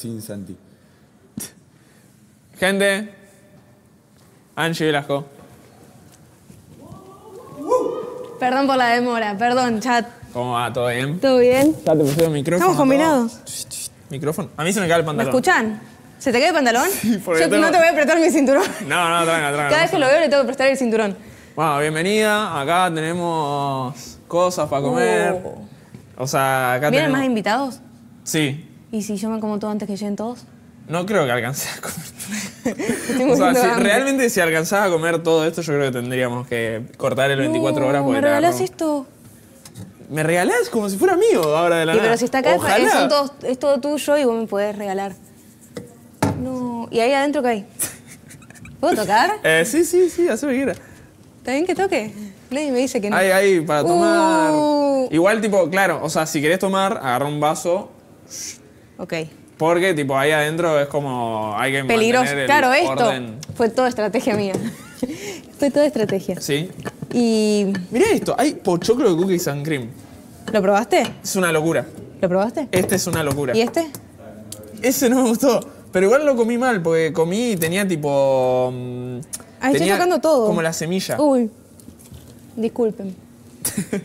sin Santi. Gente, Angie Velasco. Perdón por la demora, perdón, chat. ¿Cómo va? ¿Todo bien? ¿Todo bien? Ya te micrófono. Estamos combinados. Micrófono. A mí se me cae el pantalón. ¿Me escuchan? ¿Se te cae el pantalón? Yo no te voy a prestar mi cinturón. No, no, tranca, tranca. Cada vez que lo veo le tengo que prestar el cinturón. Bueno, bienvenida. Acá tenemos cosas para comer. Oh. O sea, acá ¿Vienen más invitados? Sí, ¿Y si yo me como todo antes que lleguen todos? No creo que alcancé a comer. o sea, si realmente si alcanzaba a comer todo esto, yo creo que tendríamos que cortar el 24 horas. ¿Me regalás esto? ¿Me regalás como si fuera mío ahora de la noche. nada? Pero si está acá, es, todo tuyo y vos me podés regalar. No. ¿Y ahí adentro qué hay? ¿Puedo tocar? eh, sí, sí, sí, hace lo que quiera. ¿Está bien que toque? Nadie me dice que no. Ahí, ahí, para tomar. Uh. Igual, tipo, claro, o sea, si querés tomar, agarra un vaso, Ok. Porque, tipo, ahí adentro es como hay que Peligroso. claro, esto fue toda estrategia mía. fue toda estrategia. Sí. Y... Mirá esto, hay pochoclo de cookies and cream. ¿Lo probaste? Es una locura. ¿Lo probaste? Este es una locura. ¿Y este? Ese no me gustó. Pero igual lo comí mal, porque comí y tenía tipo... Mm, ah, estoy sacando todo. Como la semilla. Uy, disculpen.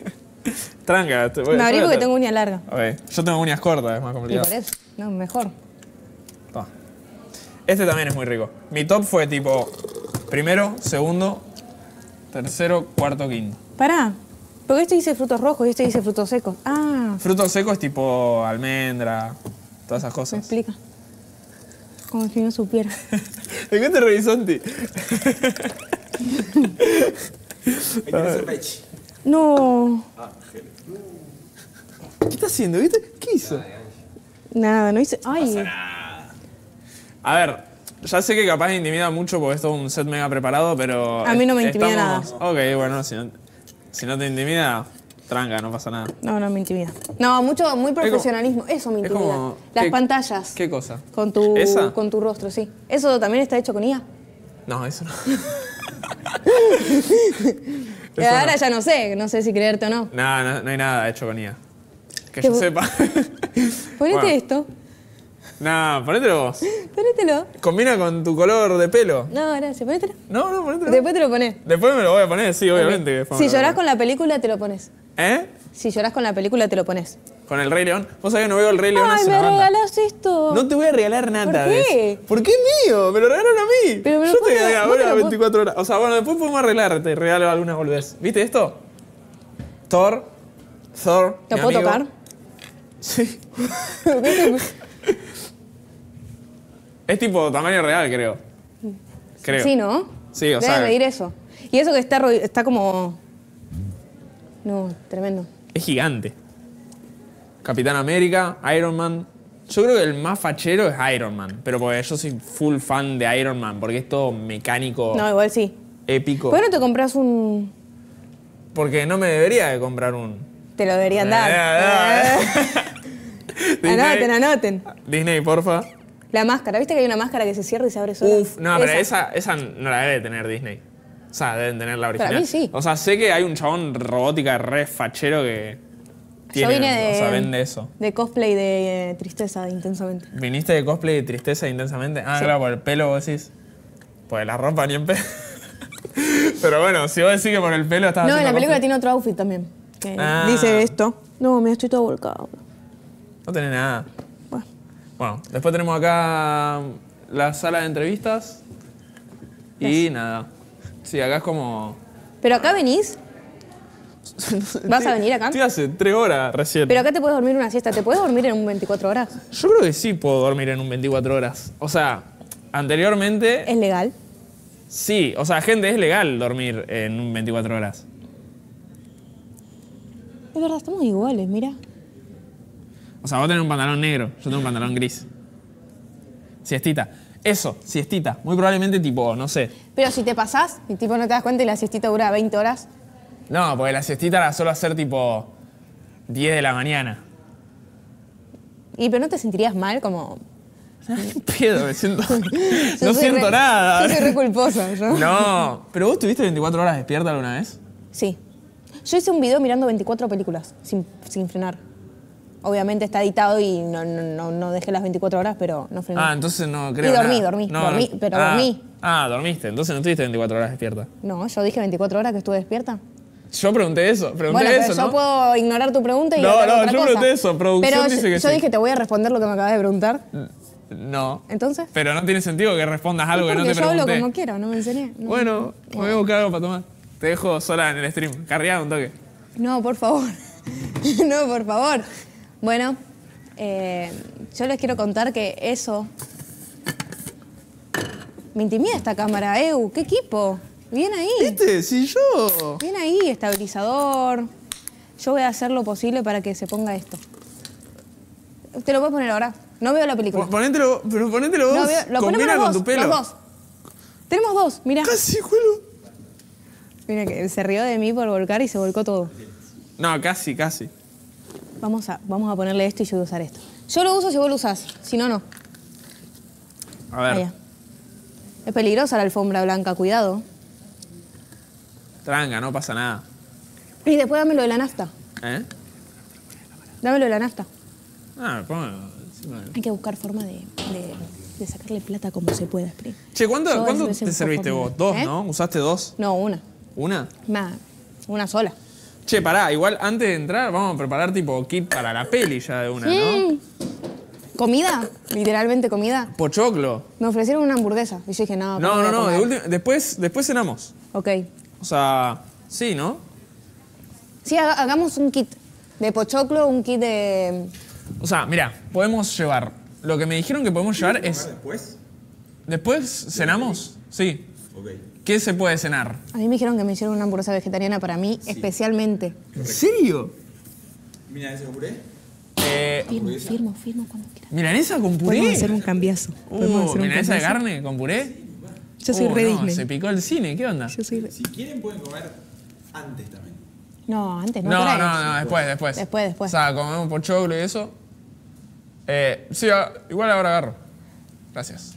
Tranca. me abrí porque tengo largas. larga. ver, Yo tengo uñas cortas, es más complicado. No, mejor. Este también es muy rico. Mi top fue tipo primero, segundo, tercero, cuarto, quinto. Pará, porque este dice frutos rojos y este dice frutos secos. Ah. Frutos secos es tipo almendra, todas esas cosas. Me explica. Como si no supiera. ¿De qué te hacer peche? no. Ah, ¿Qué está haciendo? ¿Qué hizo? Nada, no hice. Ay. A ver, ya sé que capaz intimida mucho porque esto es un set mega preparado, pero. A mí no me intimida nada. Ok, bueno, si no, te intimida, tranca, no pasa nada. No, no me intimida. No, mucho, muy profesionalismo. eso me intimida. Las pantallas. ¿Qué cosa? Con tu, con tu rostro, sí. ¿Eso también está hecho con IA? No, eso no. ahora ya no sé, no sé si creerte o no. No, no, no hay nada hecho con IA que yo sepa. Ponete esto. No, ponételo vos. Ponételo. ¿Combina con tu color de pelo? No, gracias, Ponetelo. No, no, ponetelo. Después te lo pones. Después me lo voy a poner, sí, obviamente. Si llorás con la película, te lo pones. ¿Eh? Si llorás con la película, te lo pones. ¿Con el Rey León? Vos sabés que no veo el Rey León Ay, me regalás esto. No te voy a regalar nada. ¿Por qué? ¿Por qué mío? Me lo regalaron a mí. Pero me lo Yo te voy a las 24 horas. O sea, bueno, después podemos arreglarte. Regalo algunas volvés. ¿Viste esto? Thor. Thor. ¿Te puedo tocar? Sí. es tipo tamaño real, creo. Creo. Sí, ¿no? Sí, o sea. Debe medir eso. Y eso que está, está como. No, tremendo. Es gigante. Capitán América, Iron Man. Yo creo que el más fachero es Iron Man, pero porque yo soy full fan de Iron Man, porque es todo mecánico. No, igual sí. Épico. ¿Por qué no te compras un.? Porque no me debería de comprar un. Te lo deberían eh, dar. Eh, eh. Disney, anoten, anoten. Disney, porfa. La máscara, ¿viste que hay una máscara que se cierra y se abre sola? Uf, no, pero esa, no la debe tener Disney. O sea, deben tener la original. mí sí. O sea, sé que hay un chabón robótica re fachero que Yo vine de, o sea, vende eso. De cosplay de eh, tristeza intensamente. ¿Viniste de cosplay de tristeza intensamente? Ah, claro, por el pelo vos decís. Pues la ropa ni en pelo. pero bueno, si vos decís que por el pelo estás No, en la película tiene otro outfit también. Que ah. Dice esto. No, me estoy todo volcado. No tenés nada. Bueno. después tenemos acá la sala de entrevistas. Y nada. Sí, acá es como. ¿Pero acá venís? ¿Vas a venir acá? Sí, hace tres horas recién. Pero acá te puedes dormir una siesta. ¿Te puedes dormir en un 24 horas? Yo creo que sí puedo dormir en un 24 horas. O sea, anteriormente. ¿Es legal? Sí, o sea, gente, es legal dormir en un 24 horas. Es verdad, estamos iguales, mira. O sea, va a tener un pantalón negro, yo tengo un pantalón gris. Siestita. Eso, siestita. Muy probablemente tipo, no sé. Pero si te pasás y tipo no te das cuenta y la siestita dura 20 horas. No, porque la siestita la suelo hacer tipo 10 de la mañana. ¿Y pero no te sentirías mal como pedo, me siento. no siento nada. Yo soy re yo. No, pero vos estuviste 24 horas despierta alguna vez? Sí. Yo hice un video mirando 24 películas sin frenar. Obviamente está editado y no, no, no dejé las 24 horas, pero no frené. Ah, entonces no creo. Y dormí, dormí, pero ah, dormí. Ah, dormiste, entonces no estuviste 24 horas despierta. No, yo dije 24 horas que estuve despierta. Yo pregunté eso, pregunté Bueno, pero yo ¿no? puedo ignorar tu pregunta y No, no, no, yo pregunté eso, producción pero dice que yo dije, te voy a responder lo que me acabas de preguntar. No. Entonces, Pero no tiene sentido que respondas algo que no te pregunté. yo hablo como quiero, no me enseñé. Bueno, me voy a buscar algo para tomar. Te dejo sola en el stream. Carriada un toque. No, por favor. no, por favor. Bueno, eh, yo les quiero contar que eso... Me intimida esta cámara, Eu, qué equipo. Bien ahí. ¿Viste? Sí, yo. Bien ahí, estabilizador. Yo voy a hacer lo posible para que se ponga esto. Te lo voy a poner ahora. No veo la película. Ponételo, pero ponételo vos. No lo ponemos los con tu pelo. Los dos. Tenemos dos, mirá. Casi, cuelo. Mira que se rió de mí por volcar y se volcó todo. No, casi, casi. Vamos a, vamos a ponerle esto y yo voy a usar esto. Yo lo uso si vos lo usás, si no, no. A ver. Es peligrosa la alfombra blanca, cuidado. Tranga, no pasa nada. Y después dame lo de la nafta. ¿Eh? Dámelo de la nafta. Ah, pongo... Pues, Hay que buscar forma de, sacarle plata como se pueda, Spring. Che, ¿cuánto, te serviste vos? Dos, ¿Eh? ¿no? ¿Usaste dos? No, una. ¿Una? una sola. Che, pará, igual antes de entrar vamos a preparar tipo kit para la peli ya de una, sí. ¿Comida? Literalmente comida. Pochoclo. Me ofrecieron una hamburguesa y yo dije, no, no, no, no, después, después cenamos. Ok. O sea, sí, ¿no? Sí, hagamos un kit de pochoclo, un kit de... Mm, o sea, mira, podemos llevar... Lo que me dijeron que podemos llevar es... después? ¿Después cenamos? Sí. Ok. ¿Qué se puede cenar? A mí me dijeron que me hicieron una hamburguesa vegetariana para mí, especialmente. ¿En serio? ¿Milanesa con puré? Eh, firmo, firmo, firmo cuando quieras. ¿Milanesa con puré? Podemos hacer un cambiazo. Uh, ¿Milanesa de carne con puré? Yo soy uh, Se picó el cine, ¿qué onda? Si quieren pueden comer antes también. No, antes no. No, no, no, después, después. Después, después. O sea, comemos pochoclo y eso. Eh, sí, ah, igual ahora agarro. Gracias.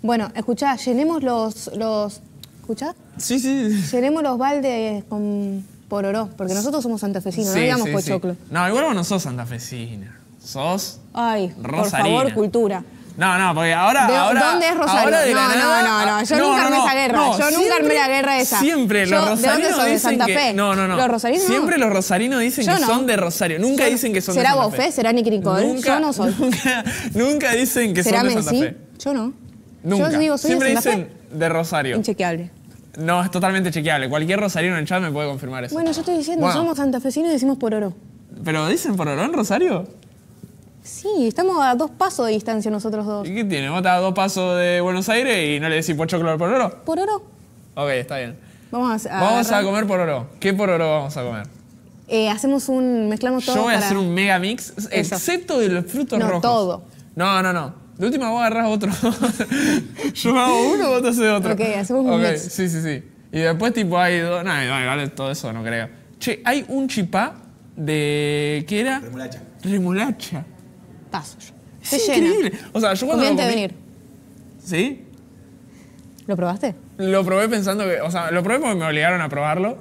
Bueno, escuchá, llenemos los, los escuchás? Sí, sí. Llenemos los baldes con pororó, porque nosotros somos santafesinos, no digamos sí, No, igual vos no sos santafesina. Sos. Ay, por favor, cultura. No, no, porque ahora. ahora- dónde es Rosario? ahora no, no, no, no, yo nunca armé esa guerra, yo nunca armé la guerra esa. Siempre los ¿de dónde ¿De Santa Fe? No, no, no. ¿Los rosarinos Siempre los rosarinos dicen que son de Rosario. Nunca dicen que son de Santa Fe. Bofé? Eh? ¿Será Niquiricol? Nunca- Yo no soy. Nunca, nunca dicen que son de Santa Fe. Yo no. Nunca. Yo digo, Siempre dicen de Rosario. Inchequeable. No, es totalmente chequeable. Cualquier rosarino en el chat me puede confirmar eso. Bueno, yo estoy diciendo, somos santafesinos y decimos por oro. ¿Pero dicen por oro en Rosario? Sí, estamos a dos pasos de distancia nosotros dos. ¿Y qué tiene? ¿Vos estás a dos pasos de Buenos Aires y no le decís pochoclo por oro? Por oro, Ok, está bien. vamos a. Vamos a comer por oro. ¿Qué por oro vamos a comer? Eh, hacemos un. Mezclamos todo. Yo voy a hacer un mega mix, excepto de los frutos No, todo. No, no, no. De última vos agarrás otro. Yo me hago uno, vos haces otro. Ok, hacemos un mes. Sí, sí, sí. Y después tipo hay dos... No, no, vale, todo eso no creo. Che, hay un chipá de... ¿Qué era? Remulacha. Remulacha. Paso yo. Es increíble. Llena. O sea, yo cuando lo comí... venir. ¿Sí? ¿Lo probaste? Lo probé pensando que... O sea, lo probé porque me obligaron a probarlo.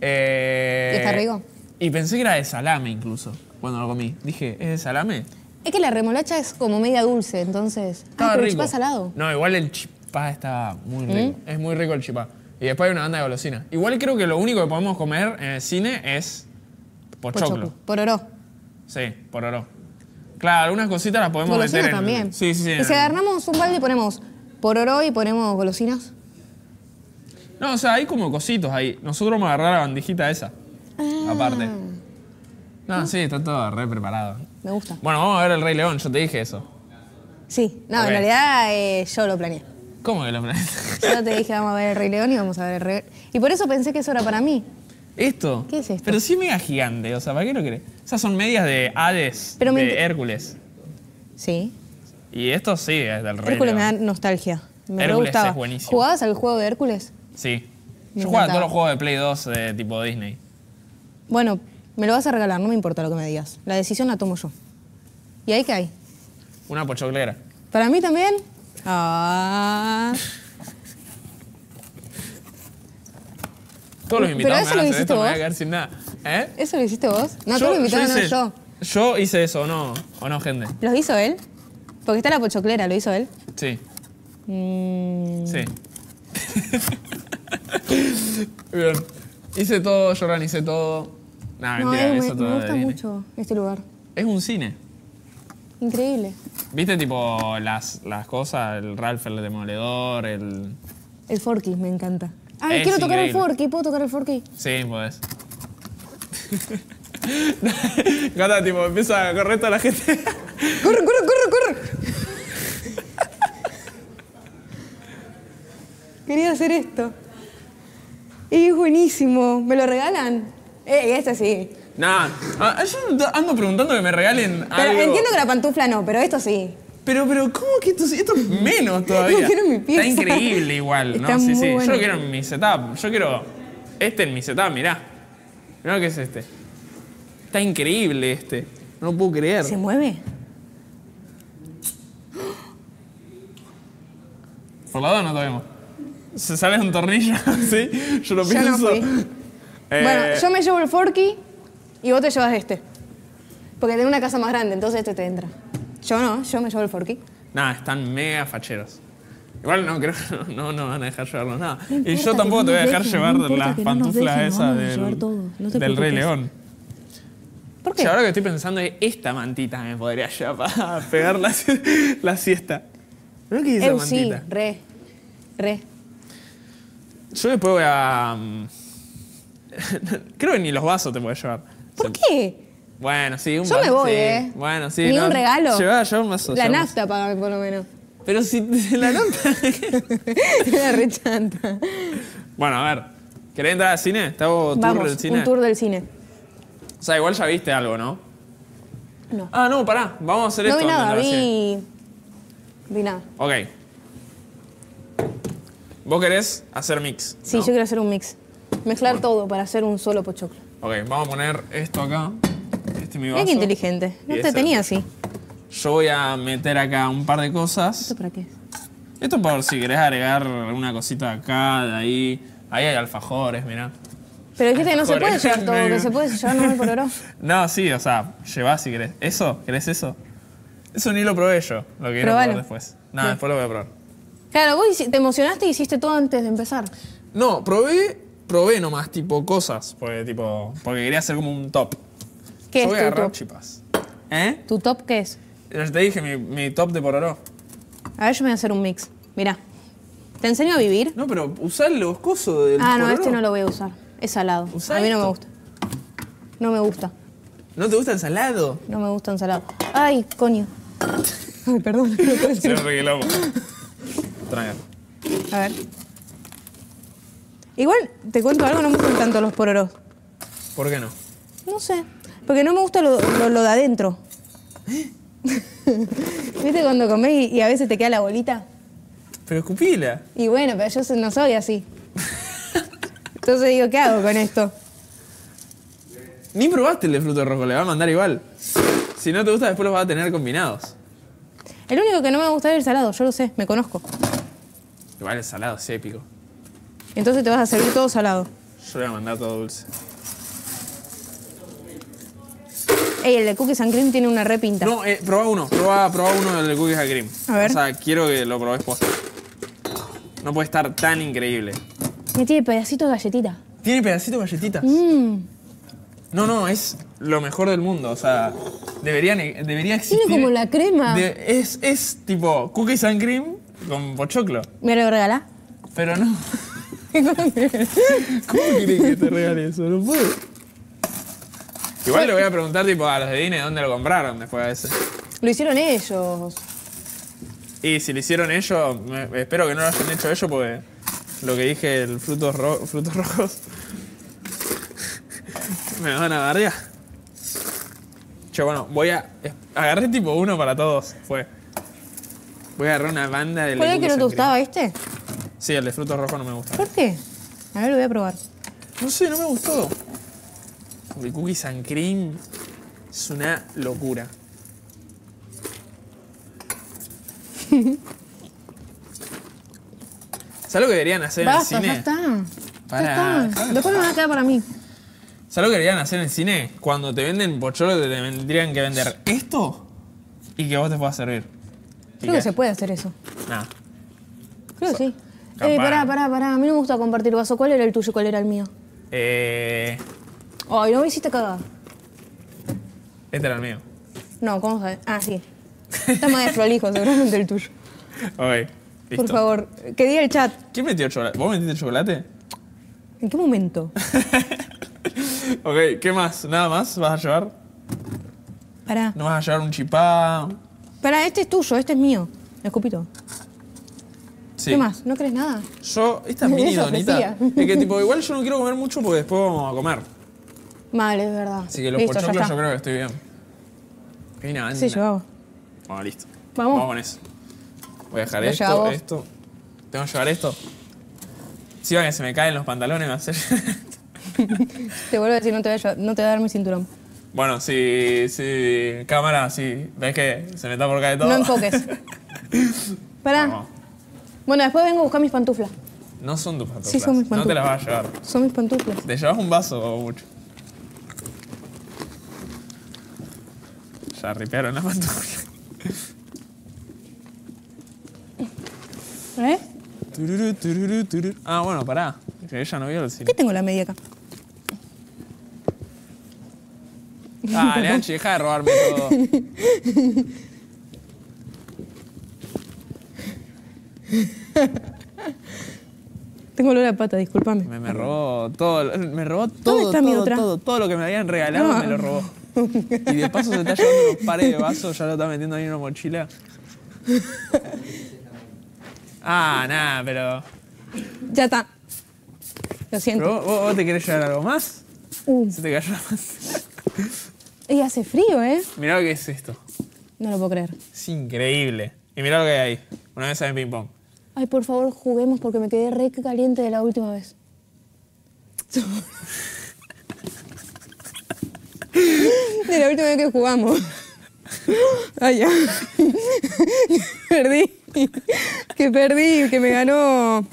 Eh... ¿Y está eh, rico? Y pensé que era de salame incluso, cuando lo comí. Dije, ¿es de salame? Es que la remolacha es como media dulce, entonces. ah, el chipá salado. No, igual el chipá está muy rico. ¿Mm? Es muy rico el chipá. Y después hay una banda de golosinas. Igual creo que lo único que podemos comer en el cine es pochoclo. Por oro. Sí, por oro. Claro, algunas cositas las podemos Golosinas meter también. Sí, sí, sí. Y si agarramos un balde y ponemos por oro y ponemos golosinas. No, o sea, hay como cositos ahí. Nosotros vamos a agarrar la bandijita esa. Ah. Aparte. No, sí, está todo re preparado me gusta. Bueno, vamos a ver El Rey León, yo te dije eso. Sí, no, en realidad eh, yo lo planeé. ¿Cómo que lo planeé? Yo te dije, vamos a ver El Rey León y vamos a ver El Rey Y por eso pensé que eso era para mí. ¿Esto? ¿Qué es esto? Pero sí mega gigante, o sea, ¿para qué lo crees? Esas son medias de Hades, de Hércules. Sí. Y esto sí es del Rey León. Hércules me da nostalgia. Me Hércules es buenísimo. ¿Jugabas al juego de Hércules? Sí. Yo jugaba a todos los juegos de Play 2 de eh, tipo Disney. Bueno, me lo vas a regalar, no me importa lo que me digas. La decisión la tomo yo. ¿Y ahí qué hay? Una pochoclera. ¿Para mí también? Ah. Todos los invitados Pero eso me van a hacer esto, me voy a quedar sin nada. ¿Eh? ¿Eso lo hiciste vos? No, todos los invitados no, yo. Yo hice eso, ¿o no? ¿O no, gente? ¿Lo hizo él? Porque está la pochoclera, ¿lo hizo él? Sí. Mm. Sí. Bien. Hice todo, yo organizé todo no, me, gusta mucho este lugar. Es un cine. Increíble. ¿Viste tipo las, las cosas? El Ralph el Demoledor, el... El Forky, me encanta. Ah, quiero tocar el Forky. ¿Puedo tocar el Forky? Sí, puedes Gata, tipo, empieza a correr toda la gente. ¡Corre, corre, corre, corre! Quería hacer esto. Y es buenísimo. ¿Me lo regalan? Eh, este sí. No, ah, ah, yo ando preguntando que me regalen Pero algo. entiendo que la pantufla no, pero esto sí. Pero, pero, ¿cómo que esto, esto es menos todavía? Yo quiero mi pieza. Está increíble igual, ¿no? Está sí, sí. Bueno. Yo quiero mi setup. Yo quiero este en mi setup, mirá. Mirá qué es este. Está increíble este. No lo puedo creer. ¿Se mueve? Por la duda no sabemos. ¿Se sale un tornillo? ¿Sí? Yo lo pienso. Bueno, eh, yo me llevo el Forky y vos te llevas este. Porque tengo una casa más grande, entonces este te entra. Yo no, yo me llevo el Forky. Nada, están mega facheros. Igual no creo, no, no van a dejar llevarlos nada. y yo tampoco te voy a dejar llevar las pantuflas esas del, Rey León. ¿Por qué? ahora que estoy pensando, esta mantita me podría llevar para pegar la, la siesta. ¿No que esa mantita? Sí, re, re. Yo después voy a... Mm, Creo que ni los vasos te puedes llevar. ¿Por qué? Bueno, sí, un Yo me voy, ¿eh? Bueno, sí. Ni un regalo. Llevá, llevá un vaso. La nafta para mí nafta por lo menos. Pero si la nafta. La rechanta. bueno, a ver. ¿Querés entrar al cine? ¿Te hago tour del cine? un tour del cine. O sea, igual ya viste algo, ¿no? No. Ah, no, pará. Vamos a hacer No esto. vi nada, vi... Vi nada. Ok. Vos querés hacer mix. Sí, yo quiero hacer un mix. Mezclar todo para hacer un solo pochoclo. Ok, vamos a poner esto acá. Este es mi vaso. qué inteligente. No te tenía así. Yo voy a meter acá un par de cosas. ¿Esto para qué? Esto por si querés agregar una cosita acá, de ahí. Ahí hay alfajores, mirá. Pero dijiste que no se puede llevar todo, que se puede llevar no el oro. no, sí, o sea, llevás si querés. ¿Eso? ¿Querés eso? Eso ni lo probé yo, lo que quiero probar después. No, después lo voy a probar. Claro, vos te emocionaste y hiciste todo antes de empezar. No, probé probé nomás, tipo, cosas. Porque, tipo, porque quería hacer como un top. ¿Qué es tu top? chipas. ¿Eh? ¿Tu top qué es? Ya te dije, mi, top de pororó. A ver, yo me voy a hacer un mix. Mirá. ¿Te enseño a vivir? No, pero usar los cosos del Ah, no, este no lo voy a usar. Es salado. a mí no me gusta. No me gusta. ¿No te gusta el salado? No me gusta el salado. Ay, coño. Ay, perdón. Se A ver. Igual, te cuento algo, no me gustan tanto los pororos. ¿Por qué no? No sé. Porque no me gusta lo, de adentro. ¿Viste cuando comés y, a veces te queda la bolita? Pero escupila. Y bueno, pero yo no soy así. Entonces digo, ¿qué hago con esto? Ni probaste el de fruto rojo, le va a mandar igual. Si no te gusta, después los vas a tener combinados. El único que no me gusta es el salado, yo lo sé, me conozco. Igual el salado es épico. Entonces te vas a servir todo salado. Yo voy a mandar todo dulce. Ey, el de Cookie and cream tiene una repinta. No, eh, probá uno. Probá, uno del de cookies and cream. A ver. O sea, quiero que lo probés vos. No puede estar tan increíble. tiene pedacitos de galletita. Tiene pedacitos de galletitas. Mm. No, no, es lo mejor del mundo. O sea, deberían, e, debería existir. Tiene como la crema. es, es tipo cookie and cream con pochoclo. ¿Me lo regalás? Pero no. ¿Cómo que te regale eso? No puedo. Igual le voy a preguntar tipo a los de Dine dónde lo compraron después a ese. Lo hicieron ellos. Y si lo hicieron ellos, espero que no lo hayan hecho ellos porque lo que dije, el frutos, frutos rojos, me van a dar ya? Yo, bueno, voy a... Agarré tipo uno para todos, fue. Voy a agarrar una banda de... ¿Cuál que no te gustaba este? Sí, el de frutos rojos no me gusta. ¿Por qué? A ver, lo voy a probar. No sé, no me gustó. Porque cookies and cream es una locura. ¿Sabes lo que deberían hacer en el cine? Ya está. ya está. Después me vas a quedar para mí. ¿Sabes lo que deberían hacer en el cine? Cuando te venden pocholo te tendrían que vender esto y que vos te puedas servir. Creo que, se puede hacer eso. Nada. Creo que sí. Eh, pará, pará, pará. A mí no me gusta compartir vaso. ¿Cuál era el tuyo? ¿Cuál era el mío? Eh... Ay, no me hiciste cagar. Este era el mío. No, ¿cómo sabes? Ah, sí. Está más de hijo, seguramente el tuyo. Ok, Por favor, que diga el chat. ¿Quién metió chocolate? ¿Vos metiste chocolate? ¿En qué momento? ok, ¿qué más? ¿Nada más vas a llevar? Pará. ¿No vas a llevar un chipá? Pará, este es tuyo, este es mío. Escupito. ¿Qué más? ¿No crees nada? Yo, esta es mini donita. Es que tipo, igual yo no quiero comer mucho porque después vamos a comer. Vale, es verdad. Así que los listo, yo creo que estoy bien. Qué nada. Sí, yo hago. Bueno, ah, listo. Vamos. Vamos con eso. Voy a dejar esto, esto. ¿Tengo que llevar esto? Si va que se me caen los pantalones, va a ser. te vuelvo a decir, no te voy a, no te dar mi cinturón. Bueno, si, si cámara, sí. ves que se me está por caer todo. No enfoques. Pará. Bueno, después vengo a buscar mis pantuflas. No son tus pantuflas. Sí, son mis pantuflas. No te las vas a llevar. Son mis pantuflas. ¿Te llevas un vaso o mucho? Ya ripearon las pantuflas. ¿Eh? Ah, bueno, pará. Que ella no vio el cine. ¿Qué tengo la media acá? Ah, Leanchi, deja de robarme todo. Tengo olor a pata, discúlpame. Me, me, robó todo, me robó todo, está todo, lo que me habían regalado me lo robó. Y de paso se está llevando unos pares de vasos, ya lo está metiendo ahí en una mochila. Ah, nada, pero... Ya está. Lo siento. vos, te querés llevar algo más? Uh. Se te cayó más. y hace frío, ¿eh? Mirá lo que es esto. No lo puedo creer. Es increíble. Y mirá lo que hay ahí. Una mesa de ping-pong ay, por favor, juguemos porque me quedé re caliente de la última vez. de la última vez que jugamos. Ay, ya. perdí. Que perdí, que me ganó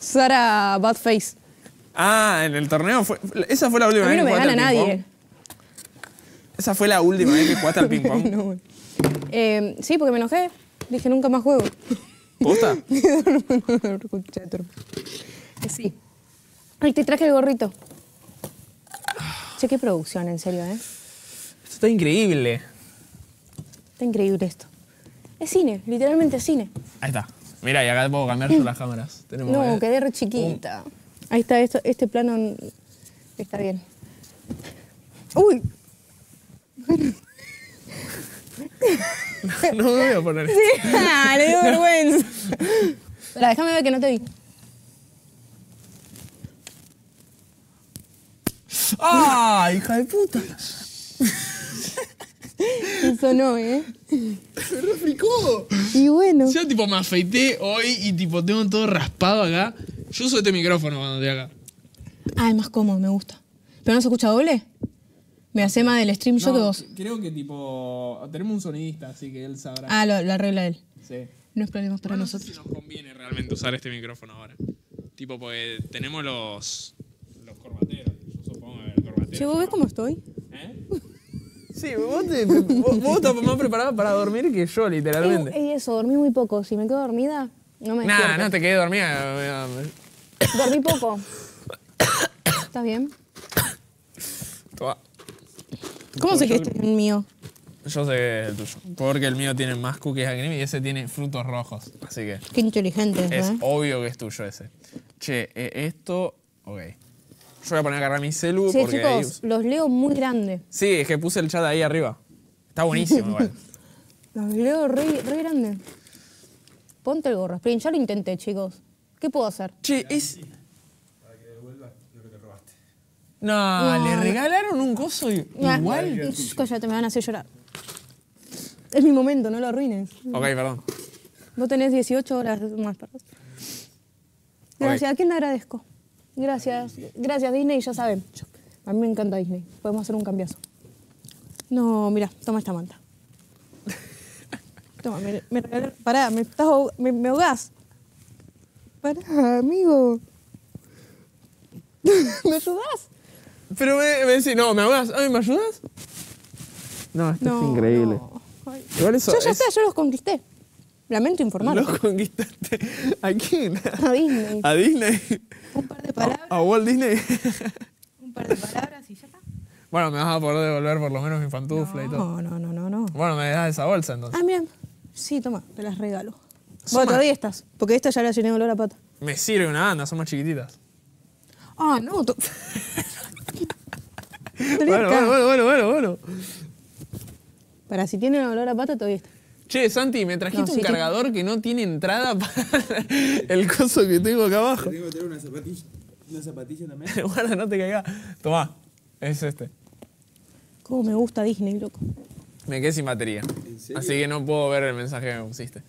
Sara Badface. Ah, en el torneo fue. Esa fue la última vez que a mí no me gana nadie. Esa fue la última vez que jugaste al ping-pong. Eh, sí, porque me enojé. Dije, nunca más juego. Puta. sí. Ay, te traje el gorrito. Che, qué producción, en serio, ¿eh? Esto está increíble. Está increíble esto. Es cine, literalmente cine. Ahí está. Mira, y acá puedo cambiar las cámaras. no, eh, quedé re chiquita. Ahí está, esto, este plano está bien. ¡Uy! no, me voy a poner esto. Sí, le dio vergüenza. Pero déjame ver que no te vi. ¡Ah, hija de puta! Eso no, ¿eh? Se refricó. Y bueno. Yo tipo me afeité hoy y tipo tengo todo raspado acá. Yo uso este micrófono cuando estoy acá. Ah, es más cómodo, me gusta. ¿Pero no se escucha doble? Me hace más del stream yo que vos. Creo que tipo. Tenemos un sonidista, así que él sabrá. Ah, lo, regla arregla él. Sí. No es problema para nosotros. No sé si nos conviene realmente usar este micrófono ahora. Tipo, pues tenemos los. Los corbateros. Yo supongo que el corbateros... Che, ¿vos ves cómo estoy? ¿Eh? Sí, vos, estás más preparada para dormir que yo, literalmente. Eh, y, eso, dormí muy poco. Si me quedo dormida, no me. Nah, no te quedé dormida. Dormí poco. ¿Estás bien? ¿Cómo sé que este es el mío? Yo sé que es el tuyo. Porque el mío tiene más cookies a y ese tiene frutos rojos. Así que. Qué inteligente. Es ¿eh? obvio que es tuyo ese. Che, eh, esto. Ok. Yo voy a poner a agarrar mi celu sí, Chicos, los leo muy grandes. Sí, es que puse el chat ahí arriba. Está buenísimo igual. los leo re, re grandes. Ponte el gorro, Spring. Ya lo intenté, chicos. ¿Qué puedo hacer? Che, es. No, le regalaron un coso y- igual. me van a hacer llorar. Es mi momento, no lo arruines. Ok, perdón. Vos tenés 18 horas más, perdón. Gracias. ¿A quién le agradezco? Gracias. Gracias, Disney. Ya saben. a mí me encanta Disney. Podemos hacer un cambiazo. No, mira, toma esta manta. Toma, me, me Pará, me, estás, me, ahogás. Pará, amigo. ¿Me ayudás? Pero me, decís, no, ¿me ayudas? ¿Me ayudas? No, esto es increíble. yo ya sé, yo los conquisté. Lamento informar. ¿Los conquistaste? ¿A quién? A Disney. ¿A Disney? Un par de palabras. ¿A, Walt Disney? Un par de palabras y ya está. Bueno, me vas a poder devolver por lo menos mi pantufla y todo. No, no, no, no. Bueno, me das esa bolsa entonces. Ah, bien. Sí, toma, te las regalo. Bueno, todavía estas, porque estas ya las llené de olor a pata. Me sirve una banda, son más chiquititas. Ah, no, no. bueno, bueno, bueno, bueno, bueno. Para si tiene olor a pata, todavía está. Che, Santi, me trajiste un cargador que no tiene entrada para el coso que tengo acá abajo. Tengo que tener una zapatilla. Una zapatilla también. Guarda, no te caigas. Tomá, es este. Cómo me gusta Disney, loco. Me quedé sin batería. Así que no puedo ver el mensaje que me pusiste.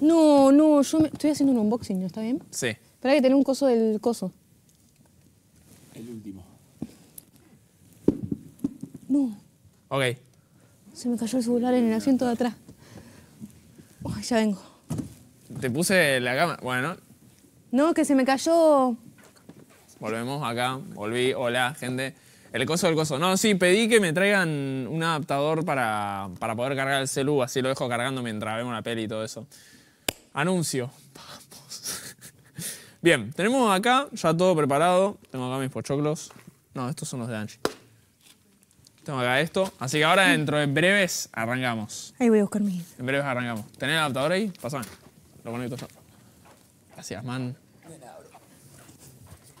No, no, yo estoy haciendo un unboxing, ¿no está bien? Sí. Espera que tener un coso del coso. El último. Ok. Se me cayó el celular en el asiento de atrás. ya vengo. Te puse la cama. Bueno. No, que se me cayó. Volvemos acá. Volví. Hola, gente. El coso del coso. No, sí, pedí que me traigan un adaptador para, para poder cargar el celu. Así lo dejo cargando mientras vemos una peli y todo eso. Anuncio. Vamos. Bien, tenemos acá ya todo preparado. Tengo acá mis pochoclos. No, estos son los de Angie. Tengo acá esto. Así que ahora dentro de breves arrancamos. Ahí voy a buscar mi. En breves arrancamos. ¿Tenés el adaptador ahí? Pásame. Lo bonito yo. Gracias, man.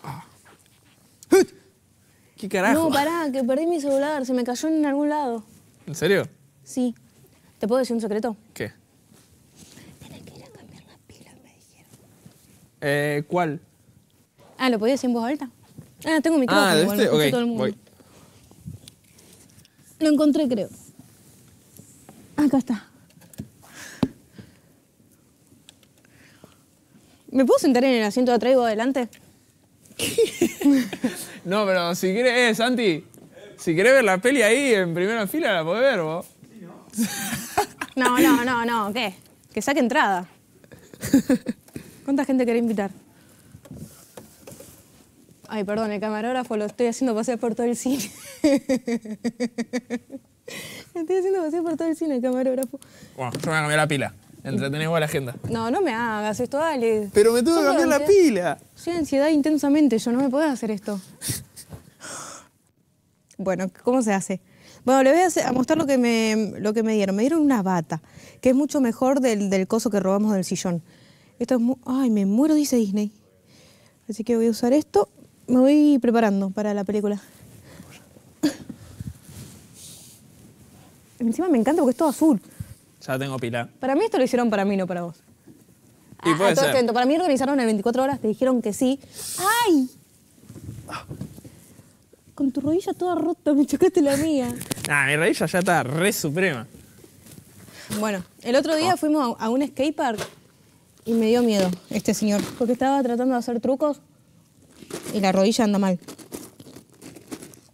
Ah. ¿Qué carajo? No, pará, que perdí mi celular. Se me cayó en algún lado. ¿En serio? Sí. ¿Te puedo decir un secreto? ¿Qué? Tenés que ir a cambiar las pilas, me dijeron. Eh, ¿cuál? Ah, ¿lo podía decir en voz alta? Ah, tengo mi ah, micrófono. Ah, ¿de este? Igual, todo el mundo. Lo encontré, creo. Acá está. ¿Me puedo sentar en el asiento de atrás adelante? no, pero si quieres, eh, Santi, si querés ver la peli ahí en primera fila la podés ver vos. no, no, no, no, ¿qué? Que saque entrada. ¿Cuánta gente querés invitar? Ay, perdón, el camarógrafo lo estoy haciendo pasear por todo el cine. lo estoy haciendo pasear por todo el cine, el camarógrafo. Bueno, yo me voy a cambiar la pila. Entretenés vos la agenda. No, no me hagas esto, dale. Pero me tuve que cambiar la pila. Soy ansiedad intensamente, yo no me puedo hacer esto. bueno, ¿cómo se hace? Bueno, le voy a, mostrar lo que, me, lo que me dieron. Me dieron una bata, que es mucho mejor del, del coso que robamos del sillón. Esto es muy... Ay, me muero, dice Disney. Así que voy a usar esto me voy preparando para la película. Encima me encanta porque es todo azul. Ya tengo pila. Para mí esto lo hicieron para mí, no para vos. Y ah, puede Para mí organizaron en 24 horas, te dijeron que sí. ¡Ay! Con tu rodilla toda rota, me chocaste la mía. Ah, mi rodilla ya está re suprema. Bueno, el otro día ah. fuimos a, un skate park y me dio miedo este señor, porque estaba tratando de hacer trucos y la rodilla anda mal.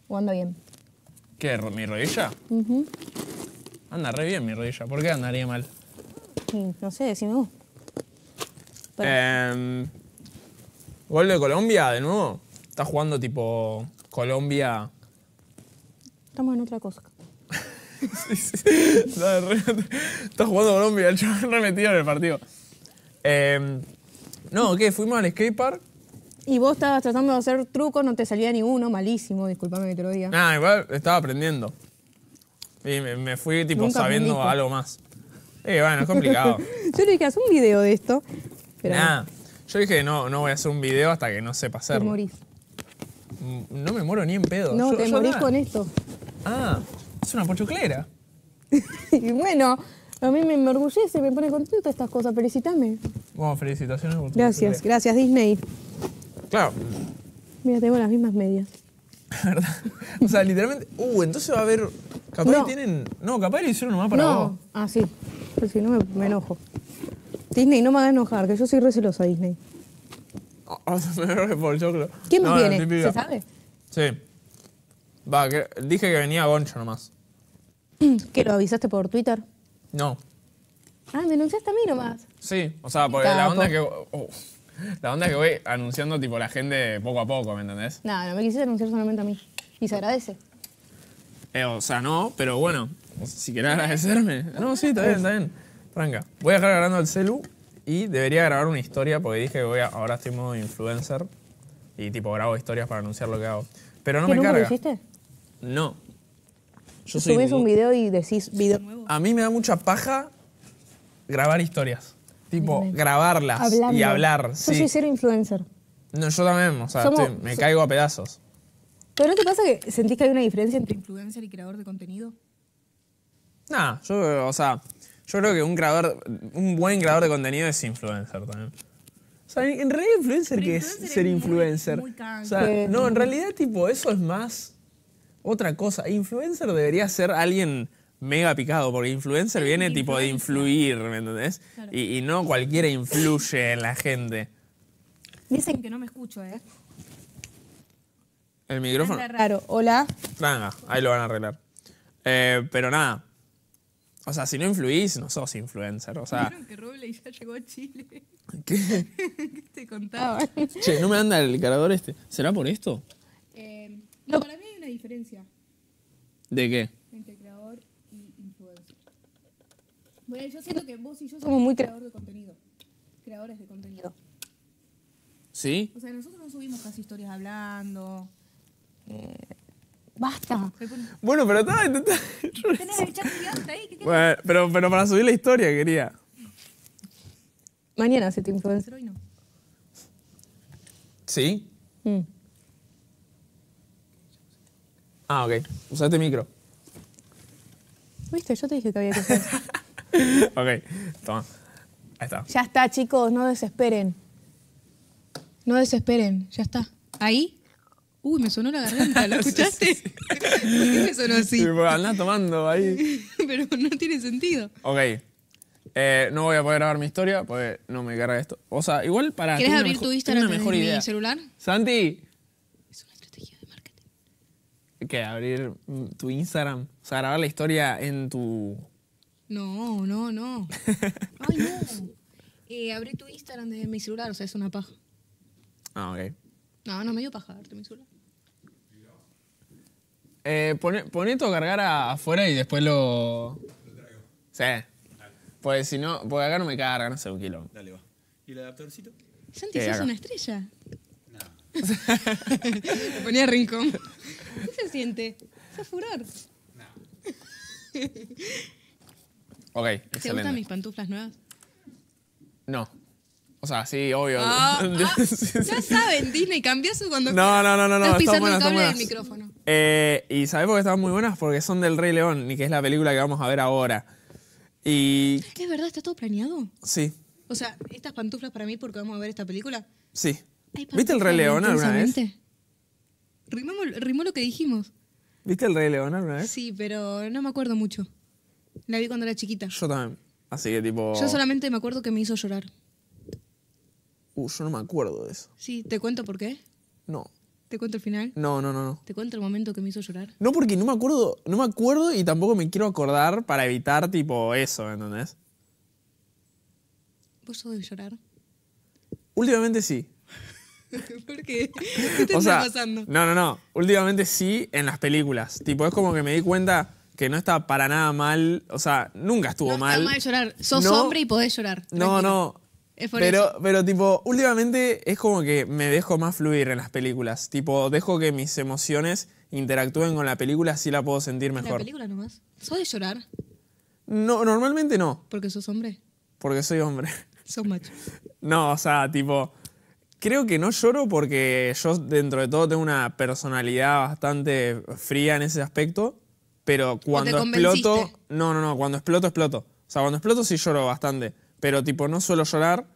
¿O anda bien? ¿Qué? ¿Mi rodilla? Anda re bien mi rodilla. ¿Por qué andaría mal? No sé, decime vos. Em, ¿Gol de Colombia de nuevo? ¿Estás jugando tipo Colombia? Estamos en otra cosa. sí, sí. Estás jugando Colombia, el chaval remetido en el partido. Eh, no, ¿qué? Fuimos al skatepark y vos estabas tratando de hacer trucos, no te salía ninguno, malísimo, disculpame que te lo diga. Ah, igual estaba aprendiendo. Y me, fui tipo sabiendo algo más. Eh, bueno, es complicado. Yo le dije, haz un video de esto. Pero Nah, yo dije, no, no voy a hacer un video hasta que no sepa hacerlo te morís. Mm, no me muero ni en pedo. No, te morís con esto. Ah, es una pochuclera. y bueno, a mí me enorgullece, me pone contento estas cosas, Felicítame. Bueno, felicitaciones por Gracias, gracias Disney. Claro. Mira, tengo las mismas medias. ¿Verdad? O sea, literalmente. Uh, entonces va a haber. Capaz tienen. No, capaz lo hicieron nomás para no. vos. Ah, sí. Pero si no me, enojo. Disney, no me hagas enojar, que yo soy recelosa, Disney. por el ¿Quién me viene? ¿Se sabe? Sí. Va, dije que venía Goncho nomás. ¿Que lo avisaste por Twitter? No. Ah, denunciaste a mí nomás. Sí, o sea, por la onda que. Oh, la onda es que voy anunciando tipo la gente poco a poco, ¿me entendés? No, no me quisiste anunciar solamente a mí. Y se agradece. Eh, o sea, no, pero bueno, si querés agradecerme. No, sí, está bien, está bien. Franca, voy a dejar grabando el celu y debería grabar una historia porque dije que voy a, ahora estoy en modo influencer y tipo grabo historias para anunciar lo que hago. Pero no me lo hiciste? No. Yo soy Subís un video y decís video A mí me da mucha paja grabar historias. Tipo, grabarlas y hablar. Yo soy cero influencer. No, yo también, o sea, me caigo a pedazos. ¿Pero no te pasa que sentís que hay una diferencia entre influencer y creador de contenido? Nah, yo, o sea, yo creo que un creador, un buen creador de contenido es influencer también. O sea, en realidad influencer qué es ser influencer. o sea, no, en realidad tipo eso es más otra cosa. Influencer debería ser alguien mega picado, porque influencer viene tipo de influir, ¿me entendés? Y, no cualquiera influye en la gente. Dicen que no me escucho, ¿eh? El micrófono. Es raro, hola. Tranga, ahí lo van a arreglar. Eh, pero nada. O sea, si no influís, no sos influencer. O sea. que Roble ya llegó a Chile? ¿Qué? ¿Qué te contaba? Che, no me anda el cargador este. ¿Será por esto? Eh, no, para mí hay una diferencia. ¿De qué? yo siento que vos y yo somos muy creadores de contenido. Creadores de contenido. ¿Sí? O sea, nosotros no subimos casi historias hablando. Eh, basta. Bueno, pero estaba intentando. Tenés el chat ahí. ¿Qué bueno, pero, pero para subir la historia quería. Mañana se te influencer no. ¿Sí? Mm. Ah, ok. Usaste micro. Viste, yo te dije que había que hacer. ok, toma. Ahí está. Ya está, chicos, no desesperen. No desesperen, ya está. ¿Ahí? Uy, me sonó la garganta, ¿lo escuchaste? ¿Por qué me sonó así? Andás tomando ahí. Pero no tiene sentido. Ok. Eh, no voy a poder grabar mi historia porque no me carga esto. O sea, igual para. ¿Quieres abrir tu Instagram en mejor mi celular? Santi. Es una estrategia de marketing. ¿Qué? ¿Abrir tu Instagram? O sea, grabar la historia en tu no, no, no. Ay, no. Eh, abrí tu Instagram desde mi celular, o sea, es una paja. Ah, ok. No, no me dio paja darte mi celular. Eh, pon, a cargar afuera y después lo. Sí. Pues si no, porque acá no me carga, no sé, un kilo. Dale, va. ¿Y el adaptadorcito? Santi, sos una estrella. Me ponía rincón. ¿Qué se siente? Sos furor. No. ¿Te gustan mis pantuflas nuevas? No. O sea, sí, obvio. Ah, ah, ya saben, Disney cambió su cuando. No, no, no, no. Estás pisando el cable del micrófono. Eh, y ¿sabes por qué estaban muy buenas? Porque son del Rey León, y que es la película que vamos a ver ahora. Y. Es verdad, está todo planeado. Sí. O sea, estas pantuflas para mí porque vamos a ver esta película. Sí. ¿Viste el Rey León alguna vez? rimó lo que dijimos. ¿Viste el Rey León alguna vez? Sí, pero no me acuerdo mucho. La vi cuando era chiquita. Yo también. Así que tipo... Yo solamente me acuerdo que me hizo llorar. Uh, yo no me acuerdo de eso. Sí, ¿te cuento por qué? No. ¿Te cuento el final? No, no, no, ¿Te cuento el momento que me hizo llorar? No, porque no me acuerdo, no me acuerdo y tampoco me quiero acordar para evitar tipo eso, ¿entendés? ¿Vos sos llorar? Últimamente sí. ¿Por qué? ¿Qué te pasando? No, no, no. Últimamente sí en las películas. Tipo, es como que me di cuenta que no está para nada mal, o sea, nunca estuvo no mal. Está mal llorar, sos hombre y podés llorar. No, no. Es por pero, eso. pero tipo, últimamente es como que me dejo más fluir en las películas. Tipo, dejo que mis emociones interactúen con la película, así la puedo sentir mejor. ¿La película nomás? ¿Sos llorar? No, normalmente no. ¿Porque sos hombre? Porque soy hombre. Sos macho. No, o sea, tipo, creo que no lloro porque yo dentro de todo tengo una personalidad bastante fría en ese aspecto. Pero cuando exploto. No, no, no. Cuando exploto, exploto. O sea, cuando exploto sí lloro bastante. Pero tipo, no suelo llorar,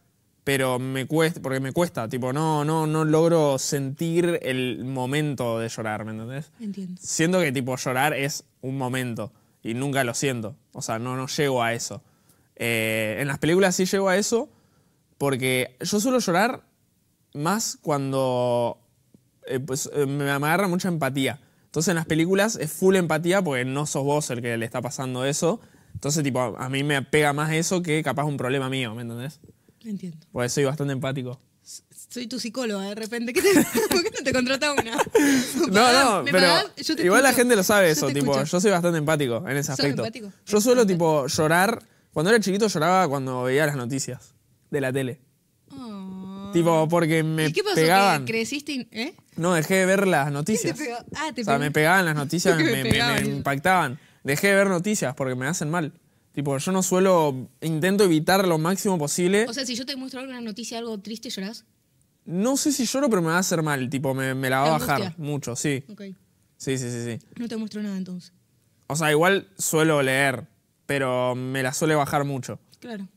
pero me cuesta. Porque me cuesta. Tipo, no, no, no logro sentir el momento de llorar, ¿me entendés? Entiendo. Siento que tipo llorar es un momento. Y nunca lo siento. O sea, no, no llego a eso. Eh, en las películas sí llego a eso. Porque yo suelo llorar más cuando eh, pues, eh, me agarra mucha empatía. Entonces en las películas es full empatía porque no sos vos el que le está pasando eso. Entonces, tipo, a mí me pega más eso que capaz un problema mío, ¿me entendés? Entiendo. Porque soy bastante empático. Soy tu psicóloga de repente. ¿Por qué no te contrata una? no, no, pero igual la gente lo sabe eso, tipo, yo soy bastante empático en ese aspecto. Yo suelo, tipo, llorar. Cuando era chiquito lloraba cuando veía las noticias de la tele. Ah. Tipo, porque me ¿Y qué pasó? ¿Que ¿Creciste? ¿Eh? No, dejé de ver las noticias. te pegó? Ah, o sea, me pegaban las noticias, me, impactaban. Dejé de ver noticias porque me hacen mal. Tipo, yo no suelo, intento evitar lo máximo posible. O sea, si yo te muestro alguna noticia, algo triste, ¿llorás? No sé si lloro, pero me va a hacer mal. Tipo, me, la va a bajar mucho, sí. Ok. Sí, sí, sí, sí. No te muestro nada entonces. O sea, igual suelo leer, pero me la suele bajar mucho. Claro.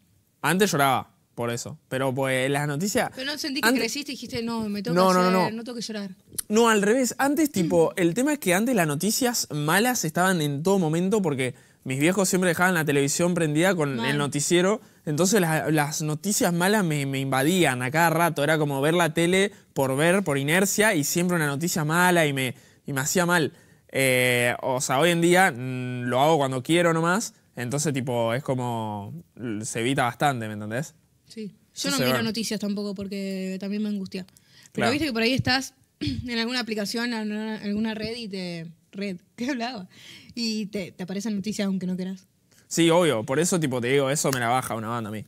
Antes lloraba por eso. Pero pues las noticias. Pero no sentí que creciste y dijiste, no, me tengo no, que no, no, llorar. No, al revés. Antes, mm. tipo, el tema es que antes las noticias malas estaban en todo momento porque mis viejos siempre dejaban la televisión prendida con el noticiero. Entonces las, noticias malas me, invadían a cada rato. Era como ver la tele por ver, por inercia, y siempre una noticia mala y me, me hacía mal. Eh, o sea, hoy en día mm, lo hago cuando quiero nomás. Entonces, tipo, es como. se evita bastante, ¿me entendés? Sí. Yo no miro noticias tampoco porque también me angustia. Pero viste que por ahí estás en alguna aplicación, en alguna red y te. Red, ¿qué hablaba? Y te, aparecen noticias aunque no quieras. Sí, obvio. Por eso, tipo, te digo, eso me la baja una banda a mí.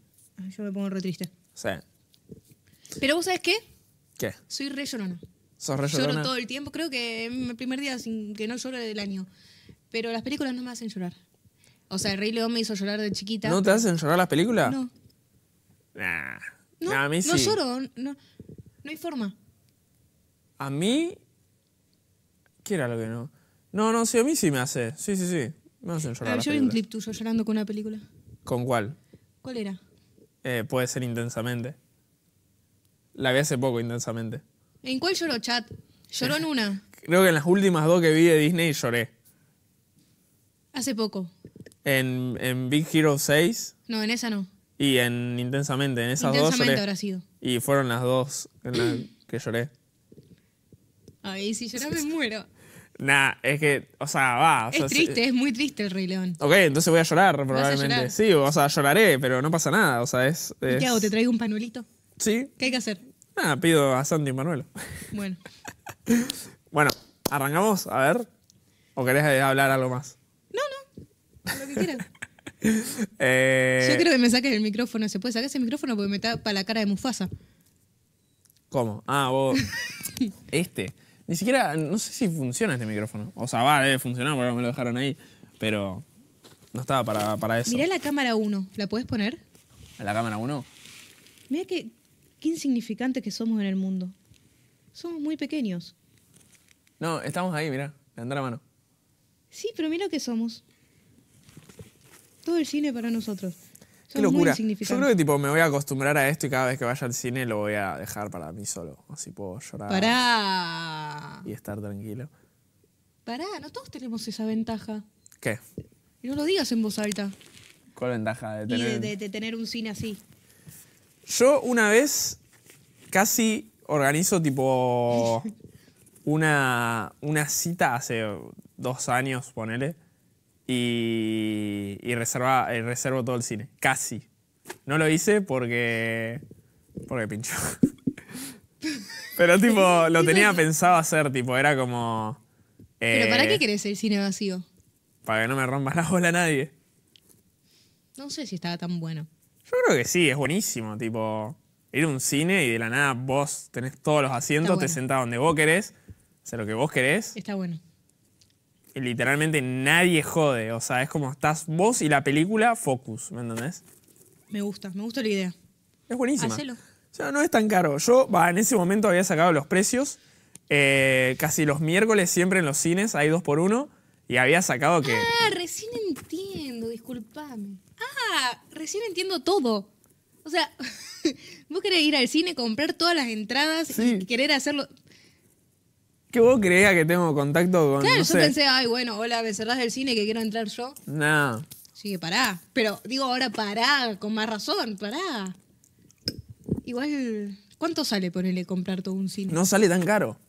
Yo me pongo re triste. Sí. Pero vos sabés qué? ¿Qué? Soy re llorona. ¿Sos re llorona? Lloro todo el tiempo. Creo que es mi primer día sin que no llore del año. Pero las películas no me hacen llorar. O sea, el Rey León me hizo llorar de chiquita. ¿No te hacen llorar las películas? No. Nah. No, No lloro, no, no hay forma. A mí. ¿Qué era lo que no? No, no, sí, a mí sí me hace. Sí, sí, sí. Me hace llorar. yo vi un clip tuyo llorando con una película. ¿Con cuál? ¿Cuál era? Eh, puede ser intensamente. La vi hace poco, intensamente. ¿En cuál lloró, chat? Lloró en una. Creo que en las últimas dos que vi de Disney lloré. Hace poco. En, en Big Hero 6. No, en esa no. Y en Intensamente, en esas dos. Lloré. Habrá sido. Y fueron las dos en las que lloré. Ay, si lloras me muero. Nah, es que, o sea, va. es triste, es muy triste el Rey León. Ok, entonces voy a llorar probablemente. Sí, o sea, lloraré, pero no pasa nada. O sea, es, ¿Qué hago? ¿Te traigo un panuelito? Sí. ¿Qué hay que hacer? Nada, ah, pido a Sandy y Manuel. Bueno. bueno, arrancamos, a ver. ¿O querés hablar algo más? No, no. Lo que quieras. Eh, Yo creo que me saquen el micrófono. ¿Se puede sacar ese micrófono? Porque me para la cara de Mufasa. ¿Cómo? Ah, vos. este. Ni siquiera, no sé si funciona este micrófono. O sea, va, debe funcionar porque me lo dejaron ahí. Pero no estaba para, eso. Mirá la cámara 1. ¿La puedes poner? la cámara 1? Mirá qué insignificante que somos en el mundo. Somos muy pequeños. No, estamos ahí, mirá. Le Anda la mano. Sí, pero mira lo que somos. Todo el cine para nosotros. Qué locura. Yo creo que tipo me voy a acostumbrar a esto y cada vez que vaya al cine lo voy a dejar para mí solo. Así puedo llorar. para Y estar tranquilo. Pará, no todos tenemos esa ventaja. ¿Qué? Y no lo digas en voz alta. ¿Cuál ventaja de tener? tener un cine así. Yo una vez casi organizo tipo una, una cita hace dos años, ponele y, reserva, eh, reservo todo el cine. Casi. No lo hice porque. Porque pincho. Pero tipo, lo tenía pensado hacer, tipo, era como. ¿Pero para qué eh, querés el cine vacío? Para que no me rompas la bola a nadie. No sé si estaba tan bueno. Yo creo que sí, es buenísimo, tipo. Ir a un cine y de la nada vos tenés todos los asientos, te sentás donde vos querés, hacer lo que vos querés. Está bueno literalmente nadie jode. O sea, es como estás vos y la película focus, ¿me entendés? Me gusta, me gusta la idea. Es buenísima. Hacelo. O sea, no es tan caro. Yo, en ese momento había sacado los precios. Eh, casi los miércoles siempre en los cines hay dos por uno. Y había sacado que... Ah, recién entiendo, disculpame. Ah, recién entiendo todo. O sea, vos querés ir al cine, comprar todas las entradas y querer hacerlo... Que vos creías que tengo contacto con. Claro, yo pensé, ay, bueno, hola, me cerrás del cine que quiero entrar yo. No. Sí, pará. Pero digo ahora pará, con más razón, pará. Igual, ¿cuánto sale ponerle comprar todo un cine? No sale tan caro.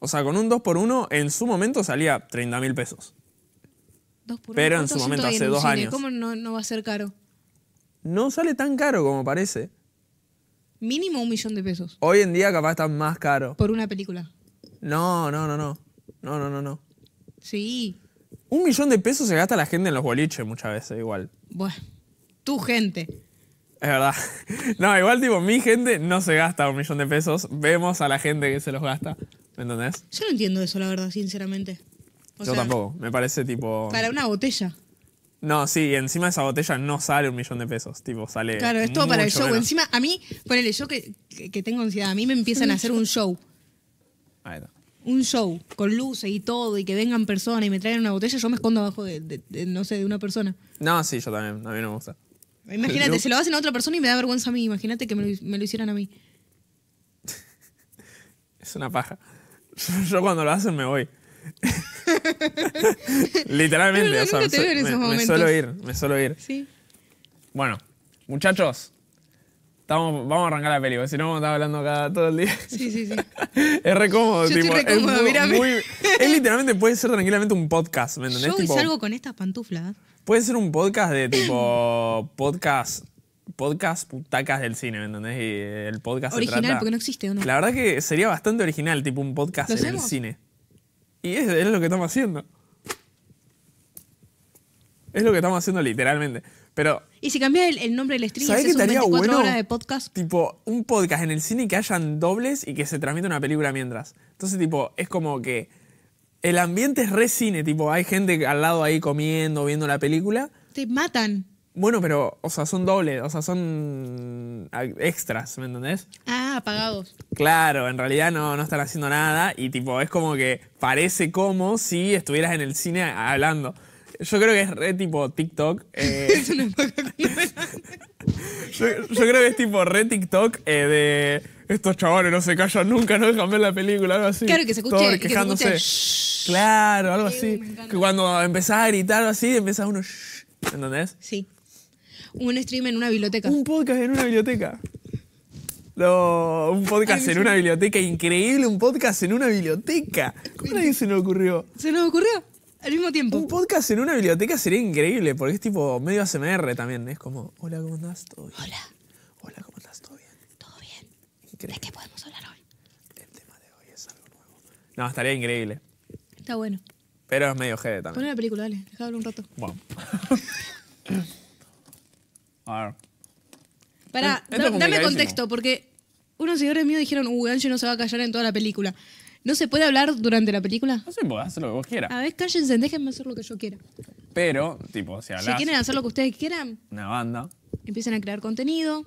O sea, con un 2x1 en su momento salía 30 mil pesos. ¿Dos por Pero en su momento, hace dos años. ¿Cómo no va a ser caro? No sale tan caro como parece. Mínimo un millón de pesos. Hoy en día capaz está más caro. Por una película. No, no, no, no. No, no, no, no. Sí. Un millón de pesos se gasta la gente en los boliches muchas veces, igual. Bueno, tu gente. Es verdad. No, igual, tipo, mi gente no se gasta un millón de pesos. Vemos a la gente que se los gasta. ¿Me entendés? Yo no entiendo eso, la verdad, sinceramente. Yo tampoco. Me parece tipo. Para una botella. No, sí, y encima de esa botella no sale un millón de pesos. Tipo, sale. Claro, es todo para el show. Encima, a mí, ponele, yo que, que tengo ansiedad, a mí me empiezan a hacer un show. Un show con luces y todo, y que vengan personas y me traigan una botella, yo me escondo abajo de, no sé, de una persona. No, sí, yo también. A mí no me gusta. Imagínate, se lo hacen a otra persona y me da vergüenza a mí. Imagínate que me lo, hicieran a mí. Es una paja. Yo cuando lo hacen me voy. Literalmente. me, suelo ir, me suelo ir. Bueno, muchachos, vamos a arrancar la película, si no vamos a estar hablando acá todo el día. Sí, sí, sí. es re cómodo, tipo, es, literalmente, puede ser tranquilamente un podcast, ¿me entendés? Yo salgo con estas pantuflas. Puede ser un podcast de tipo podcast podcast putacas del cine, ¿me entendés? el podcast Original, porque no existe uno. La verdad que sería bastante original, tipo un podcast en el cine. Y es lo que estamos haciendo. Es lo que estamos haciendo literalmente. Pero. ¿Y si cambias el, nombre del stream sabes 24 horas de podcast? Tipo, un podcast en el cine que hayan dobles y que se transmita una película mientras. Entonces, tipo, es como que. El ambiente es re cine, tipo, hay gente al lado ahí comiendo, viendo la película. Te matan. Bueno, pero, o sea, son dobles, o sea, son extras, ¿me entendés? Ah, apagados. Claro, en realidad no, no están haciendo nada y tipo, es como que parece como si estuvieras en el cine hablando. Yo creo que es re tipo TikTok. Eh, yo, creo que es tipo re TikTok eh, de estos chavales no se callan nunca, no dejan ver la película, algo así. Claro, que se escuche. claro, algo así. que cuando empezás a gritar así, empieza uno ¿Entendés? Sí. Un stream en una biblioteca. Un podcast en una biblioteca. un podcast en una biblioteca, increíble, un podcast en una biblioteca. ¿Cómo nadie se nos ocurrió? Se nos ocurrió al mismo tiempo. Un podcast en una biblioteca sería increíble, porque es tipo medio ASMR también. Es como, hola, ¿cómo estás ¿Todo bien? Hola. Hola, ¿cómo estás ¿Todo bien? Todo bien. Increíble. ¿De qué podemos hablar hoy? El tema de hoy es algo nuevo. No, estaría increíble. Está bueno. Pero es medio jefe también. Pon la película, dale. hablar un rato. Bueno. A ver. Pará, dame contexto, porque unos señores míos dijeron, Uy, uh, Angie no se va a callar en toda la película. ¿No se puede hablar durante la película? No se puede, hacer lo que vos quieras. A ver, cállense, déjenme hacer lo que yo quiera. Pero, tipo, si hablas... Si quieren hacer lo que ustedes quieran... Una banda. Empiecen a crear contenido,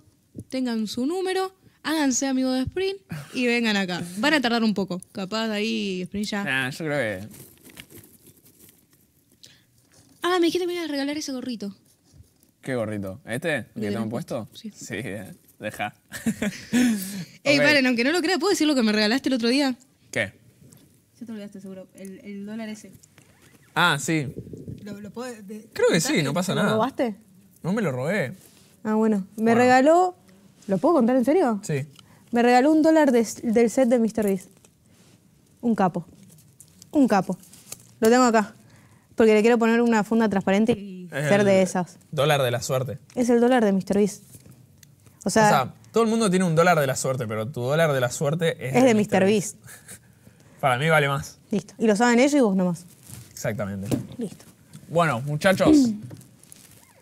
tengan su número, háganse amigos de Sprint y vengan acá. Van a tardar un poco. Capaz ahí Sprint ya... Nah, yo creo que... Ah, me dijiste que me ibas a regalar ese gorrito. ¿Qué gorrito? ¿Este? ¿El que te han puesto? Sí. Sí, eh, deja. Ey, vale, aunque no lo crea, ¿puedo decir lo que me regalaste el otro día? Ya te olvidaste seguro. El, dólar ese. Ah, sí. Creo que sí, no pasa nada. ¿Lo robaste? No me lo robé. Ah, bueno. Me regaló. ¿Lo puedo contar en serio? Sí. Me regaló un dólar del set de Mr. Beast. Un capo. Un capo. Lo tengo acá. Porque le quiero poner una funda transparente y ser de esas. Dólar de la suerte. Es el dólar de Mr. Beast. O sea, O sea, todo el mundo tiene un dólar de la suerte, pero tu dólar de la suerte es, es de Mr. Beast. Para mí vale más. Listo. Y lo saben ellos y vos nomás. Exactamente. Listo. Bueno, muchachos.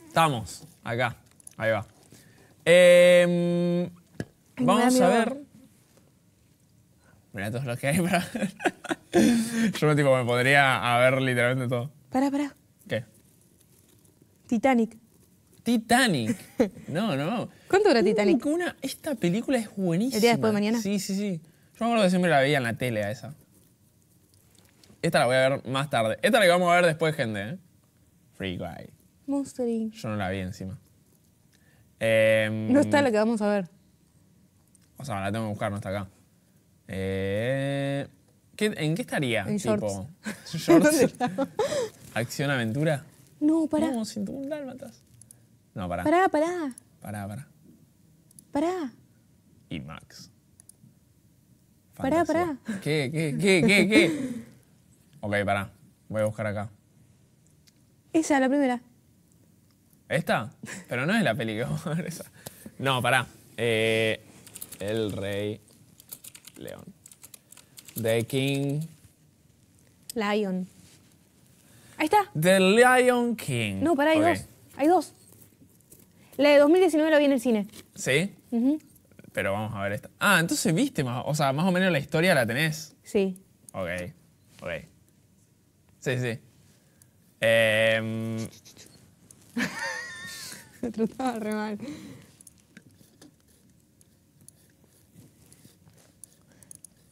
Estamos acá. Ahí va. Em, vamos a ver. Mira todos los que hay para Yo me, tipo, me podría haber ver literalmente todo. Pará, pará. ¿Qué? Titanic. Titanic. No, no. ¿Cuánto dura uh, Titanic? esta película es buenísima. ¿El día después de mañana? Sí, sí, sí. Yo me acuerdo que siempre la veía en la tele a esa. Esta la voy a ver más tarde. Esta la que vamos a ver después, gente. ¿eh? Free Guy. monstering Yo no la vi encima. no em, está la que vamos a ver. O sea, la tengo que buscar, no está acá. Eh, ¿En qué estaría? En shorts. ¿Acción aventura? No, pará, No, 101 matas. No, pará. pará, pará, Pará, pará. pará. Y Max. Pará, pará. ¿Qué, qué, qué, qué, qué? Ok, pará. Voy a buscar acá. Esa, la primera. ¿Esta? Pero no es la peli que vamos a ver esa. No, pará. Eh, el Rey León. The King. Lion. Ahí está. The Lion King. No, pará, hay dos. Hay dos. La de 2019 la vi en el cine. ¿Sí? Pero vamos a ver esta. Ah, entonces viste, o sea, más o menos la historia la tenés. Sí. Ok, ok. Sí, sí. Em, Me trataba re mal.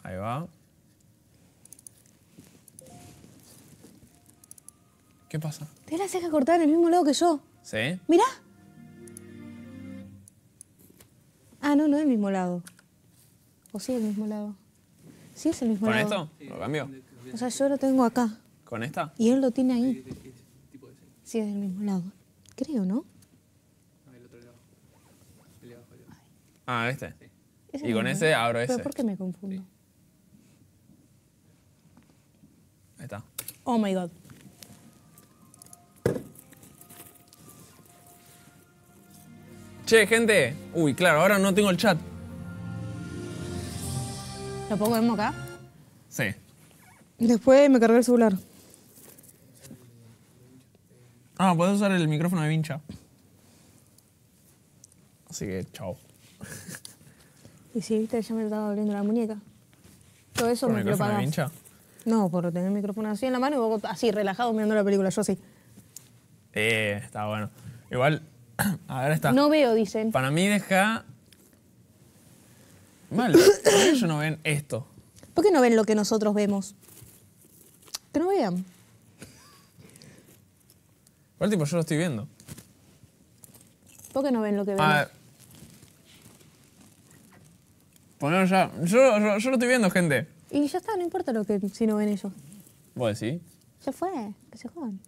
Ahí va. ¿Qué pasa? Te la cejas cortar en el mismo lado que yo. ¿Sí? Mira. Ah, no, no es el mismo lado. ¿O sí el mismo lado? Sí es el mismo lado. ¿Con esto? ¿Lo cambio? O sea, yo lo tengo acá. ¿Con esta? Y él lo tiene ahí. Sí, es del mismo lado. Creo, ¿no? Ah, este. y con ese abro ese. por qué me confundo? Ahí está. Oh my god. Che, gente. Uy, claro, ahora no tengo el chat. ¿Lo pongo en acá? Sí. Después me cargué el celular. Ah, puedes usar el micrófono de vincha. Así que, chao. y si viste, ya me estaba abriendo la muñeca. Todo eso ¿Por me micrófono de vincha? No, por tener el micrófono así en la mano y vos así, relajado, mirando la película, yo así. Eh, está bueno. Igual, a ver está. No veo, dicen. Para mí deja... Mal, ellos no ven esto. ¿Por qué no ven lo que nosotros vemos? Que no vean tipo, yo lo estoy viendo. ¿Por qué no ven lo que ven? A ver. ya. Yo, lo estoy viendo, gente. Y ya está, no importa lo que si no ven ellos. ¿Vos decís? Se fue, que se jodan.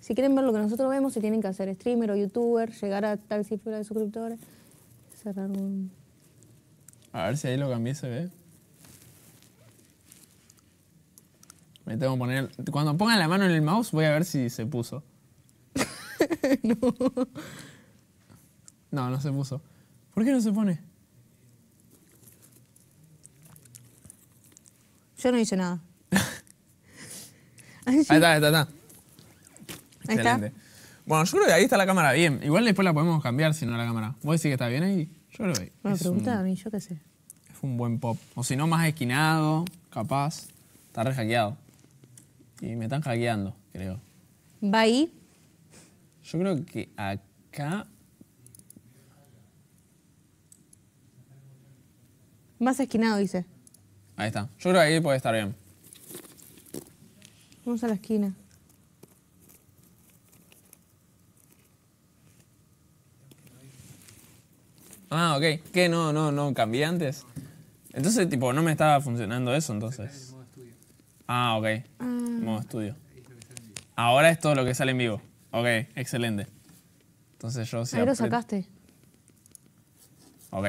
Si quieren ver lo que nosotros vemos, se tienen que hacer streamer o youtuber, llegar a tal cifra de suscriptores, cerrar un... A ver si ahí lo cambié, se ve. Me tengo que poner... Cuando pongan la mano en el mouse, voy a ver si se puso. no. No, no se puso. ¿Por qué no se pone? Yo no hice nada. ahí está, ahí está, Excelente. Bueno, yo creo que ahí está la cámara bien. Igual después la podemos cambiar si no la cámara. ¿Vos decís que está bien ahí? Yo creo que. Bueno, pregunta a mí, yo qué sé. Es un buen pop. O si no, más esquinado, capaz. Está re hackeado. Y me están hackeando, creo. ¿Va ahí? Yo creo que acá... Más esquinado, dice. Ahí está. Yo creo que ahí puede estar bien. Vamos a la esquina. Ah, ok. ¿Qué? No, no, no, cambié antes. Entonces, tipo, no me estaba funcionando eso, entonces. Este ah, ok. Ah. Modo estudio. Ahora es todo lo que sale en vivo. Ok, excelente. Entonces yo sí. Ahí lo sacaste. Ok.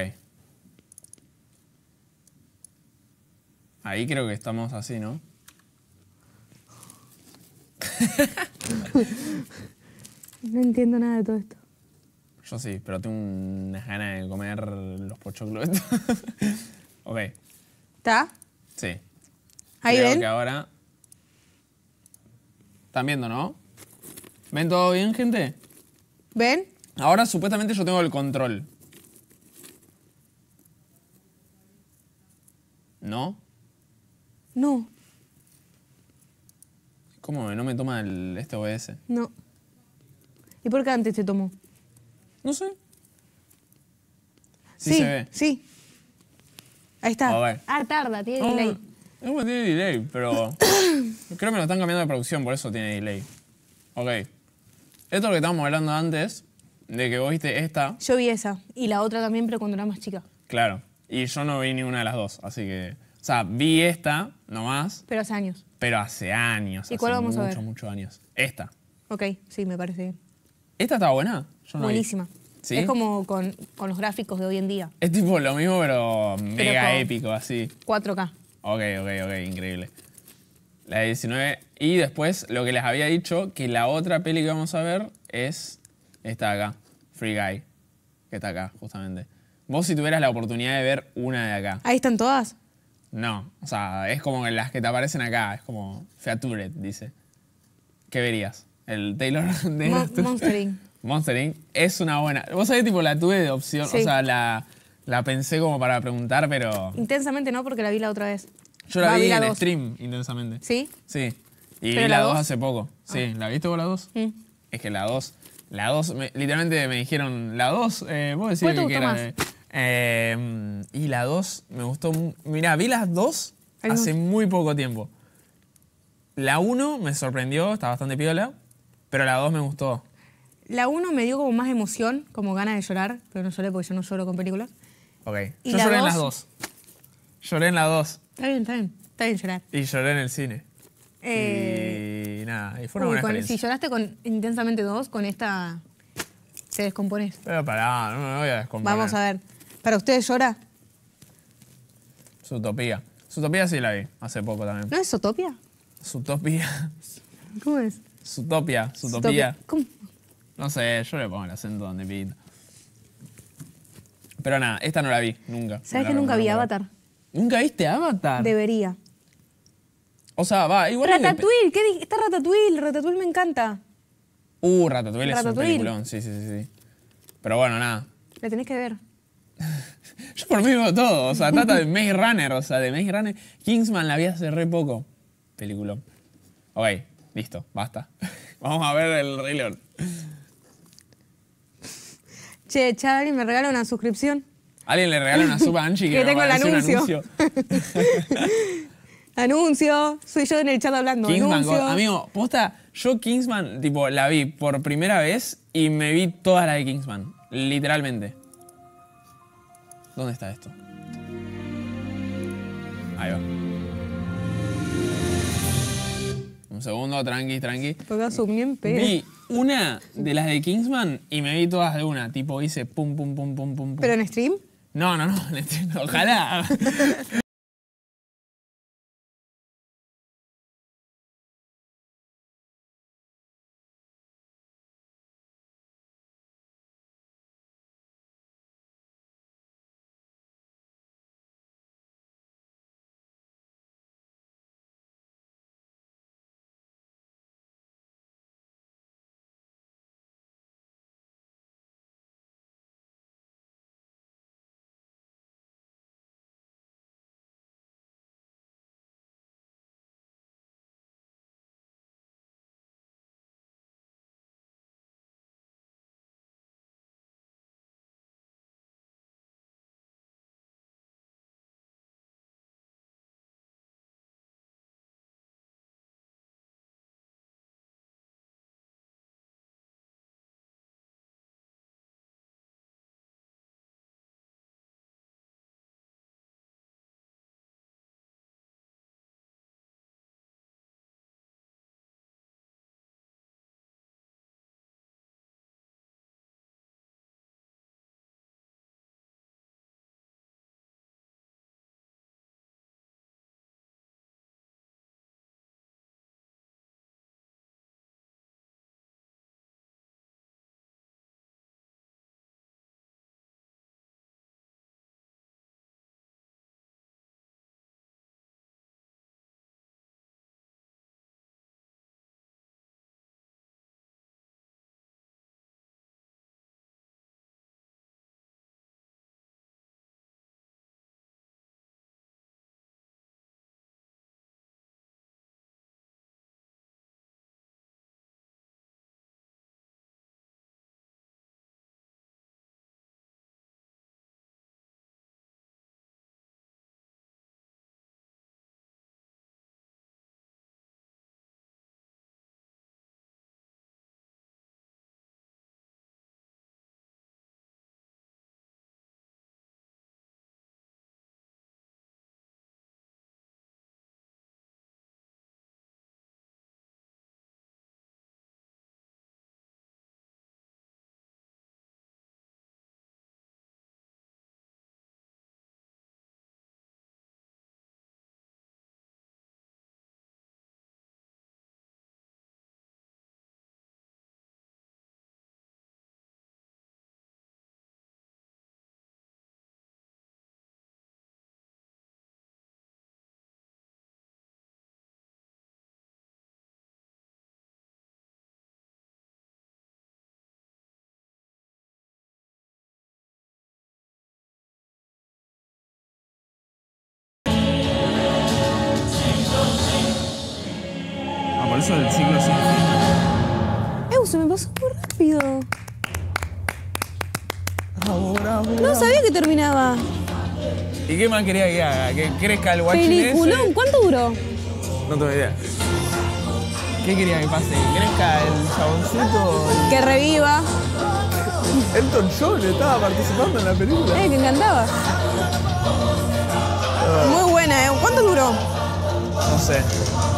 Ahí creo que estamos así, ¿no? no entiendo nada de todo esto. Yo sí, pero tengo unas ganas de comer los pochoclos. ok. ¿Está? Sí. Ahí creo ven? que ahora... Están viendo, ¿no? ¿Ven todo bien, gente? ¿Ven? Ahora supuestamente yo tengo el control. ¿No? No. ¿Cómo no me toma el, este OBS? No. ¿Y por qué antes te tomó? No sé. Sí, se ve. Sí. Ahí está. Ah, tarda, tiene ah, delay. tiene delay, pero creo que me lo están cambiando de producción, por eso tiene delay. Ok. Esto es lo que estábamos hablando antes, de que vos viste esta. Yo vi esa. Y la otra también, pero cuando era más chica. Claro. Y yo no vi ninguna de las dos, así que... O sea, vi esta nomás. Pero hace años. Pero hace años. ¿Y cuál vamos a ver? Muchos, muchos años. Esta. Ok, sí, me parece bien. ¿Esta estaba buena? Buenísima. Es como con, los gráficos de hoy en día. Es tipo lo mismo, pero, pero mega épico, así. 4K. Ok, ok, ok, increíble. La de 19 y después, lo que les había dicho, que la otra peli que vamos a ver es esta acá, Free Guy, que está acá, justamente. Vos si tuvieras la oportunidad de ver una de acá. ¿Ahí están todas? No, o sea, es como las que te aparecen acá, es como Featured, dice. ¿Qué verías? El Taylor de Monstering. Monstering es una buena. Vos sabés, tipo, la tuve de opción, o sea, la, pensé como para preguntar, pero... Intensamente no, porque la vi la otra vez. Yo la vi, en stream intensamente. ¿Sí? Sí. Y vi la 2 hace poco. Ah. Sí, ¿la viste vos la 2? Es que la 2, la 2, literalmente me dijeron, la 2, eh, vos decís ¿Cuál que gustó era... Eh, y la 2 me gustó. Mirá, vi las 2 hace muy poco tiempo. La 1 me sorprendió, está bastante piola, pero la 2 me gustó. La 1 me dio como más emoción, como ganas de llorar, pero no lloré porque yo no lloro con películas. Ok. Yo lloré en las 2. Lloré en las 2. Está bien, está bien. Está bien llorar. Y lloré en el cine. Eh, y nada, y fue una Si lloraste con intensamente dos, con esta se descompones. Pero pará, no me voy a descomponer. Vamos a ver. ¿Para ustedes llora? utopía utopía sí la vi, hace poco también. ¿No es Zootopia? utopía ¿Cómo es? Zootopia, utopía ¿Cómo? No sé, yo le pongo el acento donde pita Pero nada, esta no la vi, nunca. ¿Sabes que nunca vi Avatar? ¿Nunca viste Avatar? Debería. O sea, va, igual. Ratatouille, ¿qué dije? Está Ratatouille, Ratatouille me encanta. Uh, Ratatouille, es un peliculón, sí, sí, sí, Pero bueno, nada. Le tenés que ver. Yo por mí veo todo, o sea, trata de Maze Runner, o sea, de May Runner. Kingsman la vi hace re poco. Peliculón. Ok, listo, basta. Vamos a ver el Rey Che, chaval, me regala una suscripción? ¿Alguien le regala una sub a Angie? Que, tengo el Un anuncio? Anuncio, soy yo en el chat hablando. Anuncio. amigo, posta, yo Kingsman, tipo, la vi por primera vez y me vi toda la de Kingsman, literalmente. ¿Dónde está esto? Ahí va. Un segundo, tranqui, tranqui. bien Vi una de las de Kingsman y me vi todas de una. Tipo, hice pum, pum, pum, pum, pum. pum. ¿Pero en stream? No, no, no, en stream. Ojalá. del siglo sin fin. Se me pasó muy rápido. No sabía que terminaba. ¿Y qué más quería que haga? ¿Que crezca el guachín Peliculón. ¿Cuánto duró? No tengo idea. ¿Qué quería que pase? ¿Que crezca el chaboncito? Que reviva. Elton John estaba participando en la película. Eh, que encantaba. Muy buena, ¿eh? ¿Cuánto duró? No sé.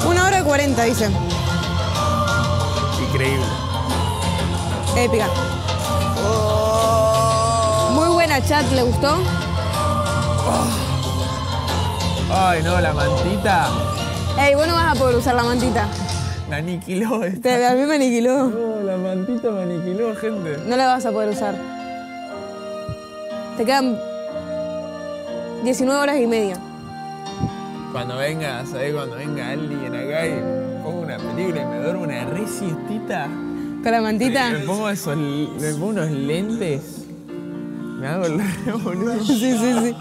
Una hora y cuarenta, dice increíble. Épica. Oh. Muy buena, chat, ¿le gustó? Oh. Ay, no, la mantita. Ey, vos no vas a poder usar la mantita. La aniquiló esta. A mí me aniquiló. No, la mantita me aniquiló, gente. No la vas a poder usar. Te quedan 19 horas y media. Cuando vengas, ¿sabes? Cuando venga alguien acá y Increíble, me duermo una re siestita. Con la mantita. Me pongo, esos, me pongo unos lentes. Me hago el Sí, sí, sí.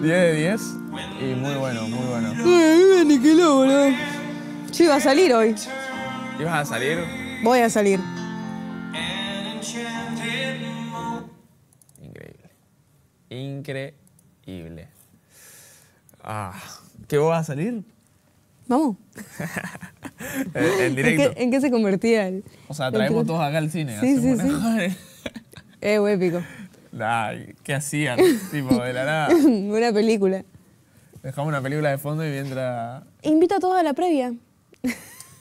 10 de 10. Y muy bueno, muy bueno. Ay, ni qué lo, boludo. Yo iba a salir hoy. ¿Ibas a salir? Voy a salir. Increíble. Increíble. Ah, ¿Qué vos vas a salir? Vamos. Eh, en qué, se convertía? él? o sea, traemos todos acá al cine. Sí, sí, sí. eh, épico. ¿qué hacían? tipo, de la nada. una película. Dejamos una película de fondo y mientras... Invito a todos a la previa.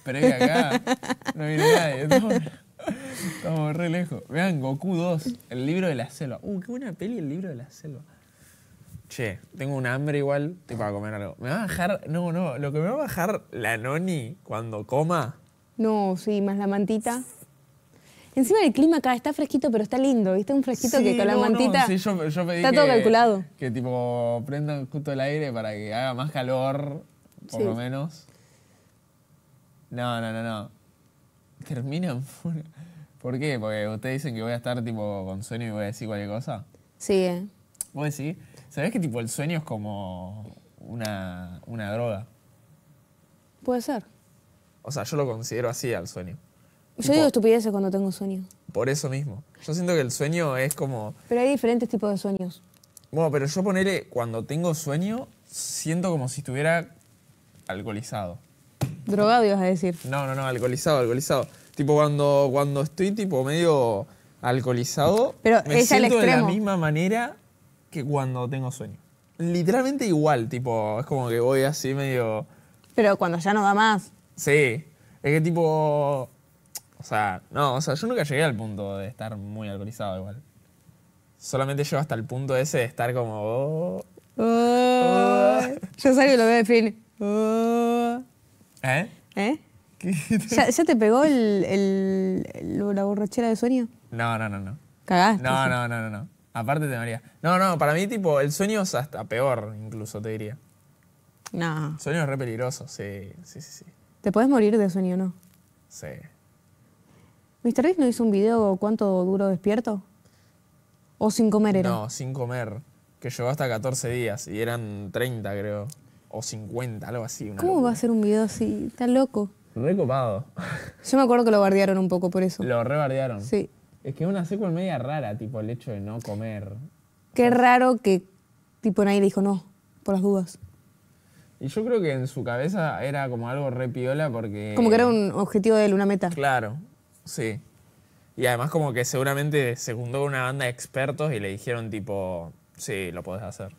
¿Previa acá no viene nadie. Estamos, estamos re lejos. Vean, Goku 2, el libro de la selva. Uh, qué buena peli el libro de la selva che, tengo un hambre igual, te para comer algo. ¿Me va a bajar? No, no, lo que me va a bajar la noni cuando coma. No, sí, más la mantita. Encima el clima acá está fresquito, pero está lindo, ¿viste? Un fresquito que con la mantita. está todo calculado. Que tipo prendan justo el aire para que haga más calor, por lo menos. No, no, no, no. Terminan. ¿Por qué? Porque ustedes dicen que voy a estar tipo con sueño y voy a decir cualquier cosa. Sí, eh. a decir... ¿Sabés que tipo el sueño es como una, droga? Puede ser. O sea, yo lo considero así al sueño. Yo digo estupideces cuando tengo sueño. Por eso mismo. Yo siento que el sueño es como. Pero hay diferentes tipos de sueños. Bueno, pero yo ponerle cuando tengo sueño, siento como si estuviera alcoholizado. Drogado ibas a decir. No, no, no, alcoholizado, alcoholizado. Tipo, cuando, cuando estoy tipo medio alcoholizado, me siento de la misma manera que cuando tengo sueño. Literalmente igual, tipo, es como que voy así medio... Pero cuando ya no da más. Sí, es que tipo... O sea, no, o sea, yo nunca llegué al punto de estar muy alcoholizado igual. Solamente llego hasta el punto ese de estar como... Yo salgo y lo veo de fin. ¿Eh? ¿Eh? ¿Ya, te pegó el, el, la borrachera de sueño? No, no, no, no. ¿Cagaste? no, no, no, no. Aparte de María, No, no, para mí, tipo, el sueño es hasta peor, incluso, te diría. No. Sueño es re peligroso, sí, sí, sí. sí. ¿Te puedes morir de sueño no? Sí. ¿Mr. Beast no hizo un video cuánto duro despierto? ¿O sin comer era? No, sin comer. Que llevó hasta 14 días y eran 30, creo. O 50, algo así. ¿Cómo va a ser un video así? tan loco. Re copado. Yo me acuerdo que lo bardearon un poco por eso. Lo rebardearon. Sí. Es que es una secuela media rara, tipo el hecho de no comer. Qué raro que tipo nadie le dijo no, por las dudas. Y yo creo que en su cabeza era como algo re piola porque... Como que era un objetivo de él, una meta. Claro, sí. Y además como que seguramente juntó una banda de expertos y le dijeron tipo, sí, lo podés hacer.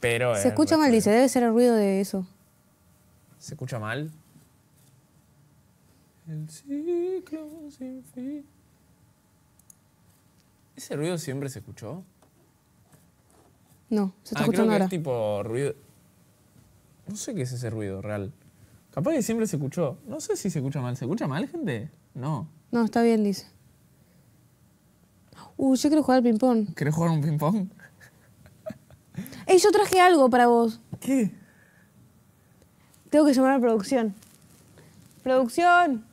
Pero... Se escucha mal, dice, debe ser el ruido de eso. ¿Se escucha mal? El ciclo sin fin. ¿Ese ruido siempre se escuchó? No, se está ah, creo que es tipo ruido... No sé qué es ese ruido real. Capaz que siempre se escuchó. No sé si se escucha mal. ¿Se escucha mal, gente? No. No, está bien, dice. Uh, yo quiero jugar al ping-pong. ¿Querés jugar un ping-pong? Ey, yo traje algo para vos. ¿Qué? Tengo que llamar a producción. ¡Producción!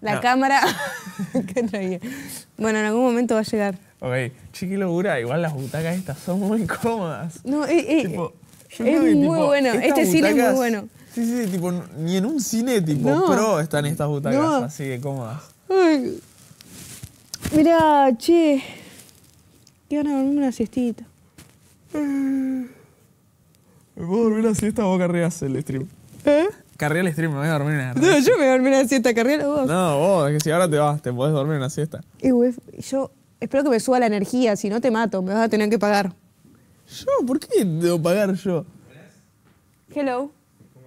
La no. cámara. traía. bueno, en algún momento va a llegar. Ok, chiqui locura, igual las butacas estas son muy cómodas. No, eh, eh, es muy bueno, este cine es muy bueno. Sí, sí, tipo, ni en un cine tipo pro están estas butacas así de cómodas. mira Mirá, che, que van a dormir una siestita. Eh, me puedo dormir una siesta boca arriba el stream. ¿Eh? Carré el stream, me voy a dormir en la... No, yo me voy a dormir en la siesta, o vos. No, vos, es que si ahora te vas, te podés dormir en la siesta. yo espero que me suba la energía, si no te mato, me vas a tener que pagar. ¿Yo? ¿Por qué debo pagar yo? Hello.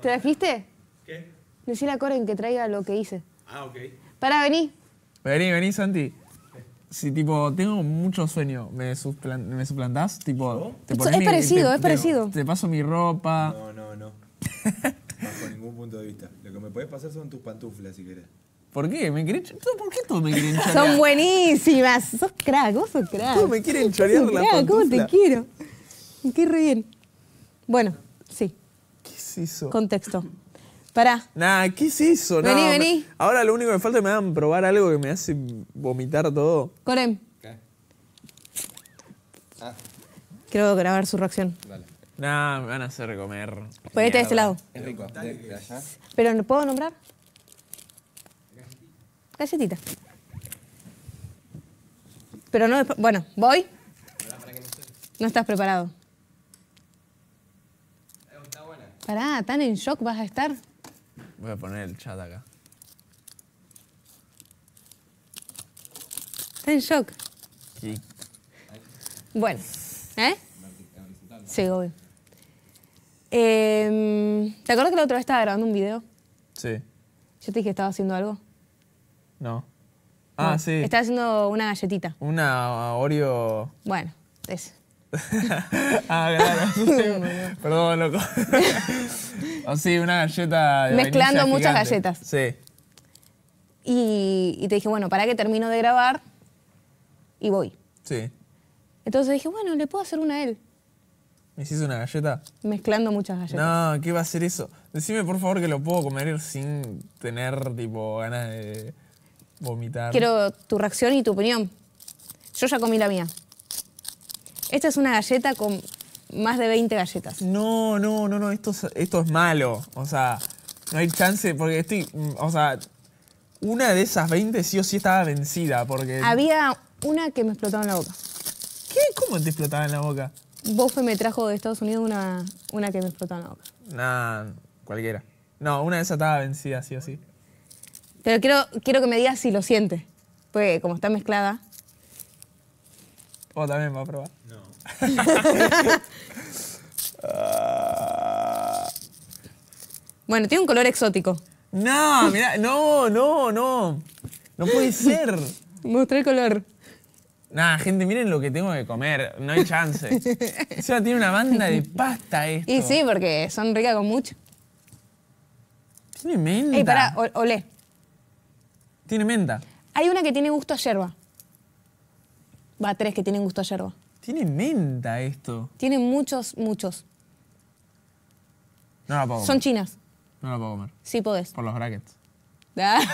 ¿Trajiste? ¿Qué? Lucila Coren que traiga lo que hice. Ah, ok. Para, vení. Vení, vení, Santi. Si, tipo, tengo mucho sueño, ¿me, me suplantás? Tipo, es parecido, es parecido. Te, paso mi ropa. No, no, no. bajo ningún punto de vista. Lo que me puede pasar son tus pantuflas, si querés. ¿Por qué? ¿Me quieren ¿Por qué todos me quieren chorear? Son buenísimas. Sos crack, vos sos crack. Todos me quieren chorear las pantuflas. ¿Cómo te quiero? ¿Qué re bien. Bueno, sí. ¿Qué es eso? Contexto. Pará. Nah, ¿qué es eso? Vení, vení. Ahora lo único que me falta es que me hagan probar algo que me hace vomitar todo. Corem. ¿Qué? Ah. Quiero grabar su reacción. Dale. No, me van a hacer comer. Ponete de este lado. Es rico. Pero ¿no puedo nombrar? Galletita. Pero no Bueno, voy. No estás preparado. Pará, tan en shock vas a estar. Voy a poner el chat acá. Está en shock. Sí. Bueno, ¿eh? Sí, Em, ¿Te acuerdas que la otra vez estaba grabando un video? Sí. Yo te dije que estaba haciendo algo. No. Ah, sí. Estaba haciendo una galletita. Una ah, Oreo. Bueno, es. ah, claro. Perdón, loco. o oh, sí, una galleta. Mezclando muchas galletas. Sí. Y, te dije, bueno, para que termino de grabar y voy. Sí. Entonces dije, bueno, le puedo hacer una a él. ¿Me hiciste una galleta? Mezclando muchas galletas. No, ¿qué va a ser eso? Decime por favor que lo puedo comer sin tener tipo ganas de vomitar. Quiero tu reacción y tu opinión. Yo ya comí la mía. Esta es una galleta con más de 20 galletas. No, no, no, no, esto es, esto es malo. O sea, no hay chance porque estoy, o sea, una de esas 20 sí o sí estaba vencida porque... Había una que me explotaba en la boca. ¿Qué? ¿Cómo te explotaba en la boca? vos me trajo de Estados Unidos una, una que me explotó en la boca. Nah, cualquiera. No, una de esas estaba vencida, sí o sí. Pero quiero, quiero que me digas si lo siente. Pues como está mezclada. ¿Vos también va a probar? No. bueno, tiene un color exótico. No, mira, no, no, no. No puede ser. Mostré el color. Nada, gente, miren lo que tengo que comer. No hay chance. Eso tiene una banda de pasta esto. Y sí, porque son ricas con mucho. Tiene menta. Ey, pará, olé. Tiene menta. Hay una que tiene gusto a yerba. Va, tres que tienen gusto a yerba. Tiene menta esto. Tiene muchos, muchos. No la puedo comer. Son chinas. No la puedo comer. Sí podés. Por los brackets. Ah.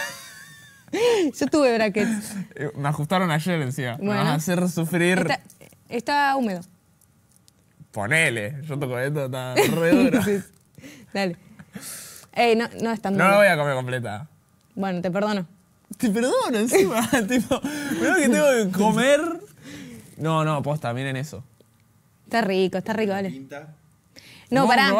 Yo tuve brackets. Eh, me ajustaron ayer encima. Bueno. Me van a hacer sufrir. Está, húmedo. Ponele. Yo toco esto, está re Dale. Ey, no, no es tan No lo voy a comer completa. Bueno, te perdono. Te perdono encima. tipo, creo que tengo que comer. No, no, posta, miren eso. Está rico, está rico, dale. No, para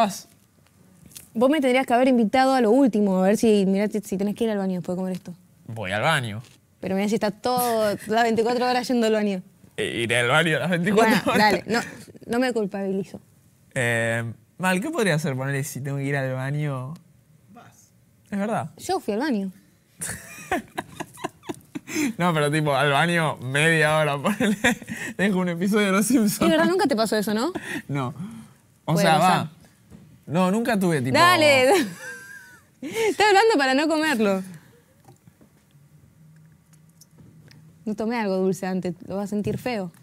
Vos me tendrías que haber invitado a lo último, a ver si, si tenés que ir al baño después de comer esto voy al baño. Pero mira si está todo, las 24 horas yendo al baño. E iré al baño las 24 horas. Dale, no, no me culpabilizo. Eh, mal, ¿qué podría hacer ponerle si tengo que ir al baño? Vas. Es verdad. Yo fui al baño. no, pero tipo, al baño media hora, ponele. Dejo un episodio de Los Simpsons. Es verdad, nunca te pasó eso, ¿no? No. O sea, va. No, nunca tuve tipo. Dale. estoy hablando para no comerlo. No tomé algo dulce antes, lo vas a sentir feo.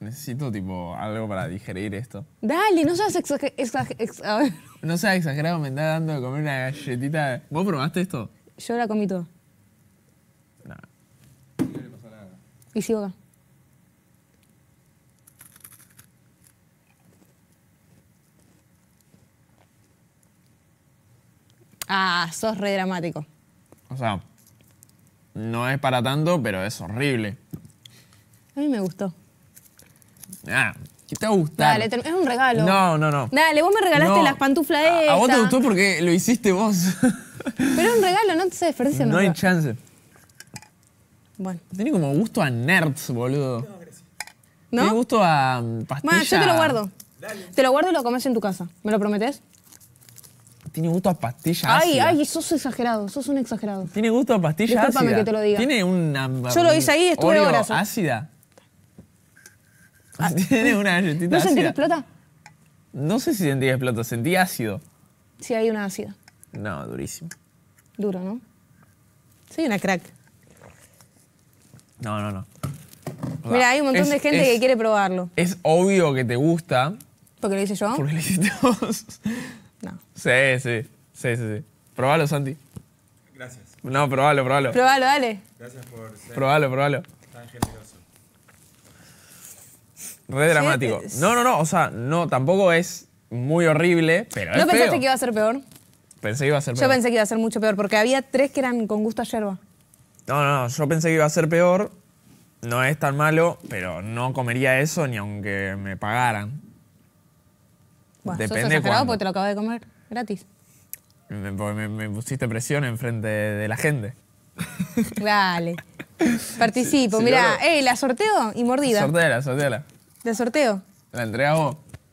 Necesito tipo algo para digerir esto. Dale, no seas exagerado. no seas exagerado, me estás dando de comer una galletita. ¿Vos probaste esto? Yo la comí todo. No. nada. Y sigo acá. Ah, sos re dramático. O sea, no es para tanto, pero es horrible. A mí me gustó. Ah, ¿qué te gusta? Dale, es un regalo. No, no, no. Dale, vos me regalaste las pantuflas de A, vos te gustó porque lo hiciste vos. Pero es un regalo, no te se desperdicia. no hay chance. Bueno, Tiene como gusto a nerds, boludo. No, gracias. ¿no? gusto a pastillas. Mm, bueno, yo te lo guardo. Te lo guardo y lo comes en tu casa. ¿Me lo prometes? tiene gusto a pastillas Ay, ácida. ay, sos exagerado, sos un exagerado. Tiene gusto a pastillas Discúlpame que te lo diga. Tiene una... Yo lo hice ahí y estuve Oreo ácida. Ah. Tiene una galletita ¿No sentí que explota? No sé si sentí que explota, sentí ácido. Sí, hay una ácida. No, durísimo. Duro, ¿no? Soy una crack. No, no, no. Mira, hay un montón de gente que quiere probarlo. Es obvio que te gusta. ¿Por qué lo hice yo? Porque lo hiciste Sí, sí, sí, sí. sí. Probalo, Santi. Gracias. No, probalo, probalo. Probalo, dale. Gracias por ser probalo, probalo. tan generoso. Re dramático. No, no, no. O sea, no, tampoco es muy horrible, pero ¿No pensaste que iba a ser peor? Pensé que iba a ser peor. Yo pensé que iba a ser mucho peor, porque había tres que eran con gusto a yerba. No, no, no, yo pensé que iba a ser peor. No es tan malo, pero no comería eso ni aunque me pagaran. Depende sos porque te lo acabo de comer gratis. Pues, me, me, pusiste presión enfrente de, de la gente. Dale. Participo, mirá. la sorteo y mordida! Sorteala, sorteala. ¿La sorteo? ¿La entrega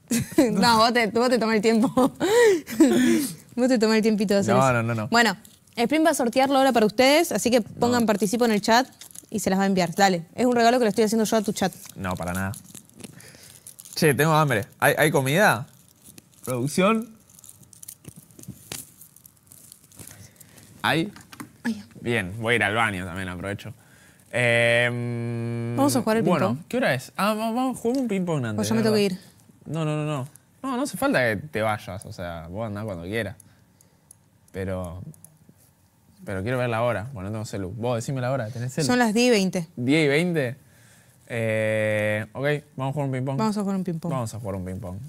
no, vos te, tomás el tiempo. vos te tomás el tiempito de hacer no, No, no, Bueno, Bueno, Sprint va a sortearlo ahora para ustedes, así que pongan participo en el chat y se las va a enviar. Dale, es un regalo que le estoy haciendo yo a tu chat. No, para nada. Che, tengo hambre. hay comida? ¿Producción? ¿Ahí? Bien, voy a ir al baño también, aprovecho. Em, vamos a jugar el ping ping Bueno, ¿qué hora es? Ah, vamos a jugar un ping pong antes. Pues yo me tengo que ir. No, no, no, no. No, no hace falta que te vayas, o sea, vos andás cuando quieras. Pero. Pero quiero ver la hora. Bueno, no tengo celu. Vos decime la hora, ¿tenés celu? Son las 10 y 20. 10 y 20. Eh, ok, vamos a jugar un ping-pong. Vamos a jugar un ping-pong. Vamos a jugar un ping-pong.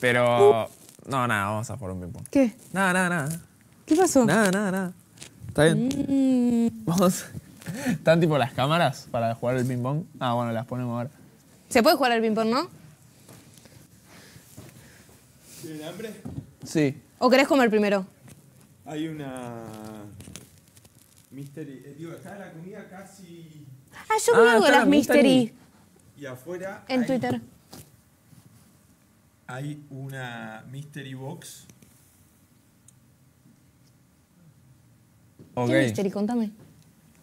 Pero. No, nada, vamos a jugar un ping-pong. ¿Qué? Nada, nada, nada. ¿Qué pasó? Nada, nada, nada. Está bien. Mm. Vamos. ¿Están tipo las cámaras para jugar el ping-pong? Ah, bueno, las ponemos ahora. ¿Se puede jugar al ping-pong, no? ¿Tienen hambre? Sí. ¿O querés comer primero? Hay una. Mystery. Eh, digo, está la comida casi. Ah, yo ah, hago las mystery. Y afuera. En Twitter. Hay una Mystery Box Okay. ¿Qué Contame.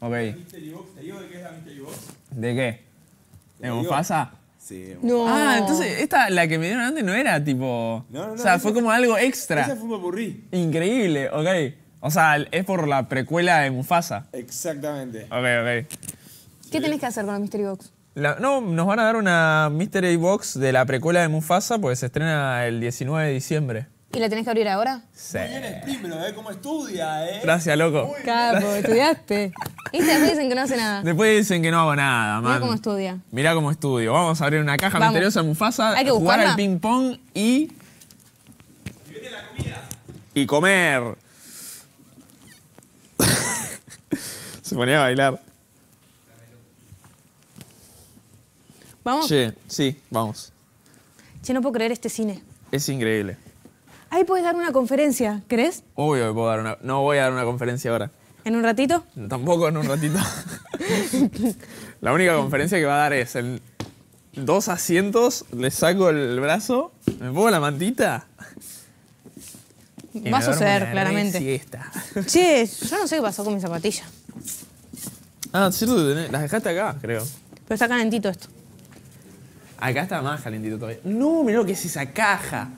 Ok. ¿Te digo de qué es la Mystery Box? ¿De qué? ¿De Mufasa? Sí. No. Ah, entonces esta, la que me dieron antes no era tipo... No, no, no. O sea, fue como algo extra. Esa fue un papurrí. Increíble, ok. O sea, es por la precuela de Mufasa. Exactamente. Ok, ok. ¿Qué tenés que hacer con la Mystery Box? no, nos van a dar una Mystery Box de la precuela de Mufasa porque se estrena el 19 de diciembre. ¿Y la tenés que abrir ahora? Sí. Muy bien, primero, ¿eh? Cómo estudia, ¿eh? Gracias, loco. Muy Capo, estudiaste. Y este, después dicen que no hace nada. Después dicen que no hago nada, man. Mirá cómo estudia. Mirá cómo estudio. Vamos a abrir una caja misteriosa en Mufasa, Hay que jugar al ping-pong y... Y la comida. Y comer. Se ponía a bailar. ¿Vamos? Sí, sí, vamos. Che, no puedo creer este cine. Es increíble. Ahí puedes dar una conferencia, ¿crees? Obvio que puedo dar una... No voy a dar una conferencia ahora. ¿En un ratito? Tampoco en un ratito. la única conferencia que va a dar es en dos asientos, le saco el brazo, me pongo la mantita. Va a suceder, claramente. Che, yo no sé qué pasó con mi zapatilla. Ah, cierto, las dejaste acá, creo. Pero está calentito esto. Acá está más calentito todavía. No, mirá lo que es esa caja.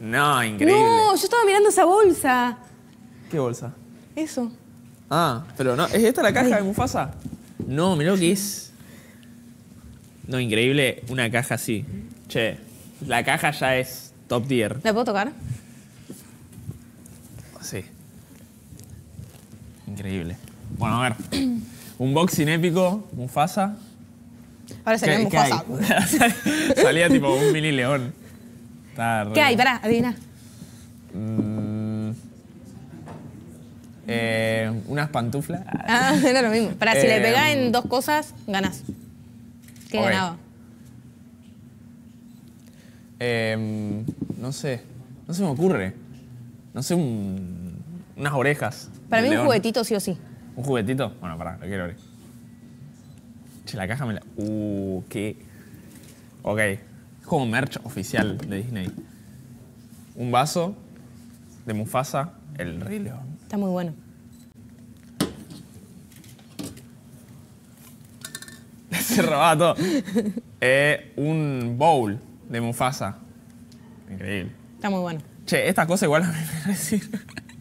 No, increíble. No, yo estaba mirando esa bolsa. ¿Qué bolsa? Eso. Ah, pero no. ¿Es esta la caja de Mufasa? No, mirá lo que es. No, increíble una caja así. Che, la caja ya es top tier. ¿La puedo tocar? Sí. Increíble. Bueno, a ver. Un boxing épico, Mufasa. Ahora sería Mufasa. Salía tipo un mini león. ¿Qué hay? Pará, adivina. Mm. Eh, unas pantuflas. Ah, era lo mismo. Para si le eh, pegás en mm. dos cosas, ganás. ¿Qué ganaba? Em, no sé. No se me ocurre. No sé, un, unas orejas. Para mí un juguetito sí o sí. ¿Un juguetito? Bueno, pará, lo quiero Che, la caja me la... Uh, qué... Ok como merch oficial de Disney. Un vaso de Mufasa, el Rey León. Está muy bueno. Se robaba todo. Eh, un bowl de Mufasa. Increíble. Está muy bueno. Che, esta cosa igual me mí a decir...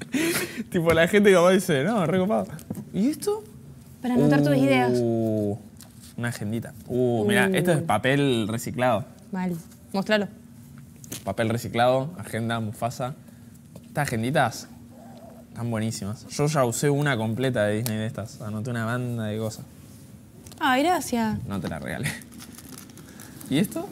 tipo, la gente a dice, no, recopado. ¿Y esto? Para anotar tus uh, ideas. Una agendita. uh. mira, esto es uh. papel reciclado. Vale, Mostralo. Papel reciclado, agenda Mufasa. Estas agenditas están buenísimas. Yo ya usé una completa de Disney de estas. Anoté una banda de cosas. Ah, gracias. No te la regalé. ¿Y esto?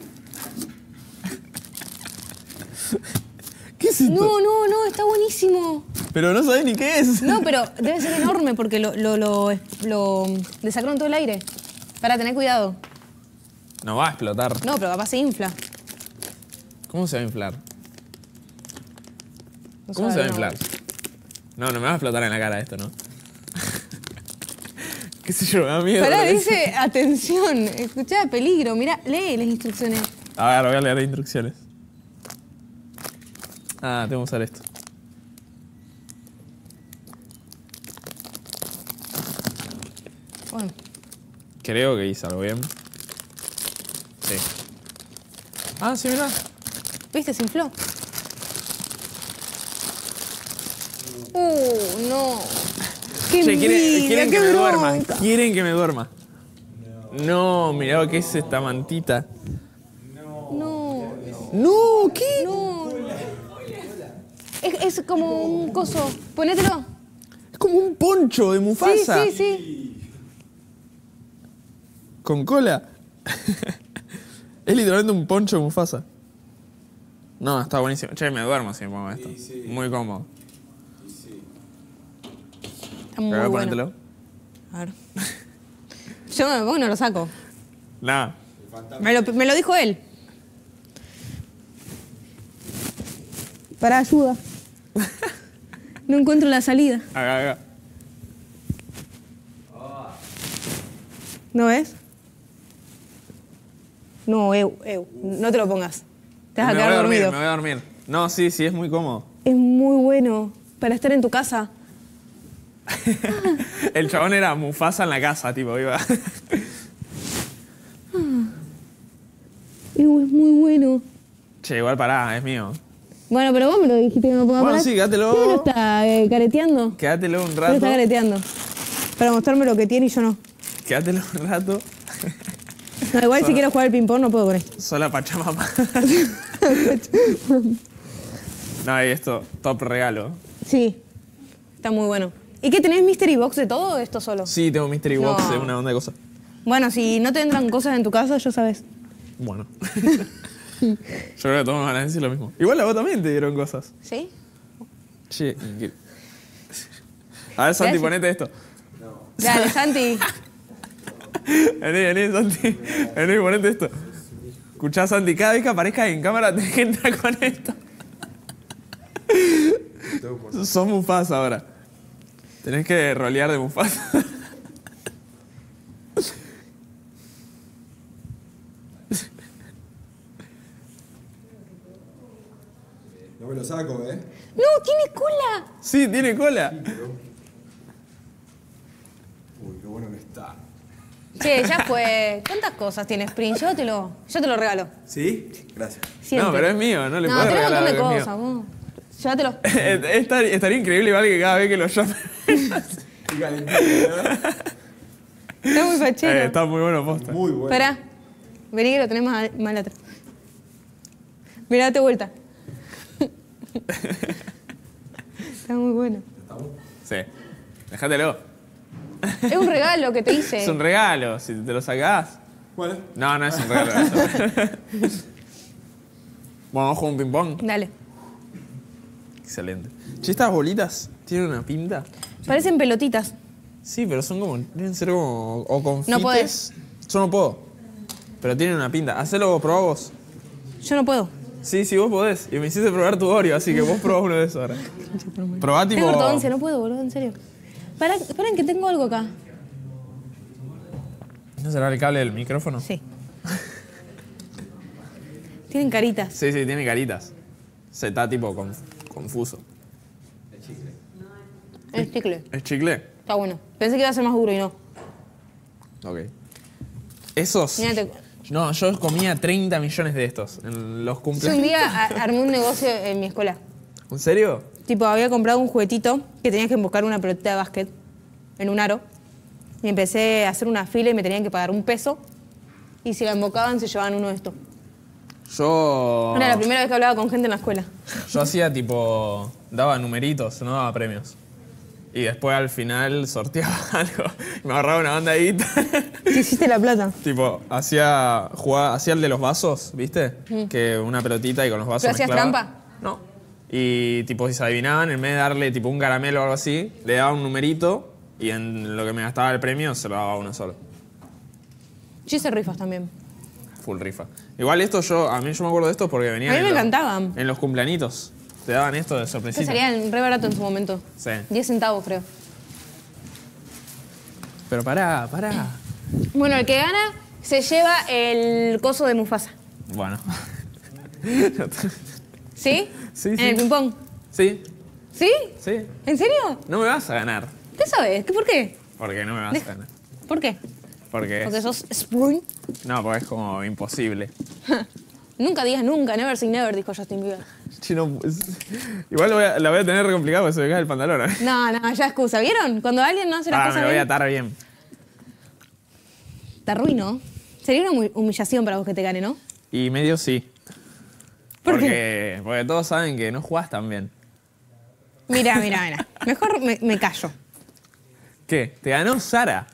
¿Qué es esto? No, no, no, está buenísimo. Pero no sabés ni qué es. No, pero debe ser enorme porque lo, lo, lo, todo el aire. Para tener cuidado. No va a explotar. No, pero capaz se infla. ¿Cómo se va a inflar? ¿Cómo se va a inflar? No, no me va a explotar en la cara esto, ¿no? ¿Qué sé yo? Me da miedo. Pará, dice, atención, escuchá, peligro. Mira, lee las instrucciones. A ver, voy a leer las instrucciones. Ah, tengo que usar esto. Bueno. Creo que hice algo bien. Ah, sí, mira, ¿Viste? Se infló. Uh, no. Qué quieren, quieren que me duerma. Quieren que me duerma. No, mira, ¿qué es esta mantita. No. No, ¿qué? No. Es, como un coso. Ponételo. Es como un poncho de Mufasa. Sí, sí, sí. Con cola. Es literalmente un poncho de Mufasa. No, está buenísimo. Che, me duermo así me esto. Muy cómodo. Sí, está muy bueno. A ver. Yo me no lo saco. Nada. Me lo, dijo él. Para ayuda. no encuentro la salida. Acá, acá. ¿No ves? No, eu, eh, eu, eh, no te lo pongas. Te vas a quedar voy a dormir, dormido. Me voy a dormir. No, sí, sí, es muy cómodo. Es muy bueno para estar en tu casa. El chabón era Mufasa en la casa, tipo, iba. es muy bueno. Che, igual pará, es mío. Bueno, pero vos me lo dijiste que no podía Bueno, sí, quédatelo. ¿Qué lo está eh, careteando? Quédatelo un rato. Lo está careteando. Para mostrarme lo que tiene y yo no. Quédatelo un rato. No, igual si quiero jugar al ping-pong no puedo con esto. Sola Pachamama. no, y esto, top regalo. Sí, está muy bueno. ¿Y qué tenés Mystery Box de todo esto solo? Sí, tengo Mystery Box es una onda de cosas. Bueno, si no te entran cosas en tu casa, ya sabes. Bueno. Yo creo que todos me van a decir lo mismo. Igual a vos también te dieron cosas. ¿Sí? Sí. a ver, Santi, ponete esto. No. Dale, Santi. Vení, vení, Santi. Vení, ponete esto. Escuchá, Santi, cada vez que aparezca en cámara te entra con esto. Son Mufasa ahora. Tenés que rolear de Mufasa. No me lo saco, ¿eh? ¡No! ¡Tiene cola! Sí, tiene cola. Uy, qué bueno que está. Che, ya fue. ¿Cuántas cosas tienes, Sprint? Yo te lo, yo te lo regalo. ¿Sí? Gracias. No, pero es mío, no le puedo regalar. No, tenés un montón de cosas. Llévatelo. estaría, estaría increíble igual que cada vez que lo llame... está muy fachero. Eh, está muy bueno posta. Muy bueno. Espera, Vení que lo tenés mal atrás. Mirá, date vuelta. está muy bueno. ¿Está bueno? Sí. Déjatelo. Es un regalo que te hice. Es un regalo, si te lo sacás. Bueno. No, no es un regalo. bueno, vamos a jugar un ping-pong. Dale. Excelente. Che, estas bolitas tienen una pinta. Parecen pelotitas. Sí, pero son como. Deben ser como. O confites. No podés. Yo no puedo. Pero tienen una pinta. Hacelo vos, probá vos. Yo no puedo. Sí, sí, vos podés. Y me hiciste probar tu Oreo, así que vos probá uno de esos ahora. Probá tipo... Tengo si no puedo, boludo, en serio esperen que tengo algo acá. ¿No será el cable del micrófono? Sí. tienen caritas. Sí, sí, tiene caritas. Se está tipo con, confuso. Es chicle. Es chicle. chicle? Está bueno. Pensé que iba a ser más duro y no. Ok. Esos... No, yo comía 30 millones de estos en los cumpleaños. Yo un día armé un negocio en mi escuela. ¿En serio? Tipo, había comprado un juguetito que tenías que buscar una pelotita de básquet en un aro. Y empecé a hacer una fila y me tenían que pagar un peso. Y si la embocaban, se llevaban uno de estos. Yo... Era la primera vez que hablaba con gente en la escuela. Yo hacía tipo... Daba numeritos, no daba premios. Y después al final sorteaba algo. Me agarraba una banda ahí. ¿Qué hiciste la plata? tipo, hacía, jugaba, hacía el de los vasos, ¿viste? Mm. Que una pelotita y con los vasos ¿Pero hacías trampa? No. Y tipo, si se adivinaban, en vez de darle tipo un caramelo o algo así, le daba un numerito y en lo que me gastaba el premio se lo daba uno solo. Yo hice rifas también. Full rifa. Igual esto yo, a mí yo me acuerdo de esto porque venía A mí me encantaban. En los cumplanitos. Te daban esto de sorpresa. sorpresita. re barato en su momento. Sí. 10 centavos, creo. Pero pará, pará. Bueno, el que gana se lleva el coso de Mufasa. Bueno. ¿Sí? Sí, ¿En el ping-pong? Sí. ¿Sí? Sí. ¿En serio? No me vas a ganar. ¿Qué sabes? ¿Por qué? Porque no me vas a ganar. ¿Por qué? Porque... Porque sos spoon. No, porque es como imposible. nunca digas nunca, never say never, dijo Justin Bieber. Pues, igual la voy a tener re complicada porque se me cae el pantalón. ¿eh? No, no, ya excusa. ¿Vieron? Cuando alguien no hace las ah, cosas me voy a atar bien. Te arruino. Sería una humillación para vos que te gane, ¿no? Y medio sí. Porque, porque todos saben que no jugás tan bien. Mira, mira, mira. Mejor me, callo. ¿Qué? Te ganó Sara.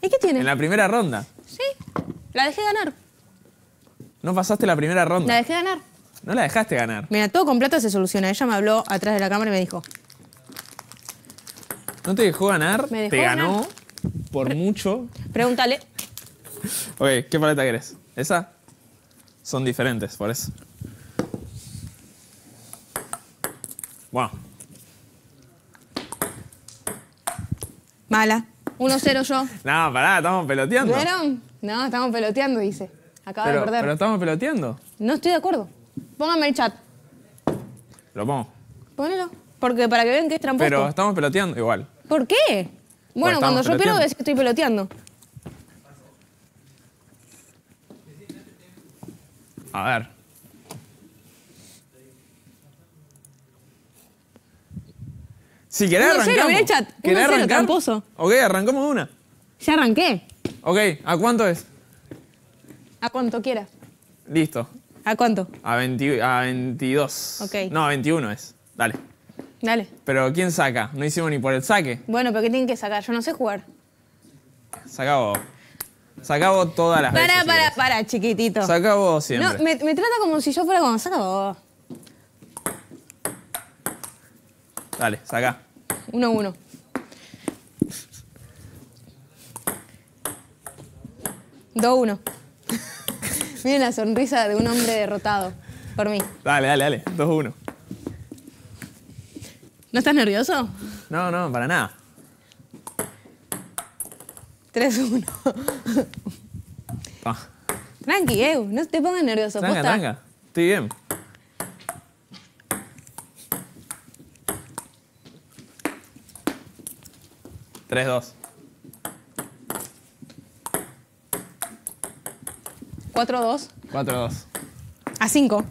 ¿Y qué tiene? En la primera ronda. Sí, la dejé ganar. No pasaste la primera ronda. La dejé ganar. No la dejaste ganar. Mira, todo completo se soluciona. Ella me habló atrás de la cámara y me dijo. No te dejó ganar, te ganó por mucho. Pregúntale. ok, ¿qué paleta querés? ¿Esa? Son diferentes, por eso. Mala. 1-0 yo. No, pará, estamos peloteando. ¿Vieron? No, estamos peloteando, dice. Acaba de perder. pero estamos peloteando. No estoy de acuerdo. Póngame el chat. Lo pongo. Pónelo. Porque para que vean que es tramposo. Pero estamos peloteando igual. ¿Por qué? Bueno, cuando yo pierdo que estoy peloteando. A ver. Si querés arrancar. Cero, el chat. ¿Querés Ok, arrancamos una. Ya arranqué. Ok, ¿a cuánto es? A cuánto quieras. Listo. ¿A cuánto? A, a 22. Ok. No, a 21 es. Dale. Dale. Pero ¿quién saca? No hicimos ni por el saque. Bueno, pero ¿qué tienen que sacar? Yo no sé jugar. Sacabo. Sacabo todas las para, veces. Para, para, para, chiquitito. Sacabo siempre. No, me, me, trata como si yo fuera como... Saca Dale, saca. 1-1. 2-1. Miren la sonrisa de un hombre derrotado por mí. Dale, dale, dale. 2-1. ¿No estás nervioso? No, no, para nada. 3-1. Tranqui, Ew, no te pongan nervioso por estoy bien. 3, 2. 4, 2. 4, 2. A 5.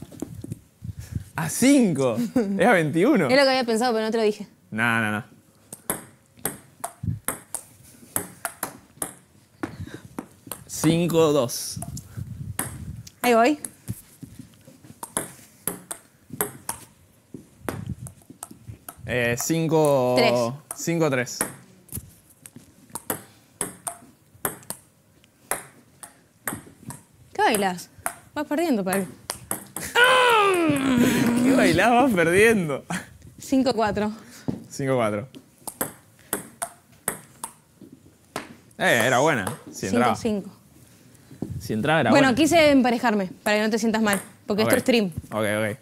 ¿A 5? Era 21. Es lo que había pensado, pero no te lo dije. No, no, no. Cinco, dos. Ahí voy. Eh, cinco... Tres. Cinco, tres. bailas? Vas perdiendo, Pablo. ¿Qué bailás? Vas perdiendo. 5-4. 5-4. Eh, era buena. Si entraba. 5-5. Si entraba era buena. Bueno, quise emparejarme para que no te sientas mal. Porque esto es stream. Ok, ok.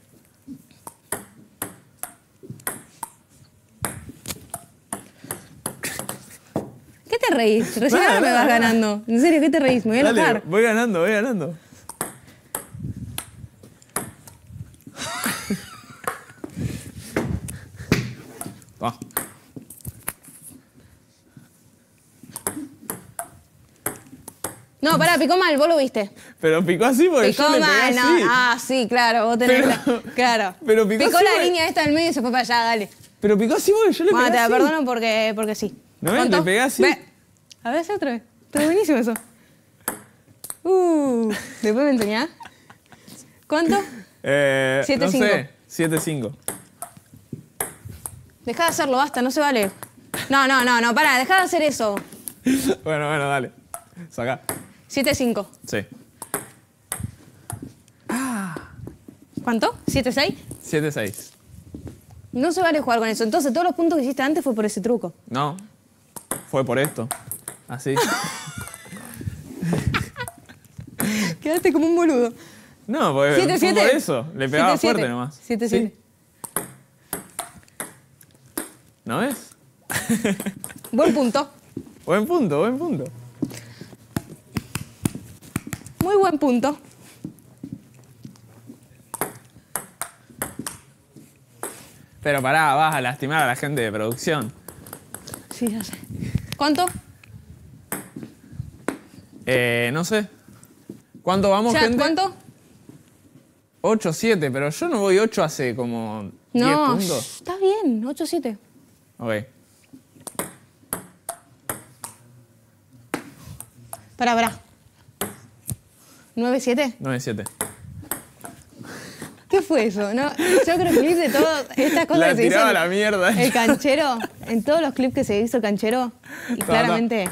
¿Qué te reís? Recién ahora me vas ganando. En serio, ¿qué te reís? Me voy a Dale, Voy ganando, voy ganando. No, pará, picó mal, vos lo viste. Pero picó así porque picó yo le mal, así. No. Ah, sí, claro, vos tenés la, Claro. Pero picó, picó la línea esta del medio y se fue para allá, dale. Pero picó así porque yo le bueno, pegué te perdono porque, porque sí. No, te te así. A ver, otra vez. Está buenísimo eso. Uh, después me enseñás. ¿Cuánto? Eh, 7 sé, 7-5. Deja de hacerlo, basta, no se vale. No, no, no, no, pará, dejá de hacer eso. bueno, bueno, dale. Saca. 7-5. Sí. Ah. ¿Cuánto? ¿7-6? 7-6. No se vale jugar con eso. Entonces, todos los puntos que hiciste antes fue por ese truco. No. Fue por esto. Así. Quedaste como un boludo. No, porque fue por eso. Le pegaba fuerte nomás. 7-7. ¿No es? Buen punto. Buen punto, buen punto. Muy buen punto. Pero pará, vas a lastimar a la gente de producción. Sí, ya sé. ¿Cuánto? Eh, no sé. ¿Cuánto vamos, gente? ¿Cuánto? 8, 7, pero yo no voy 8 hace como no, 10 puntos. está bien, 8, 7. Ok. Pará, pará. ¿9-7? 9-7. ¿Qué fue eso? yo creo que hice de todas estas cosas la que se hizo la mierda. El canchero, en todos los clips que se hizo el canchero, y no, claramente...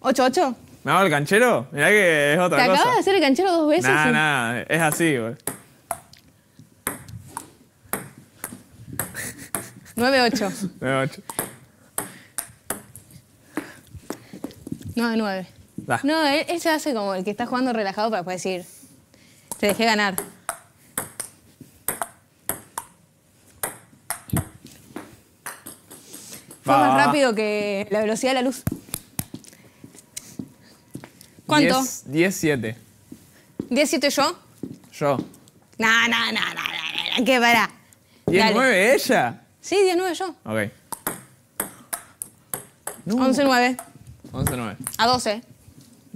¿8-8? No, el canchero, mirá que es otra ¿Te cosa. Te acabas de hacer el canchero dos veces. Nah, nada. es así, güey. 9-8. 9-8. 9-9. No, él, él, se hace como el que está jugando relajado para poder decir, te dejé ganar. Fue más rápido que la velocidad de la luz. ¿Cuánto? 17. ¿17 yo? Yo. No, no, no, no, no, no, que pará. ¿19 ella? Sí, 19 yo. Ok. 11-9. 11-9. A 12.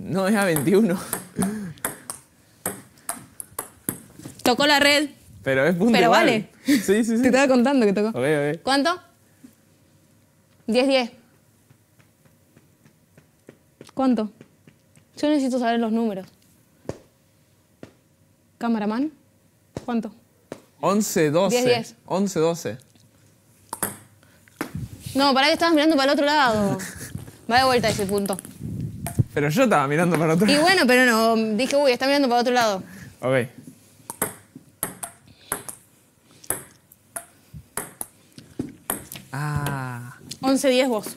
No, es a 21. Tocó la red. Pero es punto Pero vale. Sí, sí, sí. Te estaba contando que tocó. ¿Cuánto? 10-10. ¿Cuánto? Yo necesito saber los números. Cameraman, ¿cuánto? 11-12. 11-12. 11-12. No, para que estabas mirando para el otro lado. Va de vuelta ese punto. Pero yo estaba mirando para otro lado. Y bueno, pero no, dije, uy, está mirando para otro lado. Ok. Ah. 11-10 vos.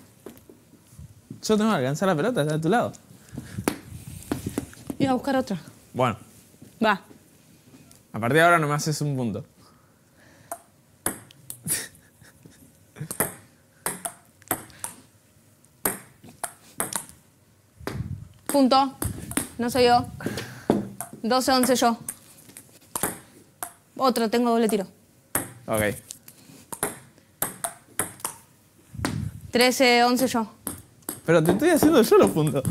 Yo tengo que alcanzar la pelota, está a tu lado. Iba a buscar otra. Bueno. Va. A partir de ahora no me haces un punto. Punto. No soy yo. 12, 11 yo. Otro, tengo doble tiro. Ok. 13, 11 yo. Pero te estoy haciendo yo los puntos.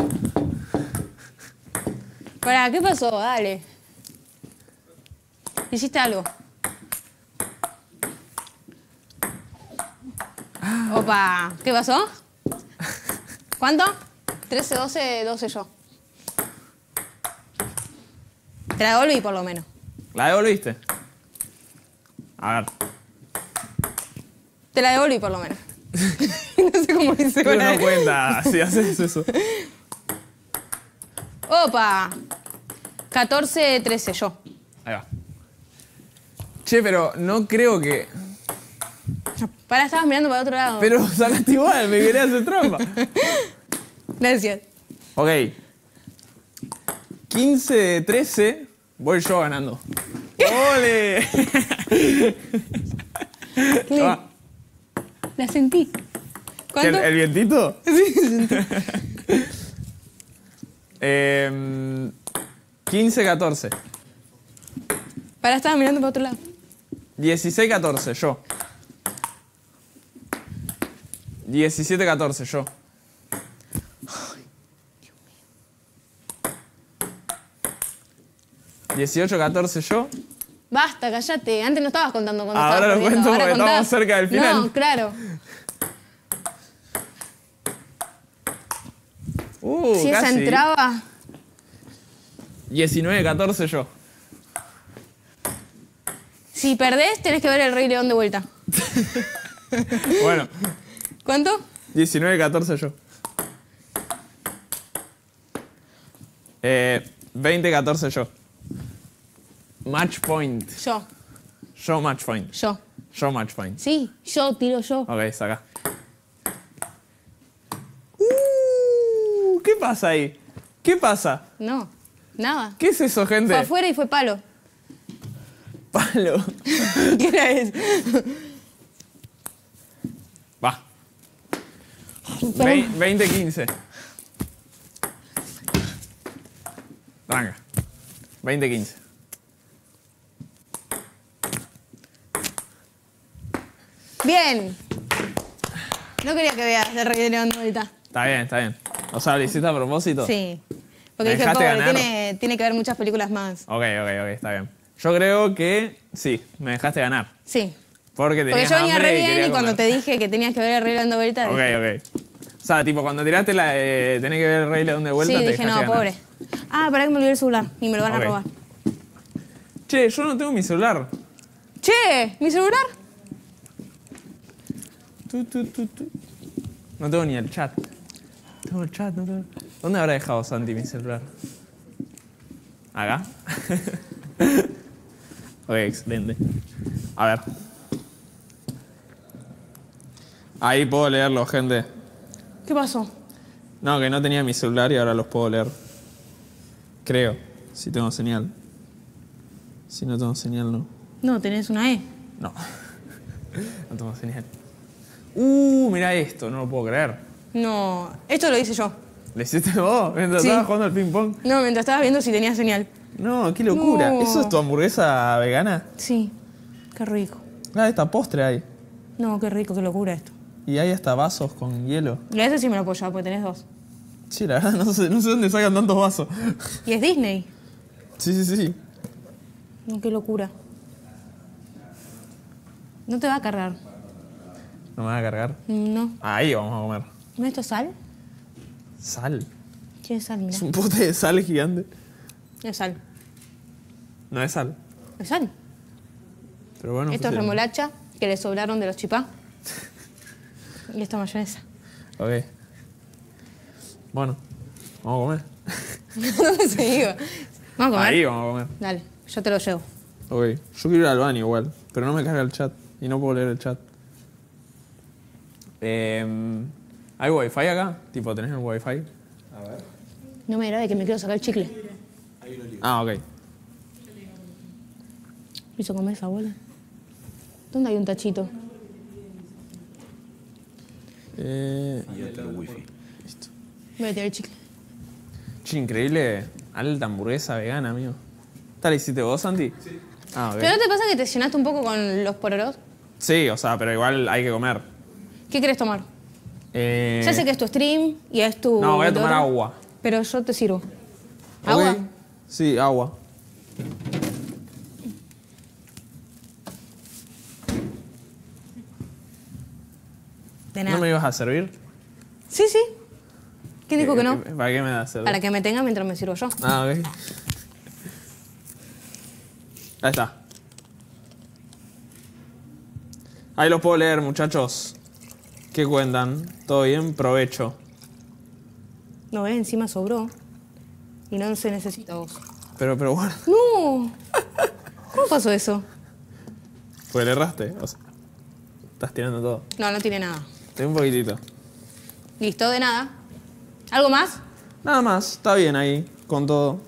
para ¿qué pasó? Dale. Hiciste algo. Opa, ¿qué pasó? ¿Cuánto? 13, 12, 12 yo. Te la devolví por lo menos. ¿La devolviste? A ver. Te la devolví por lo menos. no sé cómo hice. Pero no cuenta si haces eso. Opa. 14, 13 yo. Ahí va. Che, pero no creo que... Pará, estabas mirando para otro lado. Pero sacaste igual, me quería hacer trampa. Gracias. Ok. 15 13, voy yo ganando. ¡Ole! Ah. La sentí. ¿El, el vientito? Sí, sentí. 15, 14. Para, estaba mirando para otro lado. 16, 14, yo. 17, 14, yo. 18, 14 yo. Basta, cállate. Antes no estabas contando cuando ah, Ahora lo cuento porque estamos cerca del final. No, claro. Uh, si esa entraba. 19, 14 yo. Si perdés, tenés que ver el Rey León de vuelta. bueno. ¿Cuánto? 19, 14 yo. 20, eh, 14 yo. Match point. Yo. Yo match point. Yo. Yo match point. Sí, yo tiro yo. Ok, saca. Uh, ¿Qué pasa ahí? ¿Qué pasa? No, nada. ¿Qué es eso, gente? Fue afuera y fue palo. Palo. ¿Qué era eso? Va. 20-15. Venga, 20-15. Bien. No quería que veas el Rey de León de vuelta. Está bien, está bien. O sea, ¿lo hiciste a propósito? Sí. Porque dije, pobre, tiene, tiene que ver muchas películas más. Ok, ok, ok, está bien. Yo creo que sí, me dejaste ganar. Sí. Porque, yo venía re bien y, cuando te dije que tenías que ver el Rey León de vuelta... Ok, ok. O sea, tipo, cuando tiraste la eh, tenés que ver el Rey León de vuelta... Sí, te dije, no, pobre. Ah, para que me olvidé el celular y me lo van a robar. Che, yo no tengo mi celular. Che, ¿mi celular? no tengo ni el chat. Tengo el chat, no tengo... ¿Dónde habrá dejado Santi mi celular? ¿Haga? ok, excelente. A ver. Ahí puedo leerlo, gente. ¿Qué pasó? No, que no tenía mi celular y ahora los puedo leer. Creo, si tengo señal. Si no tengo señal, no. No, tenés una E. No, no tengo señal. Uh, mirá esto, no lo puedo creer. No, esto lo hice yo. ¿Lo hiciste vos? Mientras estabas jugando al ping-pong. No, mientras estabas viendo si tenía señal. No, qué locura. ¿Eso es tu hamburguesa vegana? Sí, qué rico. Ah, esta postre hay. No, qué rico, qué locura esto. Y hay hasta vasos con hielo. La ese sí me lo apoyaba porque tenés dos. Sí, la verdad, no sé, no sé dónde sacan tantos vasos. Y es Disney. Sí, sí, sí. No, qué locura. No te va a cargar. ¿No me vas a cargar? No. Ahí vamos a comer. ¿No esto sal? ¿Sal? ¿Qué es sal? Mira? Es un pote de sal gigante. Es sal. No es sal. Es sal. Pero bueno. Esto es remolacha que le sobraron de los chipá. y esta mayonesa. Ok. Bueno, vamos a comer. No digo? Vamos a comer. Ahí vamos a comer. Dale, yo te lo llevo. Ok, yo quiero ir al baño igual, pero no me carga el chat y no puedo leer el chat. Eh, ¿Hay wifi acá? Tipo, ¿tenés el wifi? A ver. No me de que me quiero sacar el chicle. Ah, ok. ¿Me hizo comer esa bola? ¿Dónde hay un tachito? Eh, Y otro wifi. listo. Voy a tirar el chicle. Che, increíble. Alta hamburguesa vegana, amigo. ¿Está la hiciste vos, Santi? Sí. Ah, ¿Pero no te pasa que te llenaste un poco con los pororos? Sí, o sea, pero igual hay que comer. ¿Qué quieres tomar? Eh... Ya sé que es tu stream y es tu... No, voy a tomar agua. Pero yo te sirvo. ¿Agua? Sí, agua. nada. ¿No me ibas a servir? Sí, sí. ¿Quién dijo que eh, no? Eh, ¿Para qué me das servir? Para que me tenga mientras me sirvo yo. Ah, ok. Ahí está. Ahí lo puedo leer, muchachos. ¿Qué cuentan? ¿Todo bien? Provecho. No, ve, eh, encima sobró. Y no se necesita vos. Pero, pero bueno. ¡No! ¿Cómo pasó eso? Pues le erraste. estás tirando todo. No, no tiene nada. Tiene un poquitito. Listo, de nada. ¿Algo más? Nada más. Está bien ahí, con todo.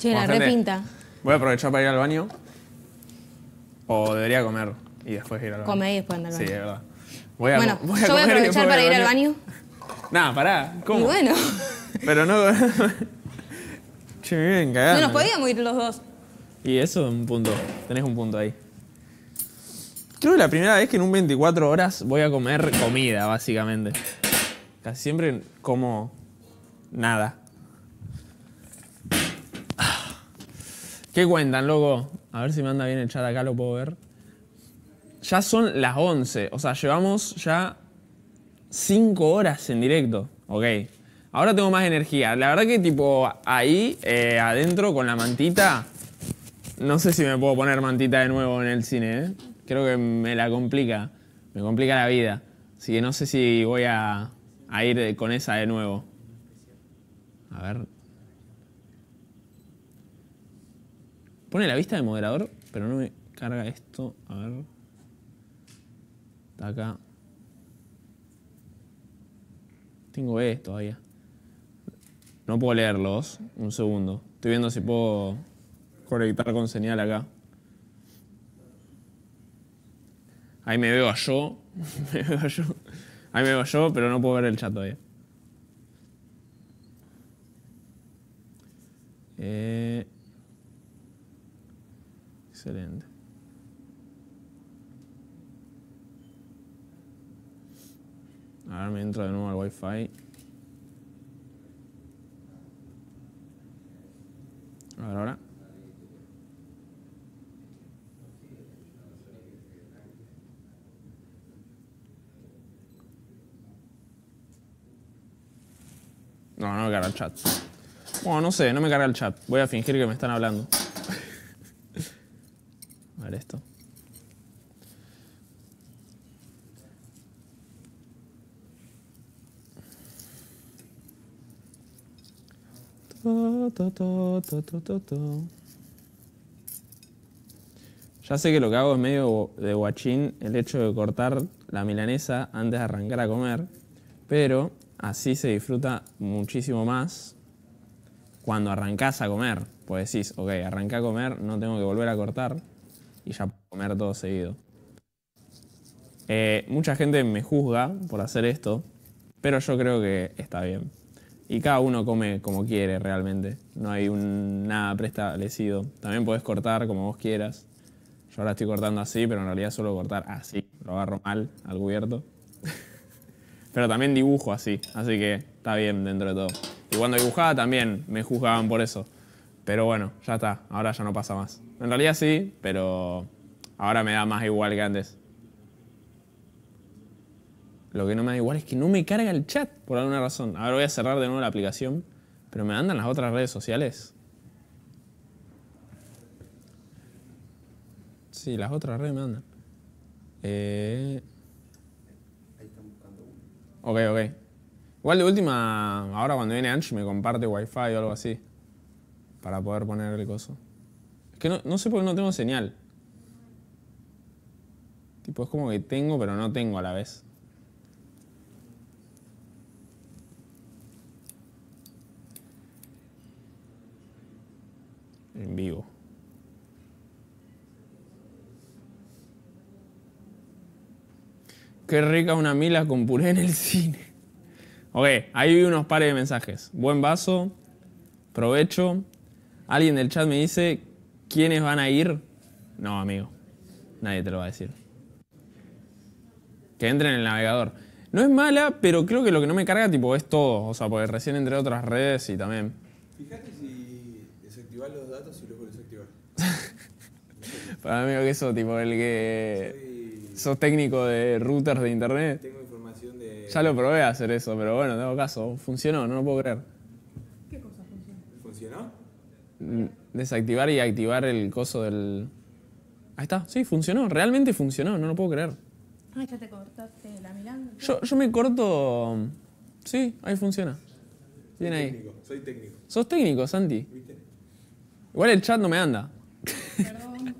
Che, la repinta. Voy a aprovechar para ir al baño. O debería comer y después ir al baño. Come y después andar al baño. Sí, es verdad. Voy a, bueno, yo voy a aprovechar para ir al baño. Nada, pará. ¿Cómo? bueno. Pero no. che, me vienen No nos eh. podíamos ir los dos. Y eso es un punto. Tenés un punto ahí. Creo que la primera vez que en un 24 horas voy a comer comida, básicamente. Casi siempre como nada. ¿Qué cuentan, loco? A ver si me anda bien el chat acá, lo puedo ver. Ya son las 11, o sea, llevamos ya 5 horas en directo. Ok, ahora tengo más energía. La verdad que tipo ahí, eh, adentro, con la mantita, no sé si me puedo poner mantita de nuevo en el cine, ¿eh? Creo que me la complica, me complica la vida. Así que no sé si voy a ir con esa de nuevo. A ver, Pone la vista de moderador, pero no me carga esto. A ver. Está acá. Tengo esto todavía. No puedo leerlos. Un segundo. Estoy viendo si puedo conectar con señal acá. Ahí me veo yo. me veo a yo. Ahí me veo yo, pero no puedo ver el chat todavía. Eh, Excelente. Ahora me entro de nuevo al Wi-Fi. A ahora. No, no me carga el chat. Bueno, no sé, no me carga el chat. Voy a fingir que me están hablando. A ver esto. Ya sé que lo que hago es medio de guachín el hecho de cortar la milanesa antes de arrancar a comer, pero así se disfruta muchísimo más cuando arrancás a comer. Pues decís, ok, arranca a comer, no tengo que volver a cortar y ya comer todo seguido. Eh, mucha gente me juzga por hacer esto, pero yo creo que está bien. Y cada uno come como quiere realmente. No hay nada preestablecido. También podés cortar como vos quieras. Yo ahora estoy cortando así, pero en realidad suelo cortar así. Lo agarro mal al cubierto. pero también dibujo así, así que está bien dentro de todo. Y cuando dibujaba también me juzgaban por eso. Pero bueno, ya está, ahora ya no pasa más. En realidad sí, pero ahora me da más igual que antes. Lo que no me da igual es que no me carga el chat por alguna razón. Ahora voy a cerrar de nuevo la aplicación, pero me andan las otras redes sociales. Sí, las otras redes me andan. Eh... Ok, ok. Igual de última, ahora cuando viene Ange me comparte wifi o algo así. Para poder poner el coso. Es Que no, no sé por qué no tengo señal. Tipo, es como que tengo, pero no tengo a la vez. En vivo. Qué rica una mila con puré en el cine. Ok, ahí vi unos pares de mensajes. Buen vaso, provecho. Alguien del chat me dice quiénes van a ir, no, amigo, nadie te lo va a decir. Que entren en el navegador. No es mala, pero creo que lo que no me carga tipo es todo. O sea, porque recién entré a otras redes y también. Fíjate si desactivás los datos y luego desactivás. Para mí que eso, tipo, el que sos técnico de routers de internet. Tengo información de... Ya lo probé a hacer eso, pero bueno, tengo caso. Funcionó, no lo puedo creer. ¿Qué cosa funcionó? ¿Funcionó? Mm. Desactivar y activar el coso del... Ahí está, sí, funcionó, realmente funcionó, no lo puedo creer. Ah, ya te cortaste la miranda. Yo, yo me corto... Sí, ahí funciona. Bien ahí. soy técnico. Sos técnico, Santi. Igual el chat no me anda. Perdón.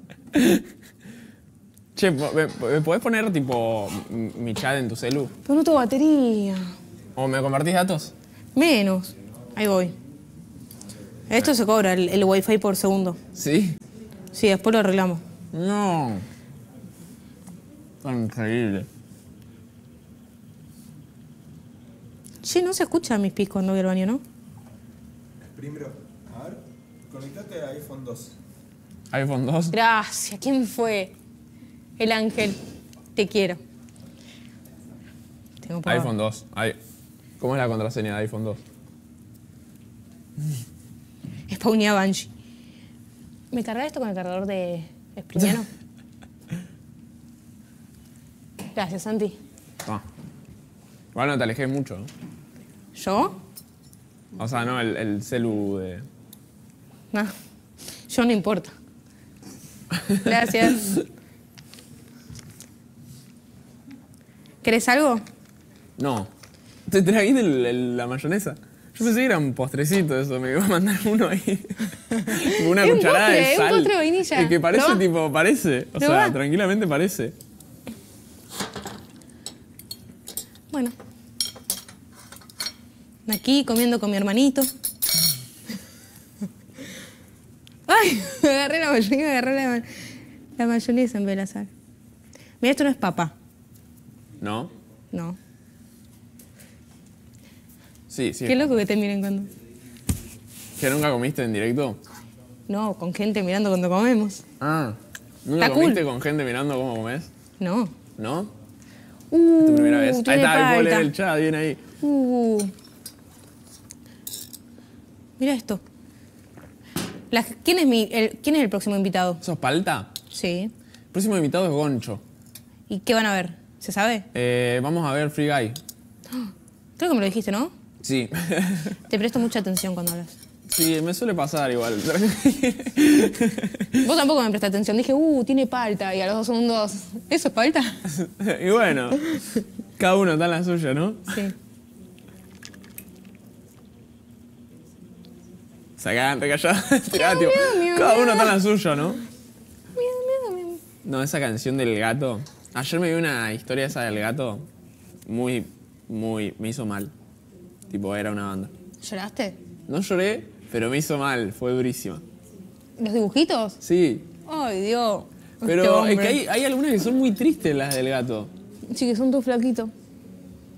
che, ¿me, podés poner tipo mi chat en tu celu? Pero no tengo batería. ¿O me compartís datos? Menos. Ahí voy. Esto se cobra, el, wi wifi por segundo. ¿Sí? Sí, después lo arreglamos. No. Increíble. Sí, no se escucha mis pis cuando voy al baño, ¿no? Primero, a ver, conectate a iPhone 2. ¿iPhone 2? Gracias, ¿quién fue? El ángel. Te quiero. Tengo iPhone 2. ¿Cómo es la contraseña de iPhone 2? spawneaba Banshee. ¿Me carga esto con el cargador de Esprimiano? Gracias, Santi. Ah. Igual te alejé mucho. ¿no? ¿Yo? O sea, no, el, celu de... No, yo no importa. Gracias. ¿Querés algo? No. Te trajiste la mayonesa. Yo pensé que era un postrecito eso, me iba a mandar uno ahí. una cucharada de sal. Es postre de que parece, tipo, parece. O sea, tranquilamente parece. Bueno. Aquí comiendo con mi hermanito. ¡Ay! Agarré la mayonesa, agarré la, la mayonesa en vez de la sal. Mira, esto no es papa. ¿No? No. Qué loco que te miren cuando. ¿Que nunca comiste en directo? No, con gente mirando cuando comemos. Ah, ¿nunca comiste con gente mirando cómo comes? No. ¿No? Uh, tu primera vez. Ahí está, el chat, viene ahí. Uh. Mira esto. ¿quién, es el, próximo invitado? ¿Sos palta? Sí. El próximo invitado es Goncho. ¿Y qué van a ver? ¿Se sabe? Eh, vamos a ver Free Guy. Creo que me lo dijiste, ¿no? Sí. Te presto mucha atención cuando hablas. Sí, me suele pasar igual. Vos tampoco me prestaste atención. Dije, uh, tiene palta. Y a los dos segundos, ¿eso es palta? y bueno, cada uno está en la suya, ¿no? Sí. Sacá, acaban cada uno está la suya, ¿no? No, esa canción del gato. Ayer me vi una historia esa del gato. Muy, muy, me hizo mal. Tipo, era una banda. ¿Lloraste? No lloré, pero me hizo mal, fue durísima. ¿Los dibujitos? Sí. Ay, Dios. Pero este es que hay, algunas que son muy tristes las del gato. Sí, que son tu flaquito.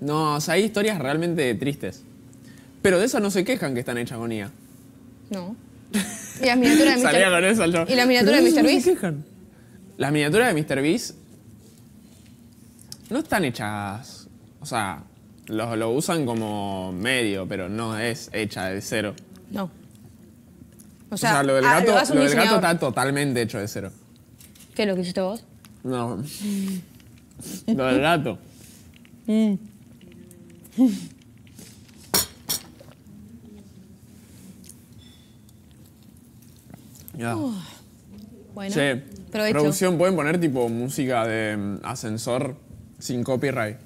No, o sea, hay historias realmente tristes. Pero de esas no se quejan que están hechas con IA. No. Y las miniaturas de Mr. Salía con eso ¿Y las miniaturas de Mr. Beast? No se quejan. Las miniaturas de Mr. Beast no están hechas. O sea, lo, usan como medio, pero no es hecha de cero. No. O sea, lo del ah, gato, está totalmente hecho de cero. ¿Qué lo que hiciste vos? No. lo del gato. ya. bueno, producción, ¿pueden poner tipo música de mm, ascensor sin copyright?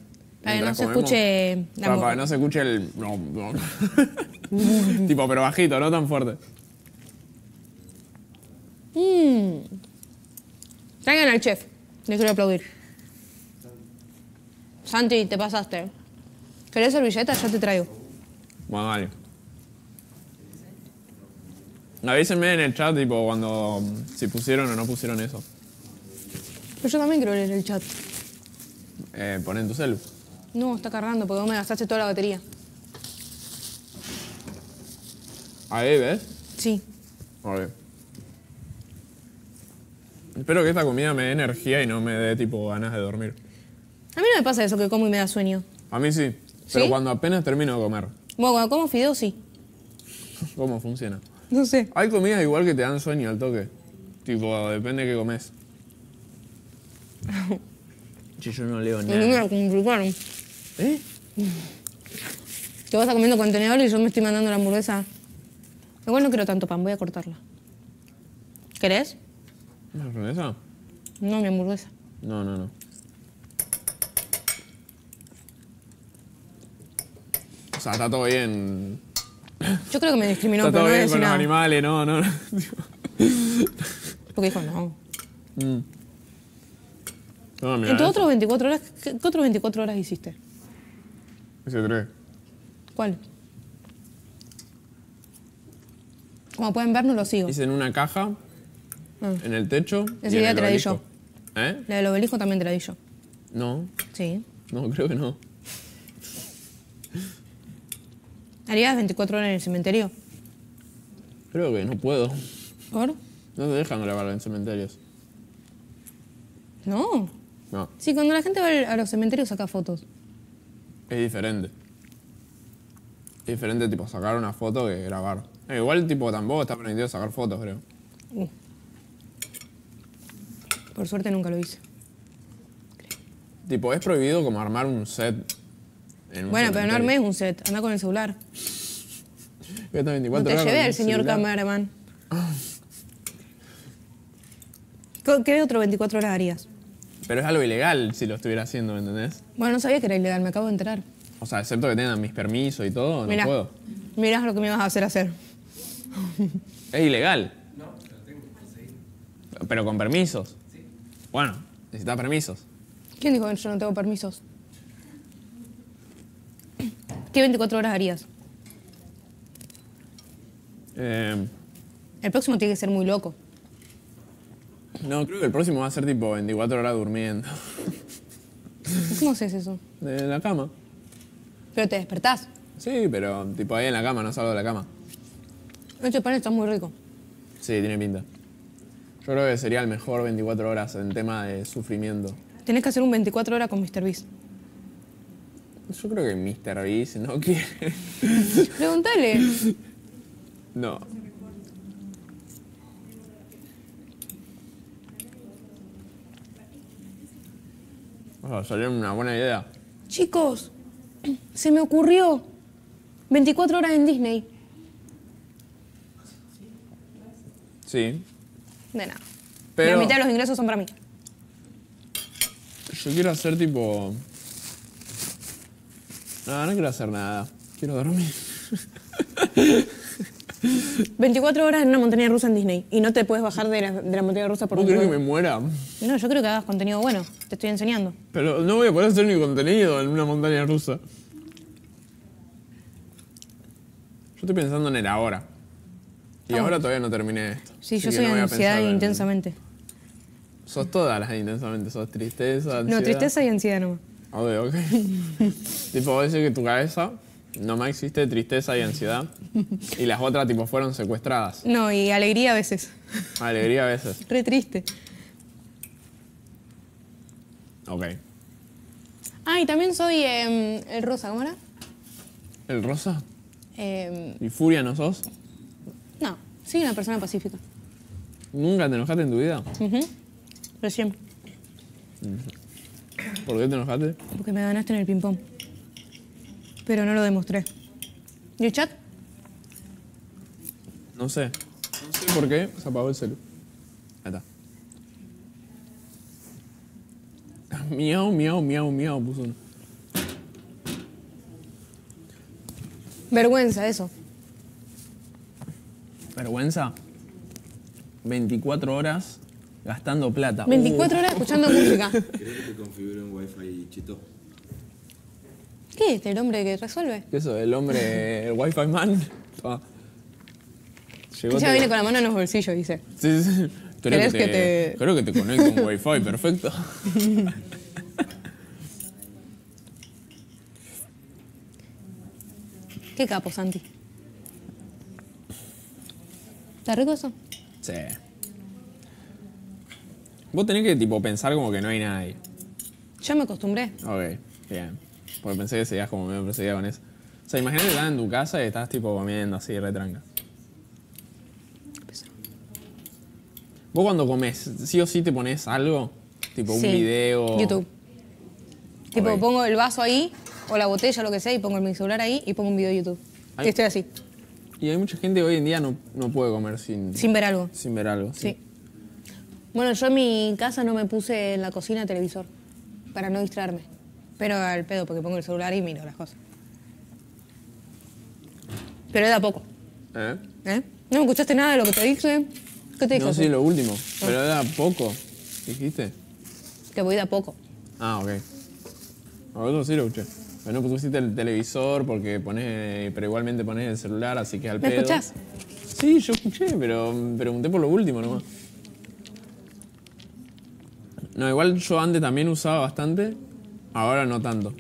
Para que no se escuche para, que no se escuche el... tipo, pero bajito, no tan fuerte. Mm. Traigan al chef. Le quiero aplaudir. Santi, te pasaste. ¿Querés servilleta? ya te traigo. Bueno, vale. Avísenme en el chat, tipo, cuando... Si pusieron o no pusieron eso. Pero yo también quiero en el chat. Eh, ponen tu celular. No, está cargando porque vos me gastaste toda la batería. Ahí, ¿ves? Sí. Vale. Espero que esta comida me dé energía y no me dé tipo ganas de dormir. A mí no me pasa eso que como y me da sueño. A mí sí, pero cuando apenas termino de comer. Bueno, cuando como fideos sí. ¿Cómo funciona? No sé. Hay comidas igual que te dan sueño al toque. Tipo, depende de qué comes. si yo no leo nada. Me complicaron. ¿Eh? Te vas a comiendo contenedor y yo me estoy mandando la hamburguesa. Igual no quiero tanto pan, voy a cortarla. ¿Querés? ¿La hamburguesa? No, mi hamburguesa. No, no, no. O sea, está todo bien. Yo creo que me discriminó, está pero todo no bien con los animales, no, no. no. Porque dijo no. Mm. no mira, en 24 horas, ¿qué, qué 24 horas hiciste? Ese tres. ¿Cuál? Como pueden ver, no lo sigo. Dice en una caja, ah. en el techo. Esa idea te la di yo. ¿Eh? La del obelisco también te la di yo. No. Sí. No, creo que no. ¿Harías 24 horas en el cementerio? Creo que no puedo. ¿Por? No te dejan grabar en cementerios. No. No. Sí, cuando la gente va a los cementerios saca fotos es diferente. Es diferente, tipo, sacar una foto que grabar. Eh, igual, tipo, tampoco está permitido sacar fotos, creo. Uh. Por suerte nunca lo hice. Tipo, es prohibido como armar un set. En bueno, pero no armes un set. Anda con el celular. 24 no te llevé al señor cameraman. ¿Qué otro 24 horas harías? Pero es algo ilegal si lo estuviera haciendo, ¿me entendés? Bueno, no sabía que era ilegal, me acabo de enterar. O sea, excepto que tengan mis permisos y todo, no puedo. Mirá lo que me vas a hacer hacer. ¿Es ilegal? No, lo tengo ¿Pero con permisos? Sí. Bueno, necesitas permisos. ¿Quién dijo que yo no tengo permisos? ¿Qué 24 horas harías? Eh, El próximo tiene que ser muy loco. No, creo que el próximo va a ser tipo 24 horas durmiendo. ¿Cómo se eso? En la cama. ¿Pero te despertás? Sí, pero tipo ahí en la cama, no salgo de la cama. Este pan está muy rico. Sí, tiene pinta. Yo creo que sería el mejor 24 horas en tema de sufrimiento. Tenés que hacer un 24 horas con Mr. Beast. Yo creo que Mr. Beast no quiere. Pregúntale. No. Bueno, salió una buena idea. Chicos, se me ocurrió 24 horas en Disney. Sí. De nada. Pero la mitad de los ingresos son para mí. Yo quiero hacer tipo... No, no quiero hacer nada. Quiero dormir. 24 horas en una montaña rusa en Disney y no te puedes bajar de la, montaña rusa por no crees que me muera? No, yo creo que hagas contenido bueno. Te estoy enseñando. Pero no voy a poder hacer mi contenido en una montaña rusa. Yo estoy pensando en el ahora. Y ahora todavía no terminé esto. Sí, yo soy ansiedad intensamente. Sos todas las intensamente. Sos tristeza, No, tristeza y ansiedad nomás. Ok, ok. tipo, decir que tu cabeza no más existe tristeza y ansiedad. Y las otras tipo fueron secuestradas. No, y alegría a veces. Alegría a veces. Re triste. Ok. Ah, y también soy em, el rosa, ¿cómo era? ¿El rosa? Em, ¿Y furia no sos? No, soy una persona pacífica. ¿Nunca te enojaste en tu vida? Uh -huh. Recién. ¿Por qué te enojaste? Porque me ganaste en el ping-pong. Pero no lo demostré. ¿Y el chat? No sé. No sé por qué se apagó el celular. Ahí está. miau, miau, miau, miau, puso uno. Vergüenza, eso. ¿Vergüenza? 24 horas gastando plata. 24 uh. horas escuchando música. Creo que te un wifi chito. ¿Qué ¿El hombre que resuelve? Eso, el hombre, el Wi-Fi man. Ella ah. ya viene con la mano en los bolsillos, dice. Sí, sí. sí. Creo, que te... creo que te conecto un Wi-Fi, perfecto. Qué capo, Santi. ¿Está rico eso? Sí. Vos tenés que tipo pensar como que no hay nadie. Yo me acostumbré. Ok, bien. Porque pensé que seguías como me perseguida con eso. O sea, imagínate que estás en tu casa y estás tipo comiendo así, retranca. Vos cuando comes, sí o sí te pones algo, tipo un video. YouTube. Tipo, pongo el vaso ahí, o la botella, lo que sea, y pongo mi celular ahí y pongo un video de YouTube. Y estoy así, Y hay mucha gente hoy en día no, no puede comer sin, sin ver algo. sin ver algo. Sí. Bueno, yo en mi casa no me puse en la cocina televisor para no distraerme pero al pedo porque pongo el celular y miro las cosas. Pero era poco. ¿Eh? ¿Eh? ¿No me escuchaste nada de lo que te dije? ¿Qué te dije? No, sí, lo último. Ah. Pero era poco. dijiste? Que voy de a poco. Ah, ok. A vosotros sí lo escuché. Pero no pusiste el televisor porque pones, pero igualmente pones el celular, así que al ¿Me escuchás? Sí, yo escuché, pero pregunté por lo último nomás. No, igual yo antes también usaba bastante, Ahora no tanto.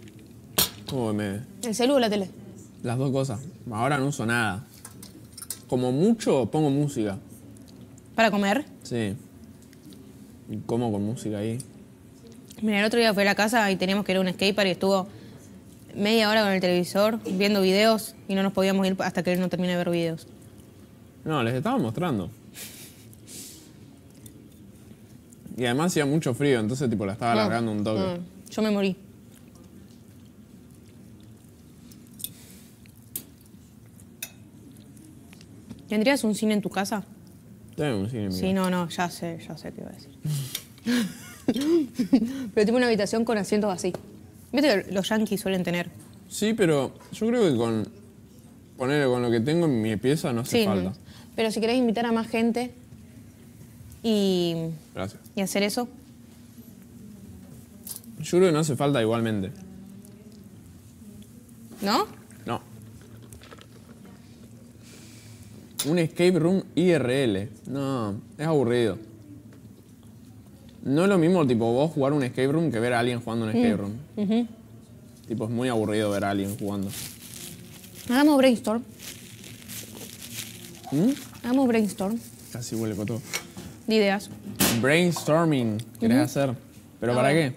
me... ¿El celular o la tele? Las dos cosas. Ahora no uso nada. Como mucho pongo música. ¿Para comer? Sí. Y como con música ahí. Mira, el otro día fui a la casa y teníamos que ir a un skatepark y estuvo media hora con el televisor viendo videos y no nos podíamos ir hasta que él no termine de ver videos. No, les estaba mostrando. Y además hacía mucho frío, entonces tipo la estaba ah, alargando un toque. Ah. yo me morí. ¿Tendrías un cine en tu casa? Tengo un cine en mi Sí, no, no, ya sé, ya sé qué iba a decir. pero tengo una habitación con asientos así. Viste que los yankees suelen tener. Sí, pero yo creo que con poner con lo que tengo en mi pieza no hace falta. Pero si querés invitar a más gente y, y hacer eso. Yo creo que no hace falta igualmente. ¿No? Un escape room IRL. No, es aburrido. No es lo mismo, tipo, vos jugar un escape room que ver a alguien jugando un mm, escape room. Tipo, es muy aburrido ver a alguien jugando. Hagamos brainstorm. ¿Mm? Hagamos brainstorm. Casi huele todo. De ideas. Brainstorming, ¿querés hacer? ¿Pero para qué?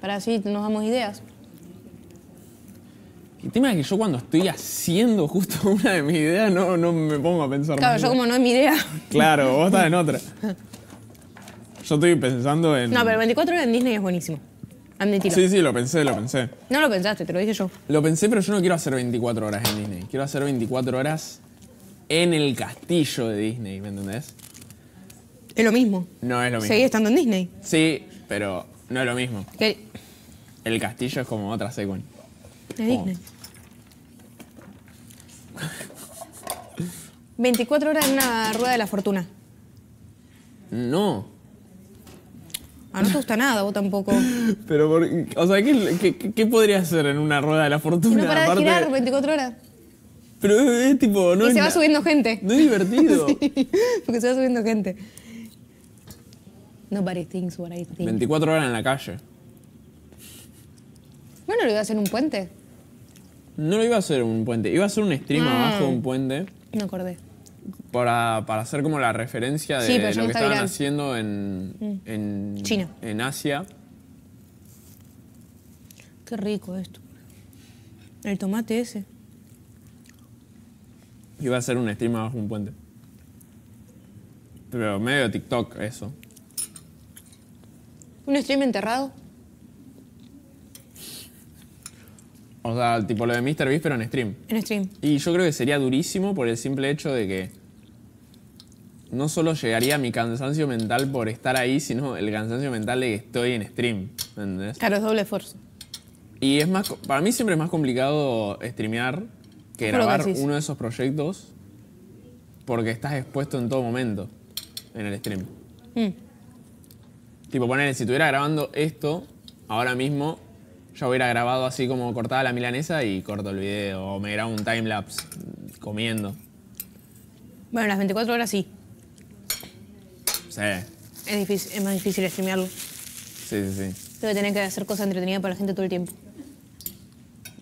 Para así nos damos ideas. El tema es que yo cuando estoy haciendo justo una de mis ideas no, no me pongo a pensar Claro, yo como no es mi idea. Claro, vos estás en otra. Yo estoy pensando en... No, pero 24 horas en Disney es buenísimo. Sí, sí, lo pensé, lo pensé. No lo pensaste, te lo dije yo. Lo pensé, pero yo no quiero hacer 24 horas en Disney. Quiero hacer 24 horas en el castillo de Disney, ¿me entendés? Es lo mismo. No es lo mismo. Seguí estando en Disney. Sí, pero no es lo mismo. El castillo es como otra secuencia. De Disney. 24 horas en una rueda de la fortuna. No. Ah, no te gusta nada, vos tampoco. Pero, o sea, ¿qué, podría hacer en una rueda de la fortuna? No para de 24 horas. Pero es, tipo, no se va subiendo gente. No es divertido. porque se va subiendo gente. Nobody thinks what I think. 24 horas en la calle. Bueno, lo iba a hacer en un puente. No lo iba a hacer un puente, iba a hacer un stream ah. abajo de un puente. Me acordé. Para, para hacer como la referencia de lo que estaban haciendo en, mm. en, China. en Asia. Qué rico esto. El tomate ese. Iba a hacer un stream abajo de un puente. Pero medio TikTok eso. ¿Un stream enterrado? O sea, tipo lo de Mr. Beast, pero en stream. En stream. Y yo creo que sería durísimo por el simple hecho de que no solo llegaría mi cansancio mental por estar ahí, sino el cansancio mental de que estoy en stream. ¿Entendés? Claro, es doble esfuerzo. Y es más, para mí siempre es más complicado streamear que grabar uno de esos proyectos porque estás expuesto en todo momento en el stream. Mm. Tipo, poner, si estuviera grabando esto ahora mismo, yo hubiera grabado así como cortaba la milanesa y corto el video. O me grabo un timelapse comiendo. Bueno, las 24 horas sí. Sí. Es, difícil, es más difícil streamearlo. Sí, sí, sí. Debe tener que hacer cosas entretenidas para la gente todo el tiempo.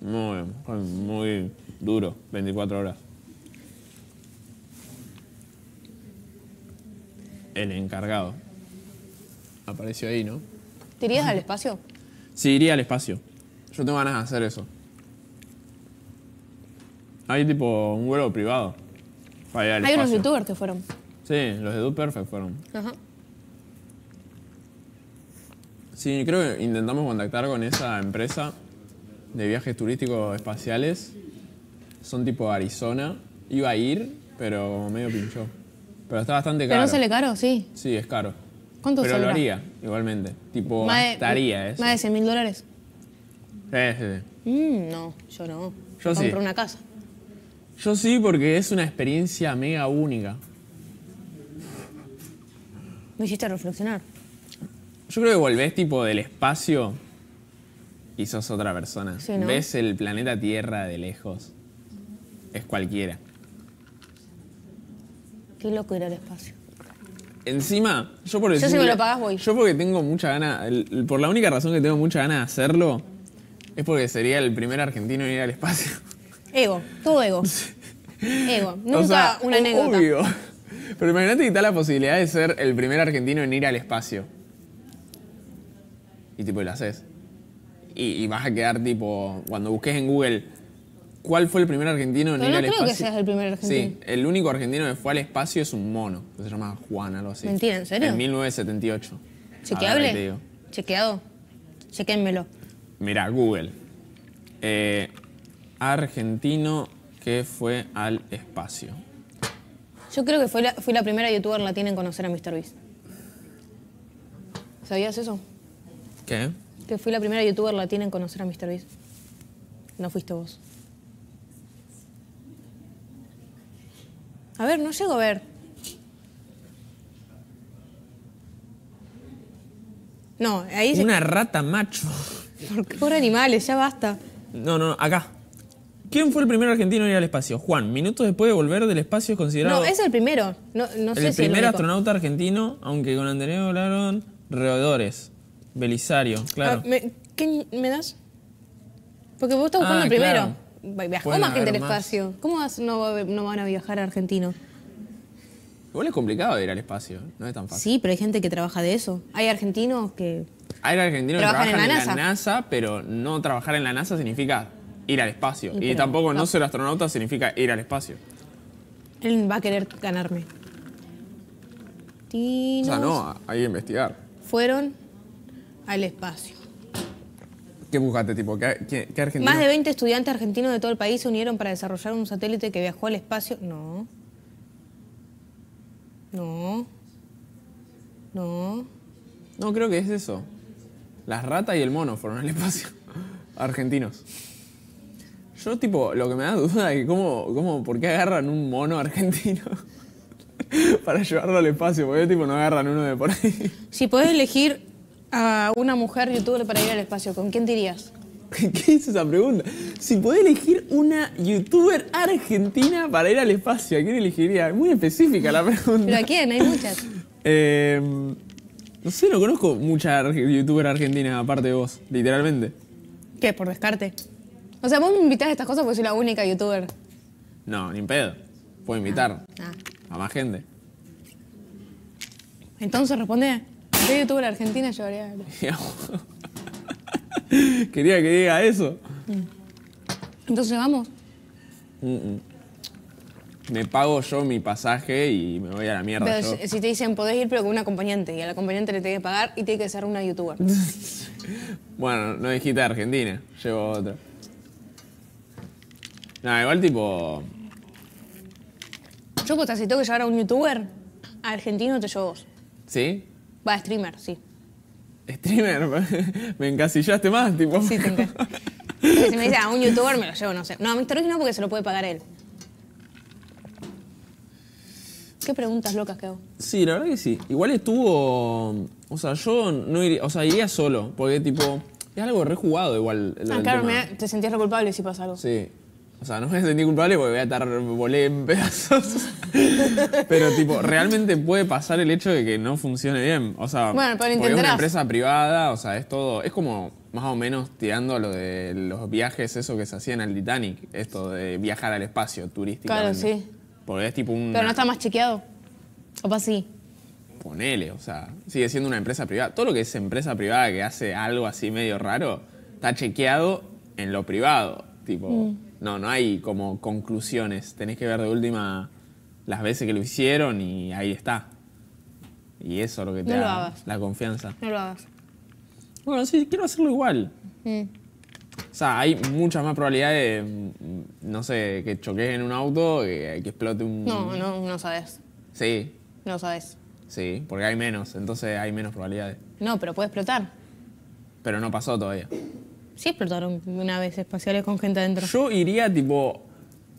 Muy, muy duro, 24 horas. El encargado. Apareció ahí, ¿no? ¿Te irías al espacio? Sí, iría al espacio. Yo tengo ganas de hacer eso. Hay tipo un vuelo privado. Para ir al Hay unos youtubers que fueron. Sí, los de Dude Perfect fueron. Ajá. Sí, creo que intentamos contactar con esa empresa de viajes turísticos espaciales. Son tipo Arizona. Iba a ir, pero medio pinchó. Pero está bastante caro. Pero no le caro, sí. Sí, es caro. ¿Cuánto Pero lo haría, igualmente. Tipo, estaría, eso. Más de 100 mil dólares. Sí, mm, no, yo no. Yo sí. una casa. Yo sí, porque es una experiencia mega única. Me hiciste reflexionar. Yo creo que volvés tipo del espacio y sos otra persona. Sí, ¿no? Ves el planeta Tierra de lejos. Es cualquiera. Qué loco ir al espacio. Encima, yo por eso Yo Yo porque tengo mucha gana, por la única razón que tengo mucha gana de hacerlo, es porque sería el primer argentino en ir al espacio. Ego, todo ego. Ego. Nunca una Pero imagínate que está la posibilidad de ser el primer argentino en ir al espacio. Y tipo, lo haces. y vas a quedar tipo, cuando busques en Google ¿Cuál fue el primer argentino en Pero ir no creo que seas el primer argentino. Sí, el único argentino que fue al espacio es un mono, que se llama Juan, algo así. Mentira, ¿en serio? En 1978. ¿Chequeable? ¿Chequeado? Chequénmelo. Mira, Google. Eh, argentino que fue al espacio. Yo creo que fui la, fui la primera youtuber latina en conocer a MrBeast. ¿Sabías eso? ¿Qué? Que fui la primera youtuber latina en conocer a MrBeast. No fuiste vos. A ver, no llego a ver. No, ahí... Una rata, macho. ¿Por animales, ya basta. No, no, acá. ¿Quién fue el primer argentino en ir al espacio? Juan, minutos después de volver del espacio considerado... No, es el primero. No, el sé si el primer astronauta argentino, aunque con Andrés hablaron roedores. Belisario, ah, claro. ¿Qué me das? Porque vos estás buscando ah, el primero. ¿Cómo más gente al espacio. ¿Cómo no, van a viajar a argentinos? Igual es complicado ir al espacio, no es tan fácil. Sí, pero hay gente que trabaja de eso. Hay argentinos que. Hay argentinos que trabajan en, la, NASA. pero no trabajar en la NASA significa ir al espacio. y tampoco no. ser astronauta significa ir al espacio. Él va a querer ganarme. o sea, no, hay que investigar. Fueron al espacio. ¿Qué buscaste? Tipo, ¿qué, argentino? Más de 20 estudiantes argentinos de todo el país se unieron para desarrollar un satélite que viajó al espacio. No. No. No. No, creo que es eso. Las ratas y el mono fueron al espacio. Argentinos. Yo, tipo, lo que me da duda es que cómo, cómo, por qué agarran un mono argentino para llevarlo al espacio. Porque, tipo, no agarran uno de por ahí. Si puedes elegir a una mujer youtuber para ir al espacio, ¿con quién dirías? ¿Qué es esa pregunta? Si podés elegir una youtuber argentina para ir al espacio, ¿a quién elegiría? Es muy específica la pregunta. ¿Pero a quién? Hay muchas. Em, no sé, no conozco mucha youtuber argentina aparte de vos, literalmente. ¿Qué? ¿Por descarte? O sea, vos me invitás a estas cosas porque soy la única youtuber. No, ni pedo. Puedo invitar ah, ah. a más gente. Entonces responde. Si YouTuber Argentina lloraría. Quería que diga eso. Mm. Entonces vamos. Me pago yo mi pasaje y me voy a la mierda. si te dicen podés ir pero con un acompañante y la acompañante le tenés que pagar y tiene que ser una youtuber. bueno, no dijiste Argentina, llevo otra. No, igual tipo... Yo, pues, si tengo que llevar a un youtuber, argentino te llevo vos. ¿Sí? Va, streamer, sí. Streamer, me encasillaste más, tipo. Sí, te si me dice a ah, un youtuber me lo llevo, no sé. No, a Mr. no porque se lo puede pagar él. ¿Qué preguntas locas que hago? Sí, la verdad que sí. Igual estuvo. O sea, yo no iría. O sea, iría solo. Porque, tipo. Es algo rejugado igual. Ah, claro, te sentías re culpable si pasa algo. Sí. O sea, no me voy a sentir culpable porque voy a estar volé en pedazos. pero, tipo, realmente puede pasar el hecho de que no funcione bien. O sea, bueno, porque es una empresa privada, o sea, es todo. Es como más o menos tirando a lo de los viajes, eso que se hacían al Titanic, esto de viajar al espacio turístico. Claro, sí. Porque es tipo un. Pero no está más chequeado. O para sí. Ponele, o sea, sigue siendo una empresa privada. Todo lo que es empresa privada que hace algo así medio raro, está chequeado en lo privado. Tipo. Mm no, no hay como conclusiones. Tenés que ver de última las veces que lo hicieron y ahí está. Y eso es lo que te da la confianza. No lo hagas. Bueno, sí, quiero hacerlo igual. Mm. O sea, hay muchas más probabilidades de, no sé, que choques en un auto, y que explote un... No, no, no sabes. Sí. No sabes. Sí, porque hay menos, entonces hay menos probabilidades. No, pero puede explotar. Pero no pasó todavía. Sí explotaron vez, espaciales con gente adentro. Yo iría tipo...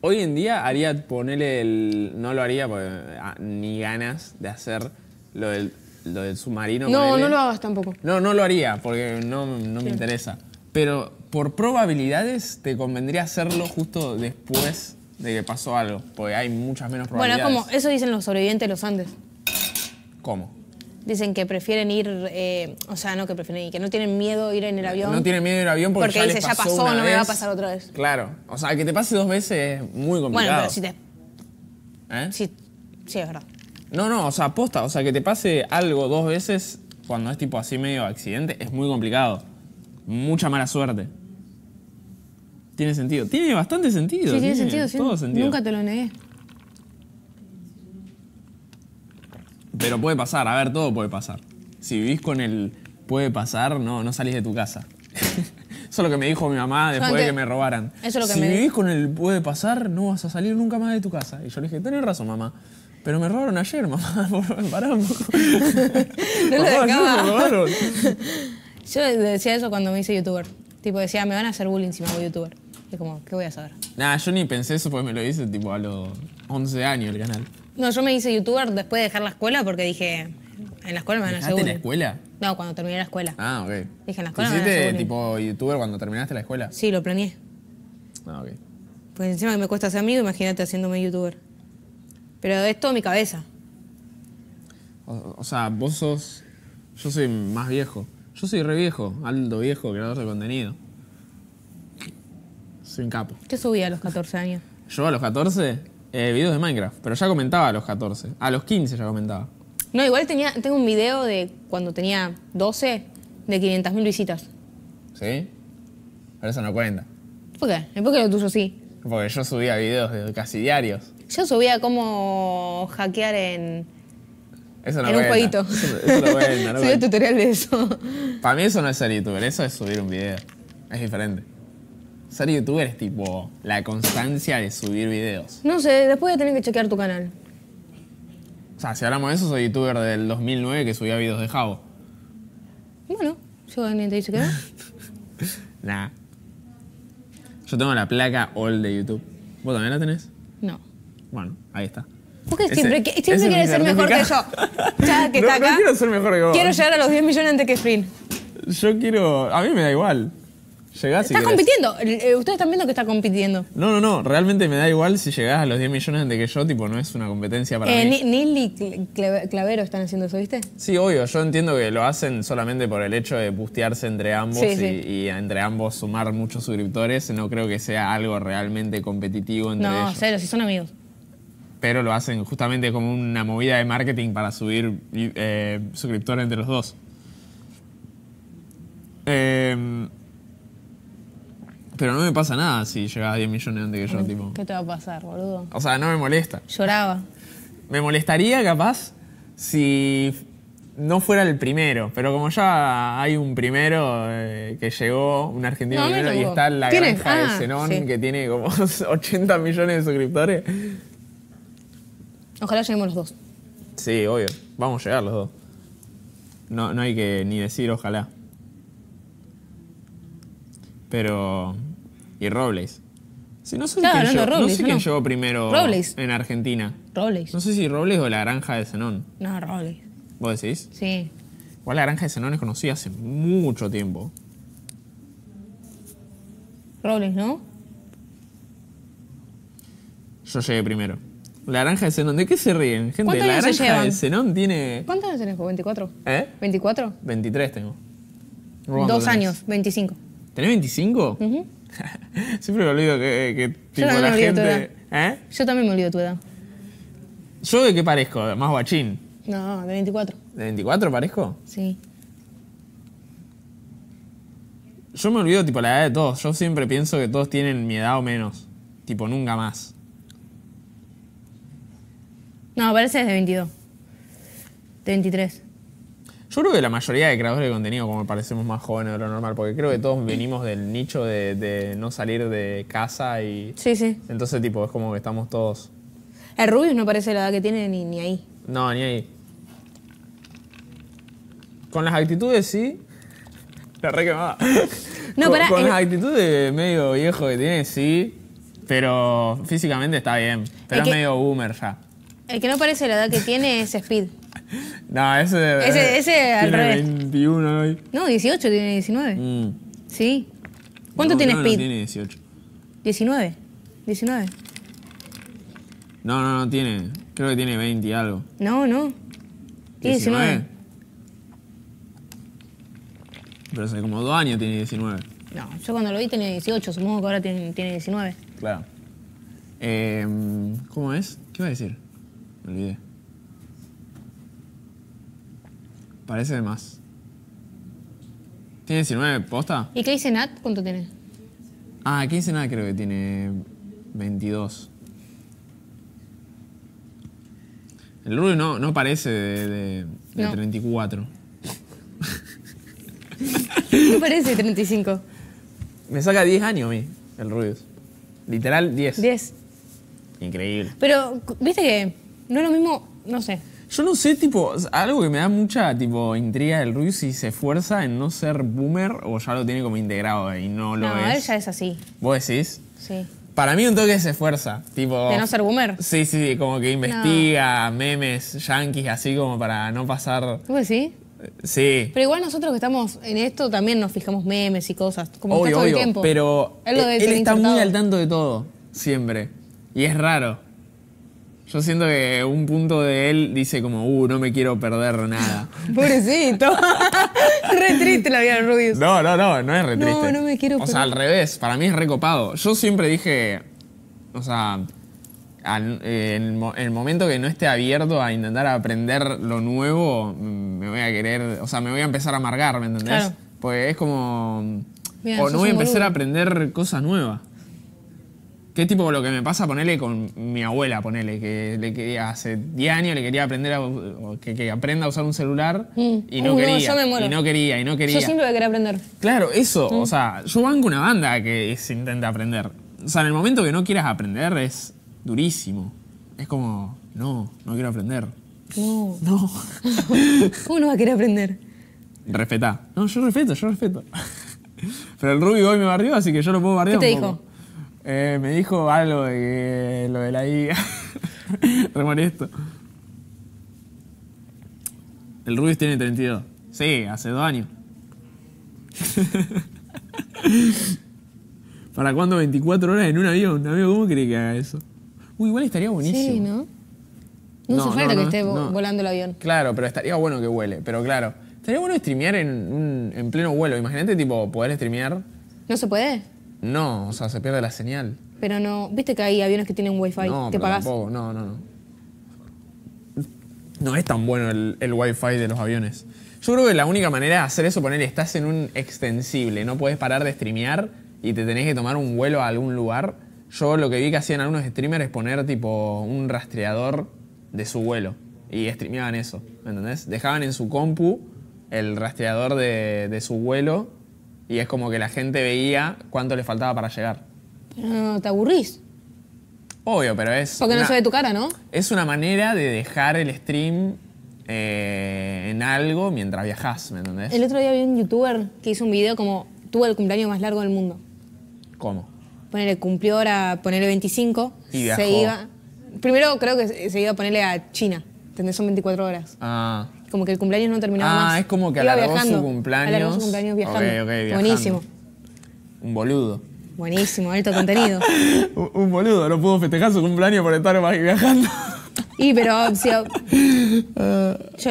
Hoy en día haría ponerle el... No lo haría ah, ni ganas de hacer lo del, submarino. No, no lo hagas tampoco. No, no lo haría porque no, me interesa. Pero por probabilidades te convendría hacerlo justo después de que pasó algo. Porque hay muchas menos probabilidades. Bueno, como... Eso dicen los sobrevivientes de los Andes. ¿Cómo? Dicen que prefieren ir, eh, o sea, no que prefieren ir, que no tienen miedo ir en el avión. No tienen miedo ir en el avión porque, ya dice, pasó ya pasó, no me va a pasar otra vez. Claro, o sea, que te pase dos veces es muy complicado. Bueno, pero si te... ¿Eh? Sí, sí, es verdad. No, no, o sea, aposta, o sea, que te pase algo dos veces cuando es tipo así medio accidente es muy complicado. Mucha mala suerte. Tiene sentido. Tiene bastante sentido. Sí, tiene, sentido, todo sentido. Nunca te lo negué. Pero puede pasar, a ver, todo puede pasar. Si vivís con el puede pasar, no, no salís de tu casa. Eso es lo que me dijo mi mamá después de que me robaran. si vivís con el puede pasar, no vas a salir nunca más de tu casa. Y yo le dije, tenés razón, mamá. Pero me robaron ayer, mamá. Pará no me robaron. Yo decía eso cuando me hice youtuber. Tipo, decía, me van a hacer bullying si me hago youtuber. Y como, ¿qué voy a saber? Nada, yo ni pensé eso porque me lo hice tipo a los 11 años el canal. No, yo me hice youtuber después de dejar la escuela porque dije, en la escuela me van a hacer en la escuela? No, cuando terminé la escuela. Ah, ok. Dije, en la escuela me tipo youtuber cuando terminaste la escuela? Sí, lo planeé. Ah, ok. Pues encima que me cuesta ser amigo, imagínate haciéndome youtuber. Pero es todo mi cabeza. O, sea, vos sos... Yo soy más viejo. Yo soy re viejo, alto viejo, creador de contenido. Soy un capo. ¿Qué subí a los 14 años? Yo a los 14 eh, videos de Minecraft, pero ya comentaba a los 14. A los 15 ya comentaba. No, igual tenía, tengo un video de cuando tenía 12 de 500.000 visitas. ¿Sí? Pero eso no cuenta. ¿Por qué? ¿Por qué lo tuyo sí? Porque yo subía videos casi diarios. Yo subía cómo hackear en. Eso no en un jueguito. Eso, no cuenta, Subí tutorial de eso. Para mí eso no es ser youtuber, eso es subir un video. Es diferente. Ser youtuber es tipo la constancia de subir videos. No sé, después voy a tener que chequear tu canal. O sea, si hablamos de eso, soy youtuber del 2009 que subía videos de Javo. Bueno, yo ni te dice que no. nah. Yo tengo la placa all de YouTube. ¿Vos también la tenés? No. Bueno, ahí está. ¿Vos qué siempre, quieres ser mejor que yo? Ya que está acá. No quiero ser mejor que vos. Quiero llegar a los 10 millones antes que Sprint. Yo quiero. A mí me da igual. Llegás Estás compitiendo. Eh, ustedes están viendo que está compitiendo. No, no, no. Realmente me da igual si llegás a los 10 millones antes que yo. Tipo, no es una competencia para eh, mí. y Clavero están haciendo eso, ¿viste? Sí, obvio. Yo entiendo que lo hacen solamente por el hecho de bustearse entre ambos y, entre ambos sumar muchos suscriptores. No creo que sea algo realmente competitivo entre No, cero, si son amigos. Pero lo hacen justamente como una movida de marketing para subir eh, suscriptores entre los dos. Eh... Pero no me pasa nada si llegaba a 10 millones antes que yo, tipo. ¿Qué te va a pasar, boludo? O sea, no me molesta. Lloraba. Me molestaría, capaz, si no fuera el primero. Pero como ya hay un primero eh, que llegó, un argentino primero, y está la granja ah, Zenón, que tiene como 80 millones de suscriptores. Ojalá lleguemos los dos. Sí, obvio. Vamos a llegar los dos. No, no hay que ni decir ojalá. Pero y Robles. Si no sé quién, no sé llegó primero Robles. en Argentina. Robles. No sé si Robles o la granja de Zenón. No, Robles. ¿Vos decís? Sí. Igual la granja de Zenón es conocida hace mucho tiempo. Robles, ¿no? Yo llegué primero. La granja de Zenón, ¿de qué se ríen, gente? La años de Zenón tiene ¿Cuántos años tenés? ¿24? ¿Eh? ¿24? 23 tengo. Dos años, 25. ¿Tenés 25? Ajá. Siempre me olvido que, eh, tipo, la gente. ¿eh? Yo también me olvido tu edad. ¿Yo de qué parezco? ¿Más guachín? No, de 24. ¿De 24 parezco? Sí. Yo me olvido tipo la edad de todos. Yo siempre pienso que todos tienen mi edad o menos. Tipo, nunca más. No, parece de 22. De 23. Yo creo que la mayoría de creadores de contenido, como parecemos más jóvenes de lo normal, porque creo que todos venimos del nicho de, no salir de casa y. Sí, sí. Entonces, tipo, es como que estamos todos. El Rubius no parece la edad que tiene ni, ahí. No, ni ahí. Con las actitudes sí. La re quemada. No, con, con las actitudes medio viejo que tiene, sí. Pero físicamente está bien. Pero es medio boomer ya. El que no parece la edad que tiene es Speed no, ese. Ese, eh, ese tiene al revés. 21 hoy. No, 18, tiene 19. Mm. Sí. ¿Cuánto tiene no, Speed? No, tiene 18. 19. 19. No, no, no tiene. Creo que tiene 20 y algo. No, no. Tiene 19. 19. Pero hace como dos años tiene 19. No, yo cuando lo vi tenía 18, supongo que ahora tiene, tiene 19. Claro. Eh, ¿Cómo es? ¿Qué iba a decir? Me olvidé. Parece de más. ¿Tiene 19 posta? ¿Y qué dice Nat? ¿Cuánto tiene? Ah, ¿qué dice Creo que tiene 22. El Ruiz no, parece de, 34. no parece 35. Me saca 10 años a mí, el Ruiz. Literal, 10. 10. Increíble. Pero, viste que no es lo mismo, no sé, yo no sé, tipo, algo que me da mucha tipo intriga del Ruiz si se esfuerza en no ser boomer o ya lo tiene como integrado y no lo es. No, él ya es así. ¿Vos decís? Sí. Para mí un toque se esfuerza, tipo... ¿De no ser boomer? Sí, sí, como que investiga memes, yankees, así como para no pasar... ¿Tú sí? Sí. Pero igual nosotros que estamos en esto también nos fijamos memes y cosas, como obvio, todo el tiempo. Pero él, está muy al tanto de todo, siempre. Y es raro. Yo siento que un punto de él dice como, uh, no me quiero perder nada. Pobrecito. re triste la vida de Rubius. No, no, no, no es re No, no me quiero perder O sea, al revés, para mí es recopado. Yo siempre dije, o sea, al, eh, el, momento que no esté abierto a intentar aprender lo nuevo, mm, me voy a querer, o sea, me voy a empezar a amargar, ¿me entendés? Porque es como... o no voy a empezar a aprender cosas nuevas. ¿Qué tipo lo que me pasa, ponele con mi abuela, ponele, que le quería, hace 10 años le quería aprender a, que, aprenda a usar un celular mm. y uh, no quería. yo me muero. Y no quería, y no quería. Yo siempre querer aprender. Claro, eso. O mm. sea, yo banco una banda que se intenta aprender. O sea, en el momento que no quieras aprender es durísimo. Es como, no, no quiero aprender. No. No. ¿Cómo no va a querer aprender? Respetá. No, yo respeto, yo respeto. Pero el Rubio hoy me barrió, así que yo lo puedo barriar. ¿Qué te dijo? Eh, me dijo algo de lo de la guía. Remolesto. El Ruiz tiene 32. Sí, hace dos años. ¿Para cuándo 24 horas en un avión? ¿cómo cree que haga eso? Uy, igual estaría buenísimo. Sí, ¿no? No, hace falta que esté volando el avión. Claro, pero estaría bueno que huele Pero claro, estaría bueno streamear en, en pleno vuelo. Imagínate, tipo, poder streamear. ¿No se puede? No, o sea, se pierde la señal. Pero no, viste que hay aviones que tienen wifi, no, te No, no, no. No es tan bueno el, wifi de los aviones. Yo creo que la única manera de hacer eso, poner estás en un extensible, no puedes parar de streamear y te tenés que tomar un vuelo a algún lugar. Yo lo que vi que hacían algunos streamers es poner tipo un rastreador de su vuelo y streameaban eso, ¿me ¿entendés? Dejaban en su compu el rastreador de, de su vuelo y es como que la gente veía cuánto le faltaba para llegar. no, te aburrís. Obvio, pero es... Porque no se ve tu cara, ¿no? Es una manera de dejar el stream eh, en algo mientras viajas, ¿me entendés? El otro día vi un youtuber que hizo un video como tuvo el cumpleaños más largo del mundo. ¿Cómo? Ponerle cumplió ahora, ponerle 25. Y Se iba, primero creo que se iba a ponerle a China. ¿Entendés? Son 24 horas. Ah. Como que el cumpleaños no terminaba ah, más. Ah, es como que alargó viajando. su cumpleaños. cumpleaños viajando. Buenísimo. Un boludo. Buenísimo, alto contenido. un, boludo, no pudo festejar su cumpleaños por estar más viajando. Y pero yo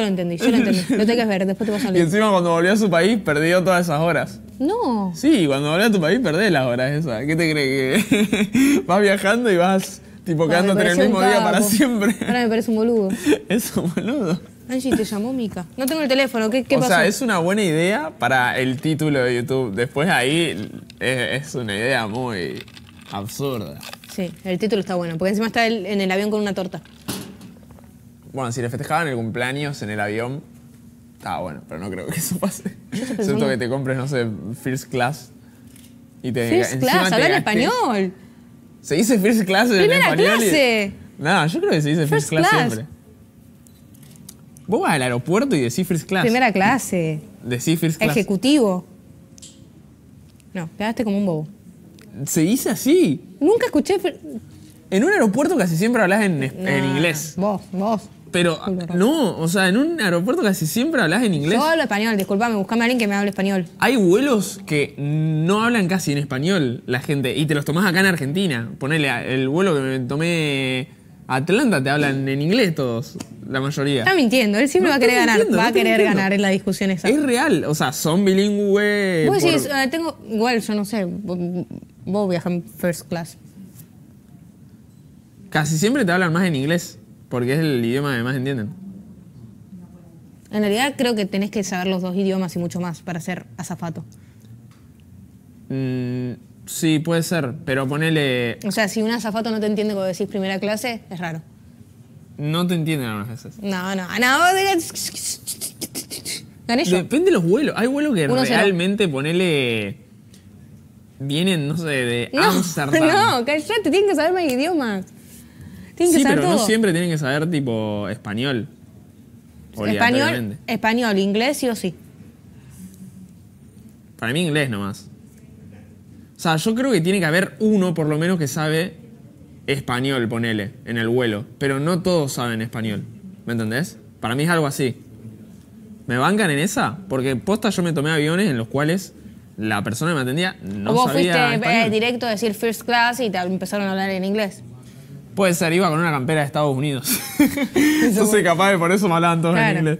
lo entendí, yo lo entendí. Lo tengo que ver, después te vas a leer. Y encima cuando volvió a su país perdió todas esas horas. No. Sí, cuando volvió a tu país perdés las horas esas. ¿Qué te crees? Que vas viajando y vas tipo quedándote en el mismo día para siempre. Ahora me parece un boludo. es un boludo. Angie, te llamó Mica. No tengo el teléfono, ¿qué, pasa? o pasó? O sea, es una buena idea para el título de YouTube. Después ahí es, una idea muy absurda. Sí, el título está bueno, porque encima está en el avión con una torta. Bueno, si le festejaban el cumpleaños en el avión, estaba bueno, pero no creo que eso pase. Siento que te compres, no sé, first class. Y te first class, habla en español. Se dice first class en español. ¡Primera clase! no, yo creo que se dice first, class siempre. Vos vas al aeropuerto y decís first class. Primera clase. Decís first class. Ejecutivo. No, quedaste como un bobo. Se dice así. Nunca escuché. En un aeropuerto casi siempre hablas en, inglés. Vos, vos. Pero no, o sea, en un aeropuerto casi siempre hablas en inglés. Yo hablo español, disculpame, buscame a alguien que me hable español. Hay vuelos que no hablan casi en español la gente y te los tomás acá en Argentina. Ponele el vuelo que me tomé Atlanta te hablan en inglés todos, la mayoría. Está mintiendo, él siempre va a querer ganar, va a querer ganar en la discusión esa. Es real, o sea, son bilingües. Pues sí, eh, tengo, igual, yo no sé, vos viajas en first class. Casi siempre te hablan más en inglés, porque es el idioma que más entienden. En realidad creo que tenés que saber los dos idiomas y mucho más para ser azafato. Mm, Sí, puede ser, pero ponele... O sea, si un azafato no te entiende cuando decís primera clase, es raro. No te entienden algunas veces. No, no, no. Depende de los vuelos. Hay vuelos que realmente, ponele... Vienen, no sé, de Amsterdam. no, callate, tienen que saber más idiomas. Tienen que Sí, pero no siempre tienen que saber tipo español. español, español, inglés sí o sí. Para mí inglés nomás. O sea, yo creo que tiene que haber uno por lo menos que sabe español, ponele, en el vuelo. Pero no todos saben español. ¿Me entendés? Para mí es algo así. ¿Me bancan en esa? Porque posta yo me tomé aviones en los cuales la persona que me atendía no ¿O vos fuiste eh, directo a decir first class y te empezaron a hablar en inglés? Puede ser, iba con una campera de Estados Unidos. soy capaz de por eso me en inglés.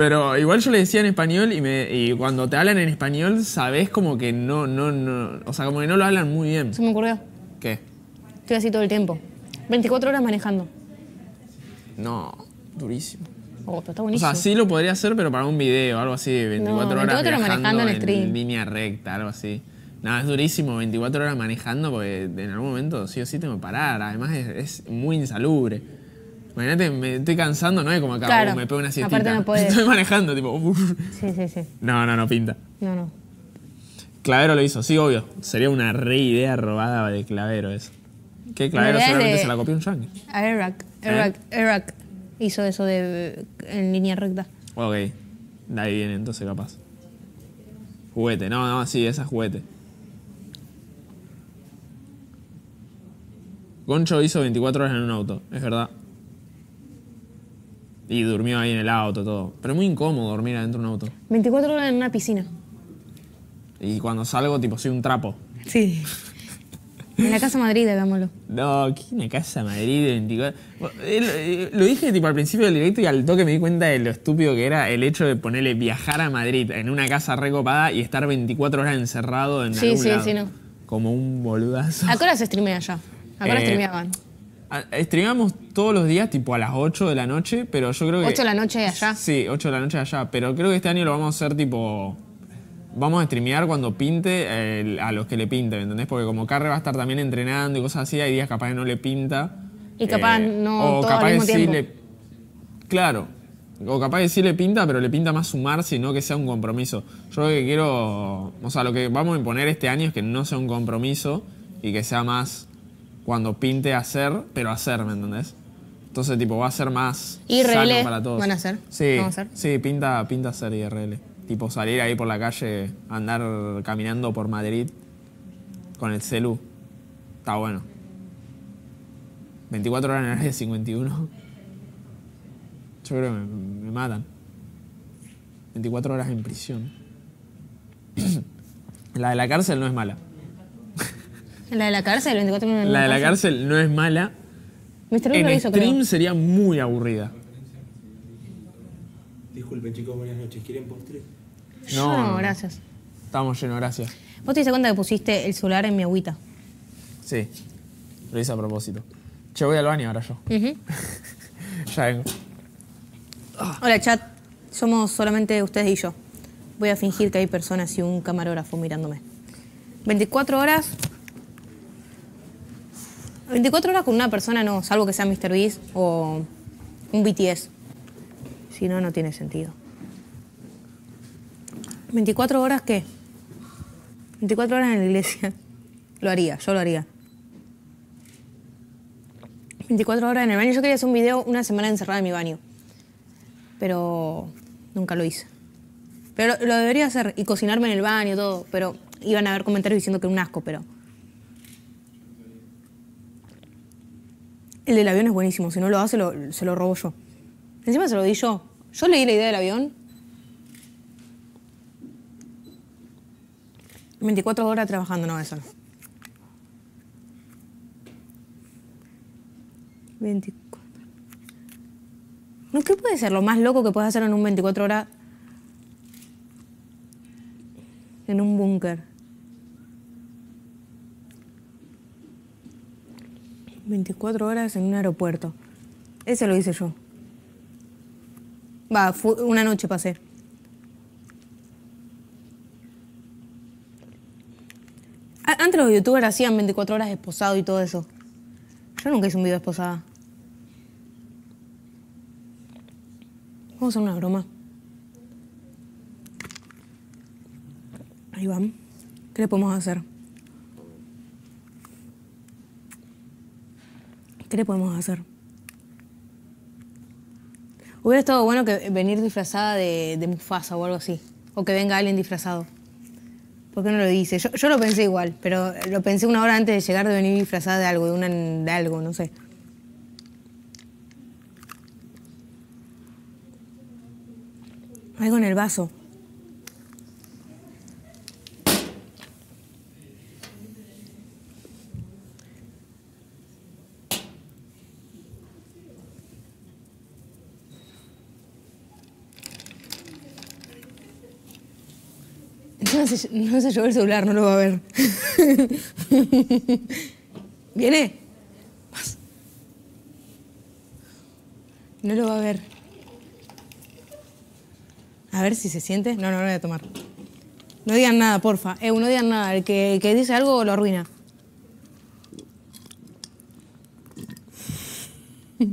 Pero igual yo le decía en español y, me, y cuando te hablan en español sabes como que no, no, no, o sea, como que no lo hablan muy bien. Se me ocurrió. ¿Qué? Estoy así todo el tiempo. 24 horas manejando. No, durísimo. Oh, o sea, sí lo podría hacer, pero para un video, algo así, 24 horas manejando en, stream. en, línea recta, algo así. No, es durísimo, 24 horas manejando, porque en algún momento sí o sí tengo que parar. Además es muy insalubre. Imagínate, me estoy cansando, ¿no? Y como acá, uh, me pego una sietita, Aparte no Estoy manejando, tipo... Uh. Sí, sí, sí. No, no, no pinta. No, no. Clavero lo hizo, sí, obvio. Sería una re idea robada de Clavero eso. ¿Qué Clavero la solamente se la copió un shank? A Eric, ¿Eh? Eric, hizo eso de en línea recta. Ok, de ahí viene entonces capaz. Juguete, no, no, sí, esa es juguete. Goncho hizo 24 horas en un auto, es verdad. Y durmió ahí en el auto, todo. Pero muy incómodo dormir adentro de un auto. 24 horas en una piscina. Y cuando salgo, tipo, soy un trapo. Sí. En la Casa Madrid, hagámoslo. No, ¿qué la Casa Madrid eh, Lo dije tipo al principio del directo y al toque me di cuenta de lo estúpido que era el hecho de ponerle viajar a Madrid en una casa recopada y estar 24 horas encerrado en la algún sí, Sí, sí, no. Como un boludazo. ¿A qué se streamea allá? ¿A qué eh, Streamamos todos los días, tipo a las 8 de la noche, pero yo creo que. 8 de la noche allá. Sí, 8 de la noche allá. Pero creo que este año lo vamos a hacer tipo. Vamos a streamear cuando pinte a los que le pinte, entendés? Porque como Carre va a estar también entrenando y cosas así, hay días capaz que no le pinta. Y capaz eh, no. O capaz que le. Claro. O capaz que sí le pinta, pero le pinta más sumar sino que sea un compromiso. Yo lo que quiero. O sea, lo que vamos a imponer este año es que no sea un compromiso y que sea más cuando pinte hacer, pero hacer, ¿me entendés? Entonces, tipo, va a ser más sano para todos. van a hacer. Sí, a hacer? sí pinta, pinta hacer IRL. Tipo, salir ahí por la calle, andar caminando por Madrid con el celu. Está bueno. 24 horas en el área 51. Yo creo que me matan. 24 horas en prisión. la de la cárcel no es mala. La de la cárcel, 24 minutos. La de la cárcel no es mala. Mr. stream sería muy aburrida. Disculpen chicos, buenas noches. ¿Quieren postre? No, No, gracias. Estamos llenos, gracias. ¿Vos te diste cuenta que pusiste el celular en mi agüita? Sí, lo hice a propósito. Che, voy al baño ahora yo. Ya vengo. Hola, chat. Somos solamente ustedes y yo. Voy a fingir que hay personas y un camarógrafo mirándome. 24 horas 24 horas con una persona no, salvo que sea Mr. Beast o un BTS. Si no, no tiene sentido. ¿24 horas qué? 24 horas en la iglesia. Lo haría, yo lo haría. 24 horas en el baño. Yo quería hacer un video una semana encerrada en mi baño. Pero nunca lo hice. Pero lo debería hacer y cocinarme en el baño, todo. Pero iban a haber comentarios diciendo que era un asco, pero... El del avión es buenísimo, si no lo hace, se lo robo yo. Encima se lo di yo. Yo leí la idea del avión. 24 horas trabajando, no va a 24. ¿qué puede ser lo más loco que puedes hacer en un 24 horas? En un búnker. 24 horas en un aeropuerto. Ese lo hice yo. Va, una noche pasé. Antes los youtubers hacían 24 horas esposado y todo eso. Yo nunca hice un video esposada. Vamos a hacer una broma. Ahí vamos. ¿Qué le podemos hacer? ¿Qué le podemos hacer? Hubiera estado bueno que venir disfrazada de, Mufasa o algo así. O que venga alguien disfrazado. ¿Por qué no lo dice? Yo, yo, lo pensé igual, pero lo pensé una hora antes de llegar de venir disfrazada de algo, de, una, de algo, no sé. Algo en el vaso. no se, no llevó el celular, no lo va a ver. ¿Viene? No lo va a ver. A ver si se siente. No, no, no voy a tomar. No digan nada, porfa. es eh, no digan nada. El que, que dice algo lo arruina.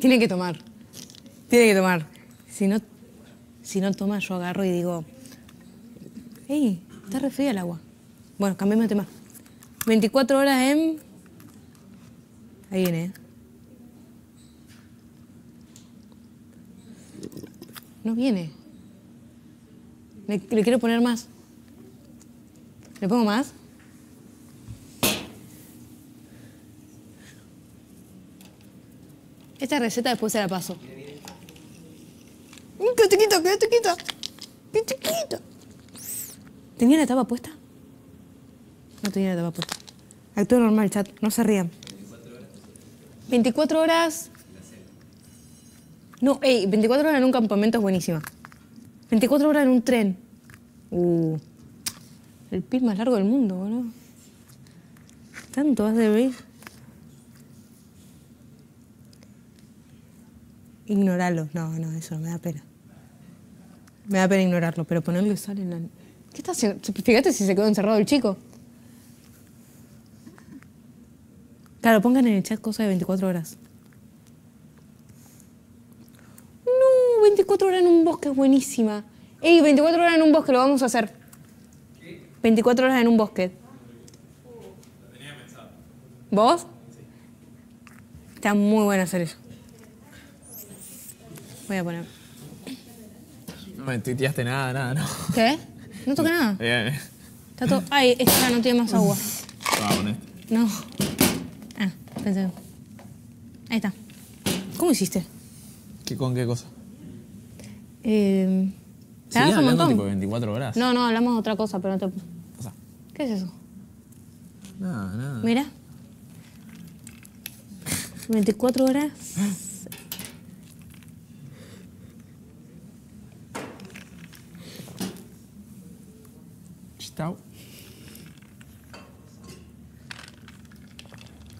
Tiene que tomar. Tiene que tomar. Si no, si no toma, yo agarro y digo, Ey, está re fría el agua. Bueno, cambiemos de tema. 24 horas en... Ahí viene. Eh. No viene. Le, quiero poner más. ¿Le pongo más? Esta receta después se la paso. Mm, ¡Qué chiquito, qué chiquito! ¡Qué chiquito! ¿Tenía la tapa puesta? No tenía la tapa puesta. Actúa normal, chat. No se rían. 24 horas... No, ey, 24 horas en un campamento es buenísima. 24 horas en un tren. Uh, el pit más largo del mundo, boludo. Tanto has de ver. Ignorarlo. No, no, eso me da pena. Me da pena ignorarlo, pero ponerlo sal en la... ¿Qué está haciendo? Fíjate si se quedó encerrado el chico. Claro, pongan en el chat cosa de 24 horas. No, 24 horas en un bosque es buenísima. Ey, 24 horas en un bosque, lo vamos a hacer. ¿Qué? 24 horas en un bosque. ¿Vos? Sí. Está muy bueno hacer eso. Voy a poner. No me tuiteaste nada, nada, ¿no? ¿Qué? No toca nada. Eh, eh. Está todo. Ay, esta no tiene más agua. Ah, este. No. Ah, pensé. Ahí está. ¿Cómo hiciste? ¿Qué, ¿Con qué cosa? Eh. Em, ¿Te hablando un montón? tipo 24 horas? No, no, hablamos de otra cosa, pero no te. ¿Qué es eso? Nada, nada. Mira. 24 horas.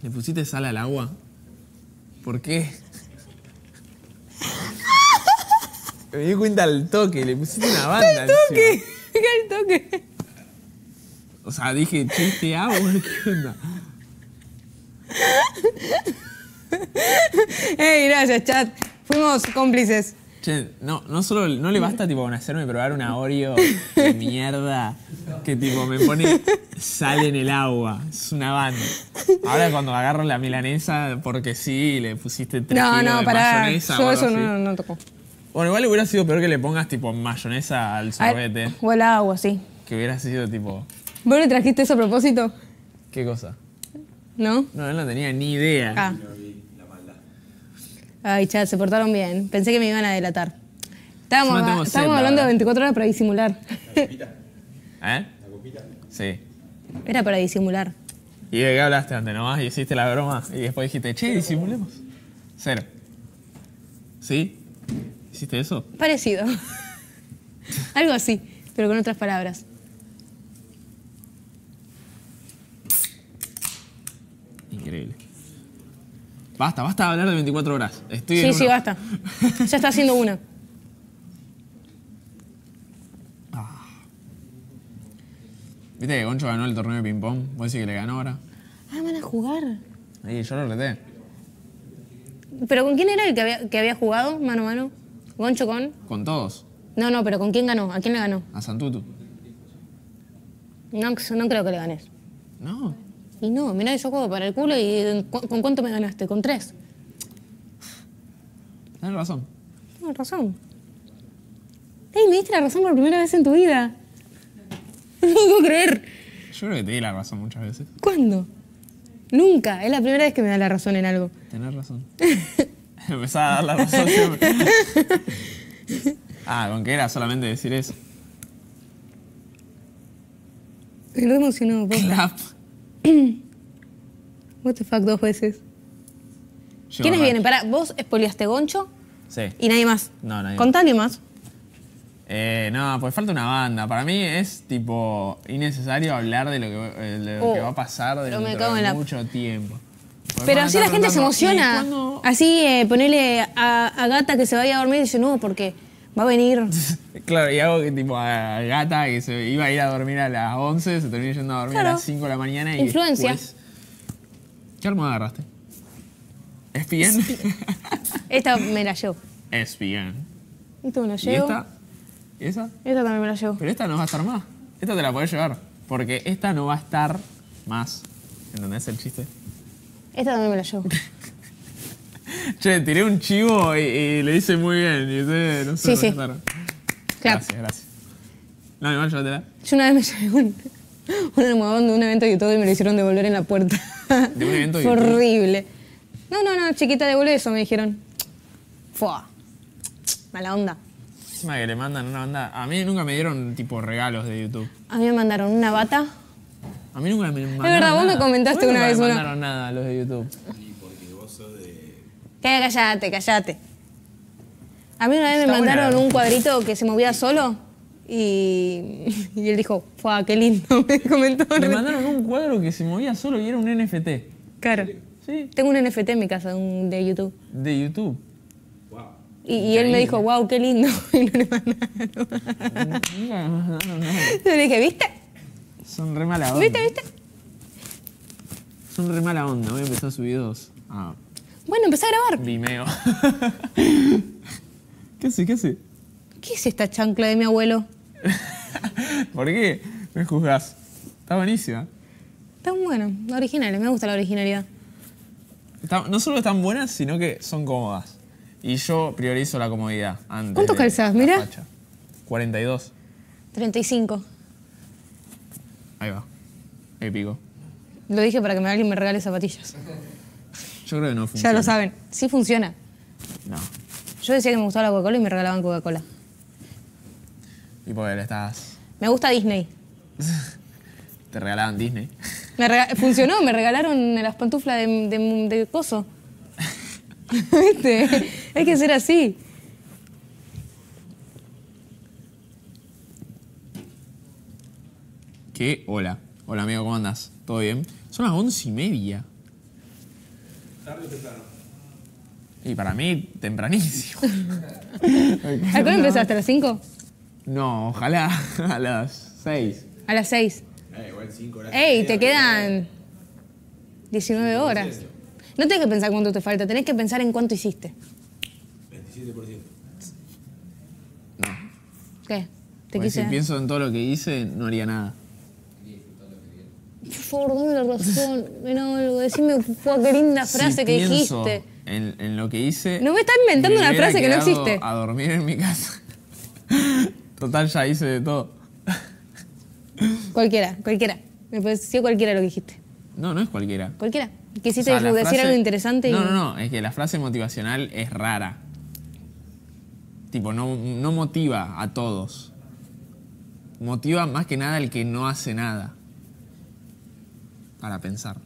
¿Le pusiste sal al agua? ¿Por qué? Me di cuenta al toque, le pusiste una banda. ¡Al toque! el toque! O sea, dije, chiste agua, ¿qué onda? ¡Ey, gracias, chat! Fuimos cómplices no, no solo no le basta tipo con hacerme probar una Oreo de mierda que tipo me pone sal en el agua. Es una banda. Ahora cuando agarro la milanesa porque sí, le pusiste tres No, no, de eso no, no Bueno, igual hubiera sido peor que le pongas tipo mayonesa al sorbete. O el agua, sí. Que hubiera sido tipo. ¿Vos le trajiste eso a propósito? ¿Qué cosa? ¿No? No, no tenía ni idea. Ah. Ay, chat, se portaron bien. Pensé que me iban a delatar. Estábamos, hablando de 24 horas para disimular. La copita. ¿Eh? La copita. Sí. Era para disimular. ¿Y de qué hablaste antes nomás? Y hiciste la broma. Y después dijiste, che, disimulemos. Cero. ¿Sí? ¿Hiciste eso? Parecido. Algo así, pero con otras palabras. Increíble. Basta, basta de hablar de 24 horas. sí, sí, basta. Ya está haciendo una. Ah. ¿Viste que Goncho ganó el torneo de ping-pong? a decir que le ganó ahora? Ah, van a jugar. Sí, yo lo reté. ¿Pero con quién era el que había, jugado mano a mano? ¿Goncho con? Con todos. No, no, pero ¿con quién ganó? ¿A quién le ganó? A Santutu. No, no creo que le ganes. No. Y no, mirá, yo juego para el culo y eh, ¿con cuánto me ganaste? ¿Con tres? Tienes razón. Tienes razón. Ey, me diste la razón por primera vez en tu vida. No puedo creer. Yo creo que te di la razón muchas veces. ¿Cuándo? Nunca. Es la primera vez que me da la razón en algo. Tenés razón. Empezaba a dar la razón siempre. ah, con que era solamente decir eso. lo emocionado. Clap. What the fuck, dos veces. ¿Quiénes vienen? Para, vos espoliaste Goncho sí. y nadie más. No, nadie Contale más. Eh, no, pues falta una banda. Para mí es tipo innecesario hablar de lo que, eh, de lo que oh, va a pasar de mucho tiempo. Pues Pero así la gente se emociona. Así eh, ponerle a, a, Gata que se vaya a dormir y dice, no, porque va a venir. claro, y algo que tipo a gata que se iba a ir a dormir a las 11, se termina yendo a dormir a las 5 de la mañana. Y Influencia. ¿Qué almohada agarraste? ¿Es Esta me la llevo. Es bien. Esta me la llevo. ¿Y esta? ¿Esa? Esta también me la llevo. Pero esta no va a estar más. Esta te la podés llevar. Porque esta no va a estar más. ¿Entendés el chiste? Esta también me la llevo. Che, tiré un chivo y, le hice muy bien. Y no sé, sí, sí. Gracias, gracias. No, igual yo te la. Yo una vez me llevé un, un almohadón de un evento de YouTube y me lo hicieron devolver en la puerta. ¿De un evento de YouTube? Horrible. No, no, no, chiquita, devuelve eso, me dijeron. Fua. Mala onda. Encima que le mandan una banda. A mí nunca me dieron tipo regalos de YouTube. A mí me mandaron una bata. A mí nunca me mandaron. Es verdad, vos me comentaste una vez No me mandaron nada los de YouTube. Cállate, eh, callate, callate. A mí una vez me mandaron un cuadrito que se movía solo y, y él dijo, "Guau, qué lindo! Me comentó. Me mandaron un cuadro que se movía solo y era un NFT. Claro. Sí. Tengo un NFT en mi casa de YouTube. ¿De YouTube? Wow. Y, y él me dijo, wow, qué lindo. Y no le mandaron. Yo le dije, ¿viste? Son re mala onda. ¿Viste, viste? Son re mala onda. Voy a empezar a subir dos. Ah. Bueno, empecé a grabar. Vimeo. ¿Qué ¿Qué ¿Qué es esta chancla de mi abuelo? ¿Por qué me juzgás? Está buenísima. Están buenas, originales, me gusta la originalidad. no solo están buenas, sino que son cómodas. Y yo priorizo la comodidad antes ¿Cuánto mira 42. 35. Ahí va. Épico. Lo dije para que alguien me regale zapatillas. Yo creo que no funciona. Ya lo saben. Sí funciona. No. Yo decía que me gustaba la Coca-Cola y me regalaban Coca-Cola. ¿Y por qué estás...? Me gusta Disney. ¿Te regalaban Disney? Me Funcionó, me regalaron las pantuflas de, de, de coso. ¿Viste? Hay que ser así. ¿Qué? Hola. Hola, amigo, ¿cómo andas? ¿Todo bien? Son las once y media. ¿Tarde o temprano? Y para mí, tempranísimo. ¿A cuándo empezaste? ¿A las 5? No, ojalá a las 6. ¿A las 6? Eh, igual 5 horas. Ey, te quedan 19 horas. No tenés que pensar cuánto te falta, tenés que pensar en cuánto hiciste. 27%. No. ¿Qué? ¿Te quise? Si pienso en todo lo que hice, no haría nada por favor, dame la razón, decime qué linda frase que dijiste. En, en, lo que hice. No me está inventando una frase que no existe. A dormir en mi casa. Total, ya hice de todo. Cualquiera, cualquiera. Me pareció cualquiera lo que dijiste. No, no es cualquiera. Cualquiera. Quisiste o decir algo interesante No, no, no. Es que la frase motivacional es rara. Tipo, no, no motiva a todos. Motiva más que nada al que no hace nada para pensar.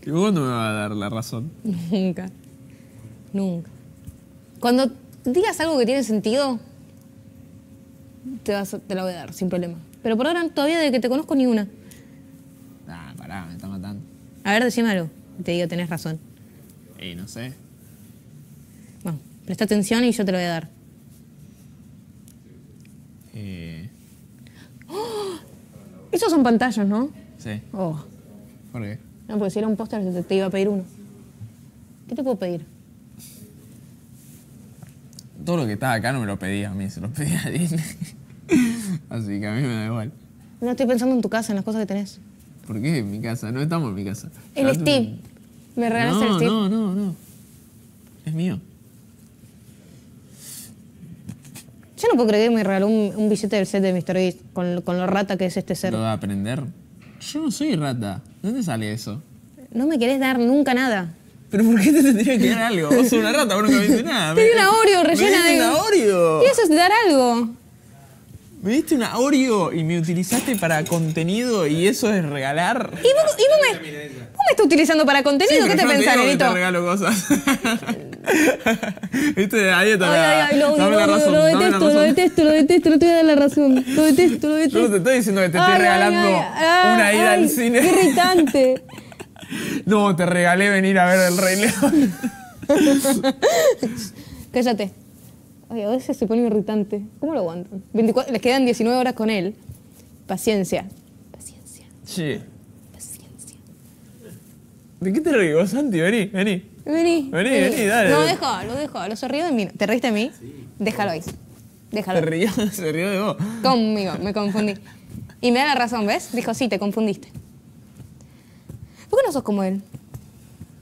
Que vos no me vas a dar la razón. Nunca. Nunca. Cuando digas algo que tiene sentido, te, vas te voy a dar, sin problema. Pero por ahora todavía de que te conozco ni una. Ah, pará, me está matando. A ver, decime Te digo, tenés razón. Eh, no sé. Bueno, presta atención y yo te lo voy a dar. Eh... Esos son pantallas, ¿no? Sí. Oh. ¿Por qué? No, porque si era un póster te, te iba a pedir uno. ¿Qué te puedo pedir? Todo lo que está acá no me lo pedía a mí, se lo pedía a Disney. Así que a mí me da igual. No estoy pensando en tu casa, en las cosas que tenés. ¿Por qué en mi casa? No estamos en mi casa. El Steve. ¿Me regalaste el Steve? No, no, no. Es mío. Yo no puedo creer que me regaló un, billete del set de Mr. Beast con, con lo rata que es este ser. ¿Lo a aprender? Yo no soy rata. ¿De dónde sale eso? No me querés dar nunca nada. ¿Pero por qué te tendría que dar algo? Vos sos una rata, vos no me dices nada. Te una Oreo rellena de... una Oreo! Y eso es dar algo me diste una Oreo y me utilizaste para contenido y eso es regalar. Y vos, me, estás utilizando para contenido, ¿qué te pensás, no Te regalo cosas. Viste, ahí está ay, ay, lo, dame la razón. Lo detesto, lo detesto, lo detesto, no te voy a dar la razón. Lo detesto, lo detesto. no te estoy diciendo que te estoy regalando una ida al cine. Qué irritante. no, te regalé venir a ver el Rey León. Cállate. Oye, a veces se pone irritante. ¿Cómo lo aguantan? les quedan 19 horas con él. Paciencia. Paciencia. Sí. Paciencia. ¿De qué te ríes, Santi? Vení, vení. Vení. Vení, vení, dale. No, dejo, lo dejo. Lo sonrío de mí. ¿Te reíste de mí? Sí. Déjalo ahí. Déjalo. Se rió, se rió de vos. Conmigo, me confundí. Y me da la razón, ¿ves? Dijo, sí, te confundiste. ¿Por qué no sos como él?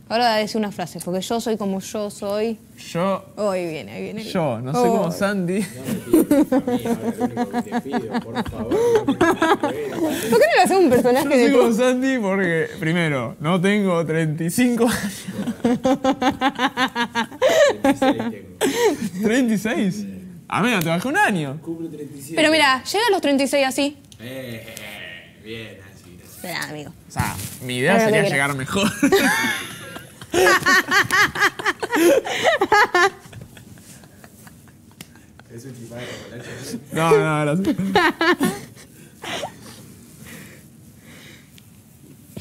Ahora decir una frase, porque yo soy como yo soy. Yo. Hoy viene, ahí viene. Yo, no sé soy como Sandy. a te pido, por favor. ¿Por qué no le haces un personaje de.? Yo soy Sandy porque, primero, no tengo 35 años. 36 ¿36? A menos, te bajé un año. Cumplo 37. Pero mira, llega a los 36 así. Eh, eh, eh, bien, así. amigo. O sea, mi idea sería llegar mejor. No, no, no.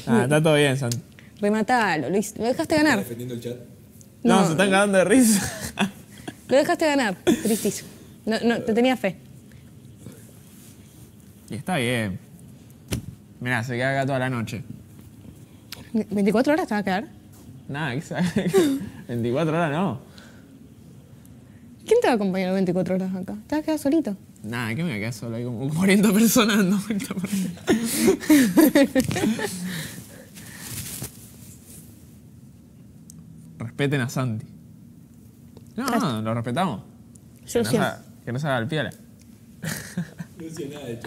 Ah, está todo bien, San. Rematalo, Luis. Lo dejaste ganar. defendiendo el chat? No, se están ganando de risa. Lo dejaste ganar, tristísimo. No, no, te tenía fe. Y está bien. Mirá, se queda acá toda la noche. ¿24 horas te va a quedar? Nada, exacto. 24 horas no. ¿Quién te va a acompañar 24 horas acá? ¿Te vas a quedar solito? Nada, que me voy a quedar solo. Hay como 40 personas no. por Respeten a Santi. No, no, lo respetamos. Yo que, no que no se haga el piola. No sé nada de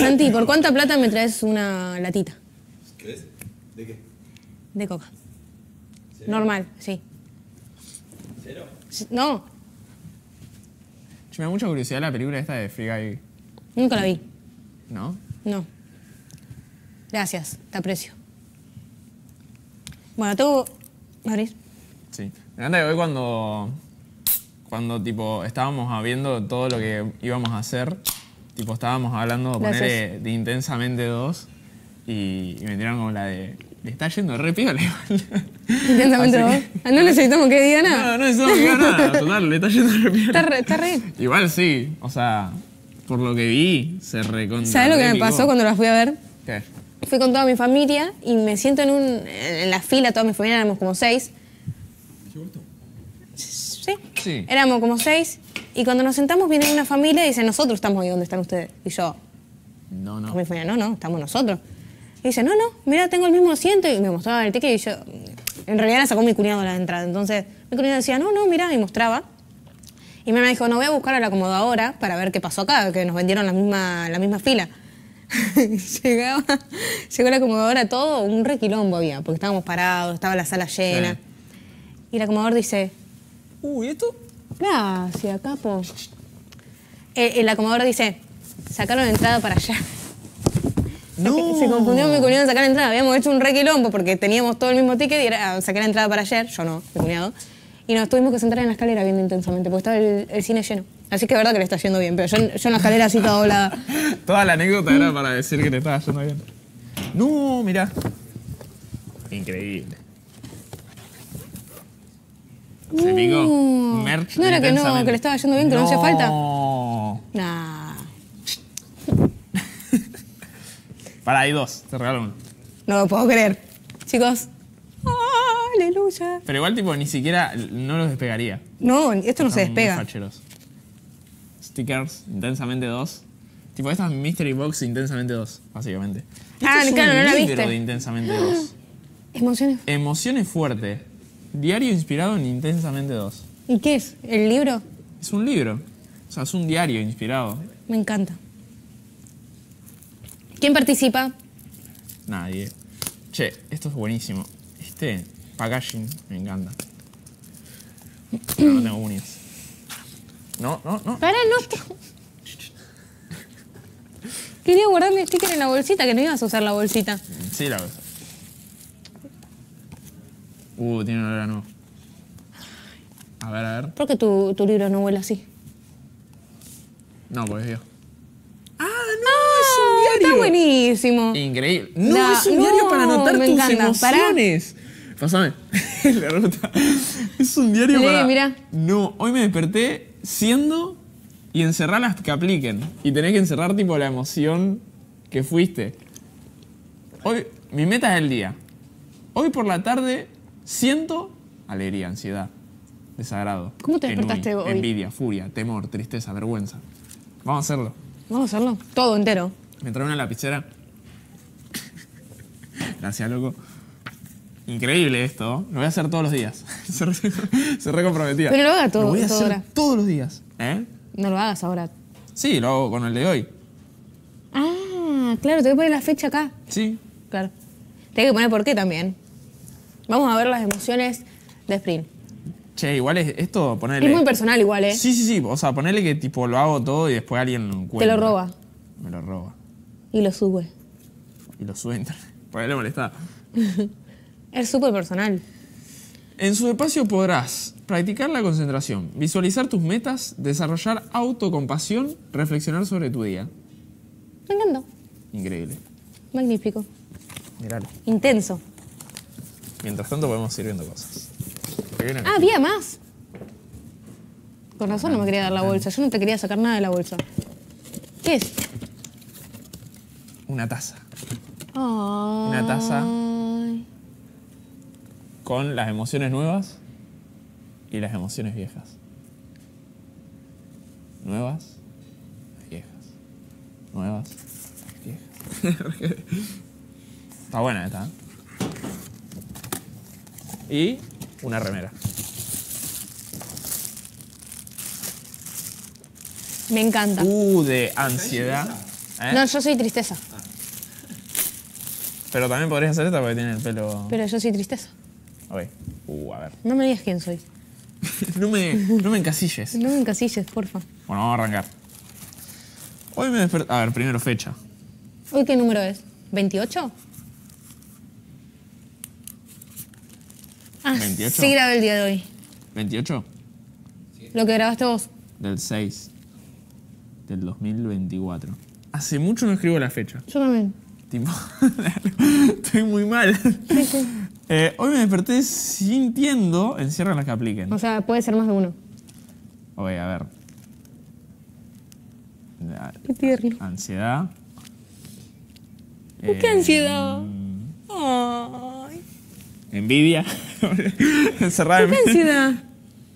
Santi, ¿por cuánta plata me traes una latita? ¿Crees? ¿De qué? De coca. Normal, sí. ¿Cero? No. me da mucha curiosidad la película esta de Free Guy. Nunca la vi. ¿No? No. Gracias, te aprecio. Bueno, tengo... ¿Me Sí. Me encanta que hoy cuando... Cuando, tipo, estábamos viendo todo lo que íbamos a hacer, tipo, estábamos hablando de, Intensamente dos y, y me tiraron como la de le está yendo re piola igual. Intentamente vos. Ah, no necesitamos que diga nada. No, no necesitamos que diga nada. Total, le está yendo re piola. Está re, está Igual sí. O sea, por lo que vi, se recontra. ¿Sabes lo que me pasó cuando la fui a ver? ¿Qué? Fui con toda mi familia y me siento en, un, en la fila, toda mi familia, éramos como seis. ¿Sí? Sí. Éramos como seis y cuando nos sentamos viene una familia y dice, nosotros estamos ahí donde están ustedes. Y yo, no, no. Con mi familia, no, no, estamos nosotros. Y dice, no, no, mira, tengo el mismo asiento. Y me mostraba el ticket y yo, en realidad la sacó mi cuñado la entrada. Entonces, mi cuñado decía, no, no, mira, y mostraba. Y mi mamá dijo, no, voy a buscar a la acomodadora para ver qué pasó acá, que nos vendieron la misma, la misma fila. Llegaba, llegó la acomodadora, todo un requilombo había, porque estábamos parados, estaba la sala llena. Y el acomodador dice, uy, ¿esto? Gracias, capo. El, eh, el acomodador dice, sacaron entrada para allá. No. Se confundió mi cuñado en sacar la entrada. Habíamos hecho un requilón porque teníamos todo el mismo ticket y era, ah, sacar la entrada para ayer, yo no, mi cuñado. Y nos tuvimos que sentar en la escalera viendo intensamente, porque estaba el, cine lleno. Así que es verdad que le está yendo bien, pero yo, en la escalera así toda doblada. toda la anécdota era para decir que le estaba yendo bien. No, mirá. Increíble. ¿Se no. picó? Merch no era que no, que le estaba yendo bien, que no, hace hacía falta. No. Nah. Para, hay dos. Te regalo uno. No lo puedo creer. Chicos. Aleluya. Pero igual, tipo, ni siquiera no los despegaría. No, esto no se despega. Stickers, intensamente dos. Tipo, esta es Mystery Box Intensamente dos, básicamente. Ah, claro, no la viste. de Intensamente dos. Emociones. Emociones fuerte. Diario inspirado en Intensamente dos. ¿Y qué es? ¿El libro? Es un libro. O sea, es un diario inspirado. Me encanta. ¿Quién participa? Nadie. Che, esto es buenísimo. Este packaging me encanta. no tengo No, no, no. Para, no. Quería guardar mi sticker en la bolsita, que no ibas a usar la bolsita. Sí, la bolsa. Uh, tiene un olor a nuevo. A ver, a ver. ¿Por qué tu, tu libro no huele así? No, pues yo. Está buenísimo. Increíble. No, es un diario para anotar tus emociones. Pásame. la ruta. Es un diario para... No, hoy me desperté siendo y encerrar las que apliquen. Y tenés que encerrar tipo la emoción que fuiste. Hoy, mi meta es el día. Hoy por la tarde siento alegría, ansiedad, desagrado. ¿Cómo te despertaste hoy? Envidia, furia, temor, tristeza, vergüenza. Vamos a hacerlo. Vamos a hacerlo. Todo entero. Me trae una lapicera. Gracias, loco. Increíble esto. Lo voy a hacer todos los días. se, recomprometía. Pero lo haga todo, lo voy todos los días. ¿Eh? No lo hagas ahora. Sí, lo hago con el de hoy. Ah, claro, te voy a poner la fecha acá. Sí. Claro. Te Tengo que poner por qué también. Vamos a ver las emociones de Sprint. Che, igual es esto, ponerle... Es muy personal igual, ¿eh? Sí, sí, sí. O sea, ponerle que tipo lo hago todo y después alguien lo Te lo roba. Me lo roba. Y lo sube. Y lo sube a internet. Porque le molestaba. es súper personal. En su espacio podrás practicar la concentración, visualizar tus metas, desarrollar autocompasión, reflexionar sobre tu día. Me Increíble. Magnífico. Miralo. Intenso. Mientras tanto podemos ir viendo cosas. Ah, había más. Con razón no me ah, quería dar la bolsa. Yo no te quería sacar nada de la bolsa. ¿Qué es? una taza. Una taza con las emociones nuevas y las emociones viejas. Nuevas, viejas. Nuevas, viejas. Está buena esta. ¿eh? Y una remera. Me encanta. Uh, de ansiedad. ¿eh? No, yo soy tristeza. Pero también podrías hacer esta porque tiene el pelo. Pero yo soy tristeza. Ok. Uh, a ver. No me digas quién soy. no, me, no me encasilles. No me encasilles, porfa. Bueno, vamos a arrancar. Hoy me desperté. A ver, primero fecha. ¿Hoy qué número es? ¿28? Ah, 28. Sí, grabé el día de hoy. ¿28? Lo que grabaste vos. Del 6 del 2024. Hace mucho no escribo la fecha. Yo también. estoy muy mal. Eh, hoy me desperté sintiendo el las que apliquen. O sea, puede ser más de uno. Oye, a ver. Qué Ansiedad. ¿Qué ansiedad? Em, Envidia. ¿Qué ansiedad?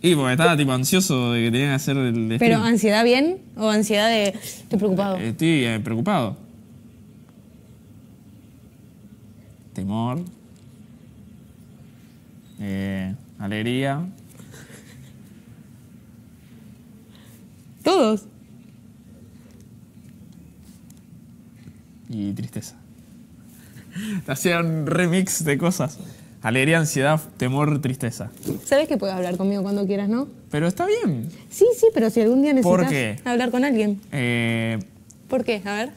Y porque estaba tipo ansioso de que tenían que hacer el ¿Pero ansiedad bien o ansiedad de estoy preocupado? Estoy eh, preocupado. temor, eh, alegría. Todos. Y tristeza. Te un remix de cosas. Alegría, ansiedad, temor, tristeza. Sabes que puedes hablar conmigo cuando quieras, ¿no? Pero está bien. Sí, sí, pero si algún día necesitas hablar con alguien. Eh, ¿Por qué? A ver.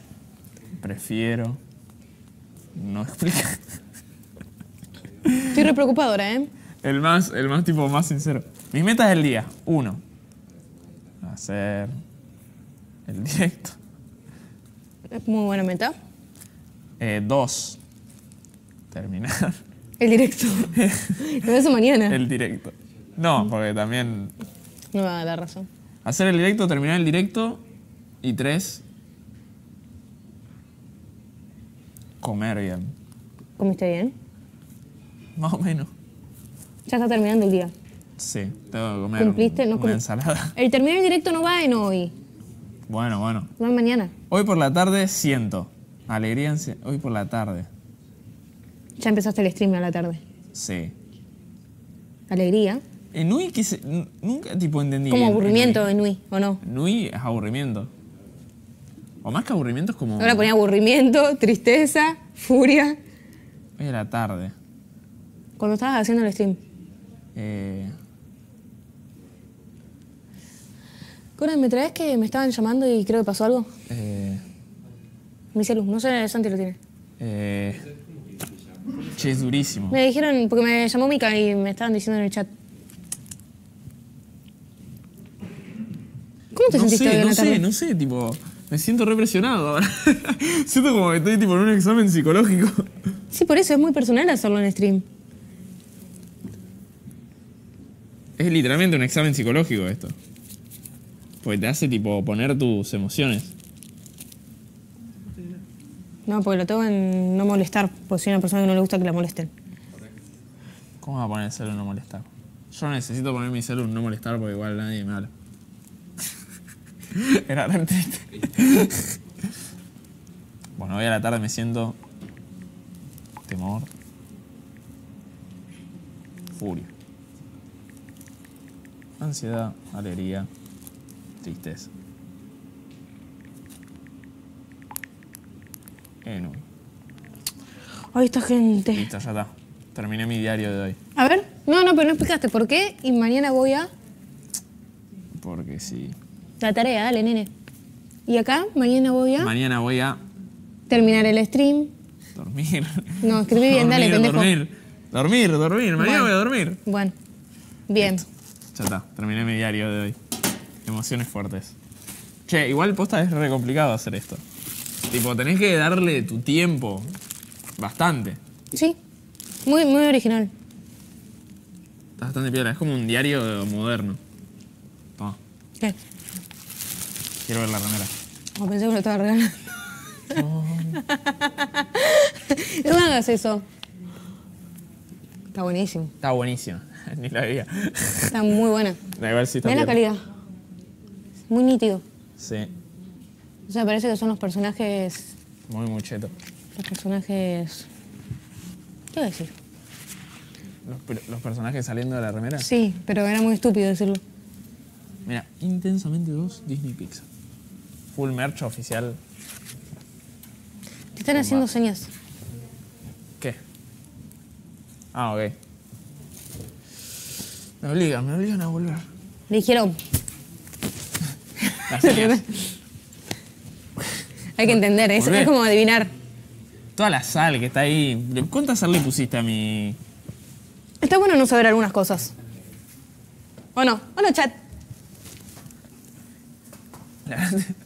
Prefiero no explica. Estoy re preocupadora, ¿eh? El más, el más tipo, más sincero. Mis metas del día. Uno. Hacer el directo. muy buena meta. Eh, dos. Terminar. El directo. mañana. El directo. No, porque también... No me va a dar razón. Hacer el directo, terminar el directo. Y tres, comer bien. ¿Comiste bien? Más o menos. Ya está terminando el día. Sí, tengo que comer ¿Cumpliste? una ensalada. El término directo no va en hoy. Bueno, bueno. Va mañana. Hoy por la tarde siento. Alegría en, hoy por la tarde. Ya empezaste el stream a la tarde. Sí. Alegría. En Nui, nunca tipo entendí. Como aburrimiento en Nui, ¿o no? Nui es aburrimiento. O más que aburrimiento es como... Ahora ponía aburrimiento, tristeza, furia. Hoy era tarde. Cuando estabas haciendo el stream. Eh... ¿me traes que me estaban llamando y creo que pasó algo? Eh... Mi celu, no sé, Santi lo tiene. Eh... Che, es durísimo. Me dijeron, porque me llamó Mika y me estaban diciendo en el chat. ¿Cómo te sentiste No sé, no sé, tipo... Me siento represionado ahora. siento como que estoy tipo en un examen psicológico. Sí, por eso es muy personal hacerlo en stream. Es literalmente un examen psicológico esto. Porque te hace tipo poner tus emociones. No, porque lo tengo en no molestar, porque a una persona que no le gusta que la molesten. ¿Cómo vas a poner el celular en no molestar? Yo necesito poner mi celular en no molestar porque igual nadie me habla. Era tan triste. Bueno, hoy a la tarde me siento temor, furia, ansiedad, alegría, tristeza. En Ay, esta gente. Listo, ya está. Terminé mi diario de hoy. A ver, no, no, pero no explicaste por qué y mañana voy a... Porque sí. La tarea, dale, nene. Y acá, mañana voy a Mañana voy a terminar el stream. dormir. No, escribí bien, dale, pendejo. dormir. Dormir, dormir. Mañana voy a dormir. Bueno, bien. Ya está, terminé mi diario de hoy. Emociones fuertes. Che, igual posta es re complicado hacer esto. Tipo, tenés que darle tu tiempo. Bastante. Sí, muy, muy original. Está bastante piedra. Es como un diario moderno. Toma. Quiero ver la remera. No, pensé que me estaba regalando. no hagas eso. Está buenísimo. Está buenísimo. Ni la había. Está muy buena. La la calidad. Muy nítido. Sí. O sea, parece que son los personajes... Muy mucheto. Los personajes... ¿Qué voy a decir? Los, personajes saliendo de la remera? Sí, pero era muy estúpido decirlo. Mira, intensamente dos Disney Pixar full merch oficial. Te están haciendo señas. ¿Qué? Ah, ok. Me obligan, me obligan a volver. Le dijeron. Las señas. Hay que entender, es, como adivinar. Toda la sal que está ahí. ¿Cuánta sal le pusiste a mi...? Está bueno no saber algunas cosas. ¿O no? Hola, chat.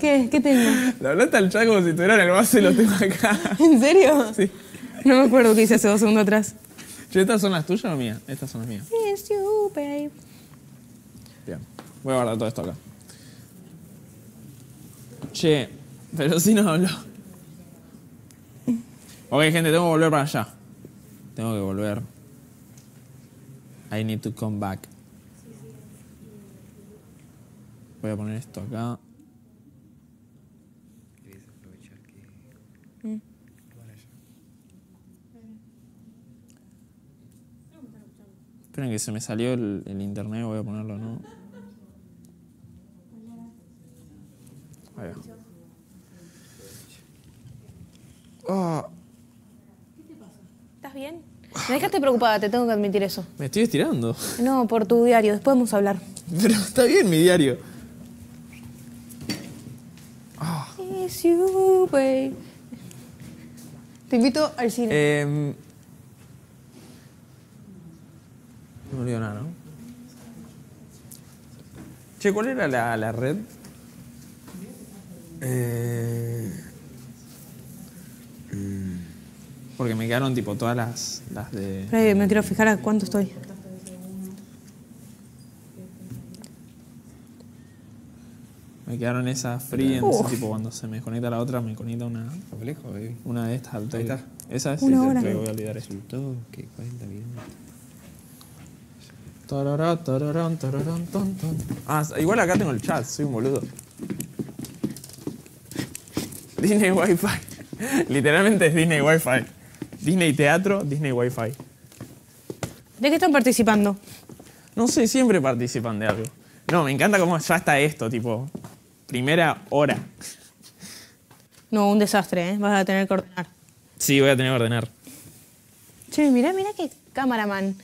¿Qué? ¿Qué tengo? La hablaste al chat como si tuviera en el vaso y lo tengo acá. ¿En serio? Sí. No me acuerdo qué hice hace dos segundos atrás. ¿estas son las tuyas o mías? Estas son las mías. It's you, babe. Bien. Voy a guardar todo esto acá. Che, pero si no habló. Ok, gente, tengo que volver para allá. Tengo que volver. I need to come back. Voy a poner esto acá. Esperen que se me salió el, internet, voy a ponerlo, ¿no? Ahí va. pasa? Ah. ¿Estás bien? Me dejaste preocupada, te tengo que admitir eso. me estoy estirando. No, por tu diario, después vamos a hablar. Pero está bien mi diario. you, babe. Te invito al cine. Em, No me olvido nada, ¿no? Che, ¿cuál era la, la red? Eh, mm, porque me quedaron tipo todas las, las de... me quiero fijar a cuánto estoy. Me quedaron esas free, tipo cuando se me conecta la otra, me conecta una... Eh. Una de estas al Esa es... la Que voy a olvidar eso. Ah, igual acá tengo el chat, soy un boludo. Disney Wi-Fi. Literalmente es Disney Wi-Fi. Disney Teatro, Disney Wi-Fi. ¿De qué están participando? No sé, siempre participan de algo. No, me encanta cómo ya está esto, tipo, primera hora. No, un desastre, ¿eh? Vas a tener que ordenar. Sí, voy a tener que ordenar. Che, mirá, mirá qué cameraman,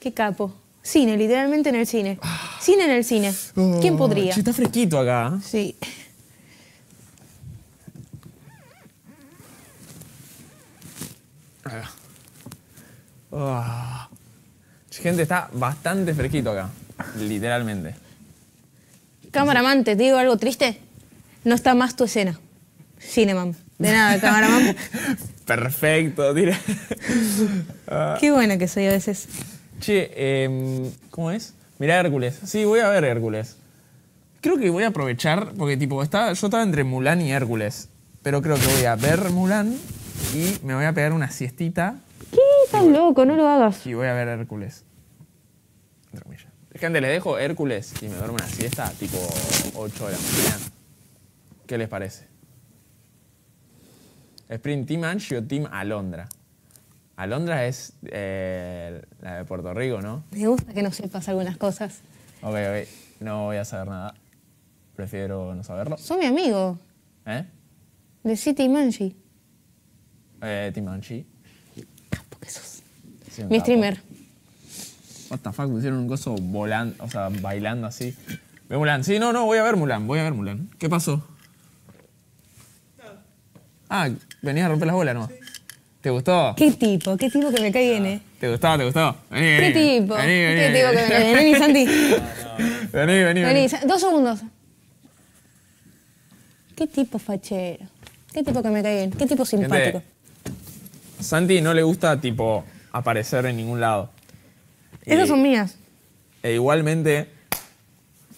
qué capo. Cine, literalmente en el cine. Cine en el cine. ¿Quién podría? está fresquito acá. Sí. Ah. Gente, está bastante fresquito acá. Literalmente. Cameraman, te digo algo triste. No está más tu escena. Cineman. De nada, camaraman. Perfecto, tira. Qué buena que soy a veces. Che, em, ¿cómo es? Mirá Hércules. Sí, voy a ver Hércules. Creo que voy a aprovechar, porque tipo, yo estaba entre Mulan y Hércules. Pero creo que voy a ver Mulan y me voy a pegar una siestita. ¿Qué? Tan loco, no lo hagas. Y voy a ver Hércules. Entre que Gente, le dejo Hércules y me duermo una siesta tipo 8 de la mañana. ¿Qué les parece? Sprint Team Angie Team Alondra. Alondra es eh, la de Puerto Rico, ¿no? Me gusta que no sepas algunas cosas. Ok, ok. No voy a saber nada. Prefiero no saberlo. Soy mi amigo. ¿Eh? De City Manchi. Eh, Timanchi. Capo que sos. mi streamer. What the fuck, hicieron un gozo volando, o sea, bailando así. Ve Mulan. Sí, no, no, voy a ver Mulan, voy a ver Mulan. ¿Qué pasó? Ah, venía a romper las bolas no. ¿Te gustó? ¿Qué tipo? ¿Qué tipo que me cae bien, eh? ¿Te gustó? ¿Te gustó? Vení, vení. ¿Qué tipo? Vení, vení. ¿Qué tipo que me cae bien? Vení, Santi. Vení, vení, vení. Dos segundos. ¿Qué tipo fachero? ¿Qué tipo que me cae bien? ¿Qué tipo simpático? Santi no le gusta, tipo, aparecer en ningún lado. Esas eh, son mías. E igualmente,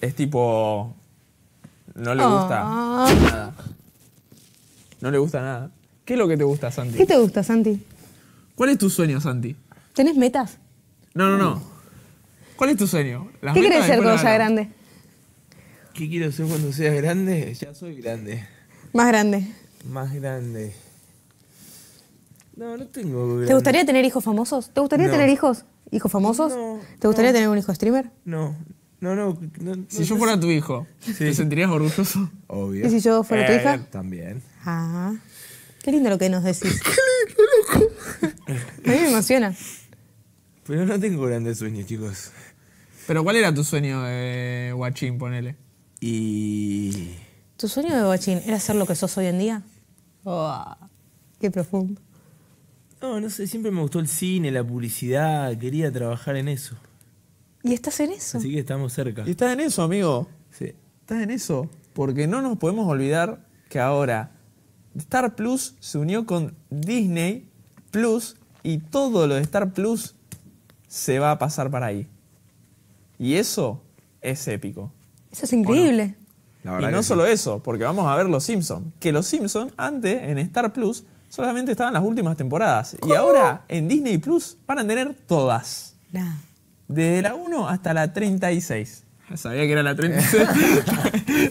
es tipo... No le gusta ah. nada. No le gusta nada. ¿Qué es lo que te gusta, Santi? ¿Qué te gusta, Santi? ¿Cuál es tu sueño, Santi? ¿Tenés metas? No, no, no. ¿Cuál es tu sueño? ¿Qué quieres ser cuando seas grande? ¿Qué quiero ser cuando seas grande? Ya soy grande. Más grande. Más grande. No, no tengo. ¿Te gustaría tener hijos famosos? ¿Te gustaría tener hijos? ¿Hijos famosos? ¿Te gustaría tener un hijo streamer? No. No, no. si yo fuera tu hijo, ¿te sentirías orgulloso? Obvio. ¿Y si yo fuera tu hija? Eh, también. Ajá. Ah. Qué lindo lo que nos decís. A mí me emociona. Pero no tengo grandes sueños, chicos. Pero ¿cuál era tu sueño de guachín, ponele? Y... ¿Tu sueño de guachín era ser lo que sos hoy en día? Ah. qué profundo. No, no sé, siempre me gustó el cine, la publicidad, quería trabajar en eso. ¿Y estás en eso? Así que estamos cerca. ¿Y estás en eso, amigo? Sí. ¿Estás en eso? Porque no nos podemos olvidar que ahora Star Plus se unió con Disney Plus y todo lo de Star Plus se va a pasar para ahí. Y eso es épico. Eso es increíble. Y no solo eso, porque vamos a ver Los Simpsons. Que Los Simpsons antes en Star Plus solamente estaban las últimas temporadas. Y ahora en Disney Plus van a tener todas. Desde la 1 hasta la 36. Sabía que era la 36.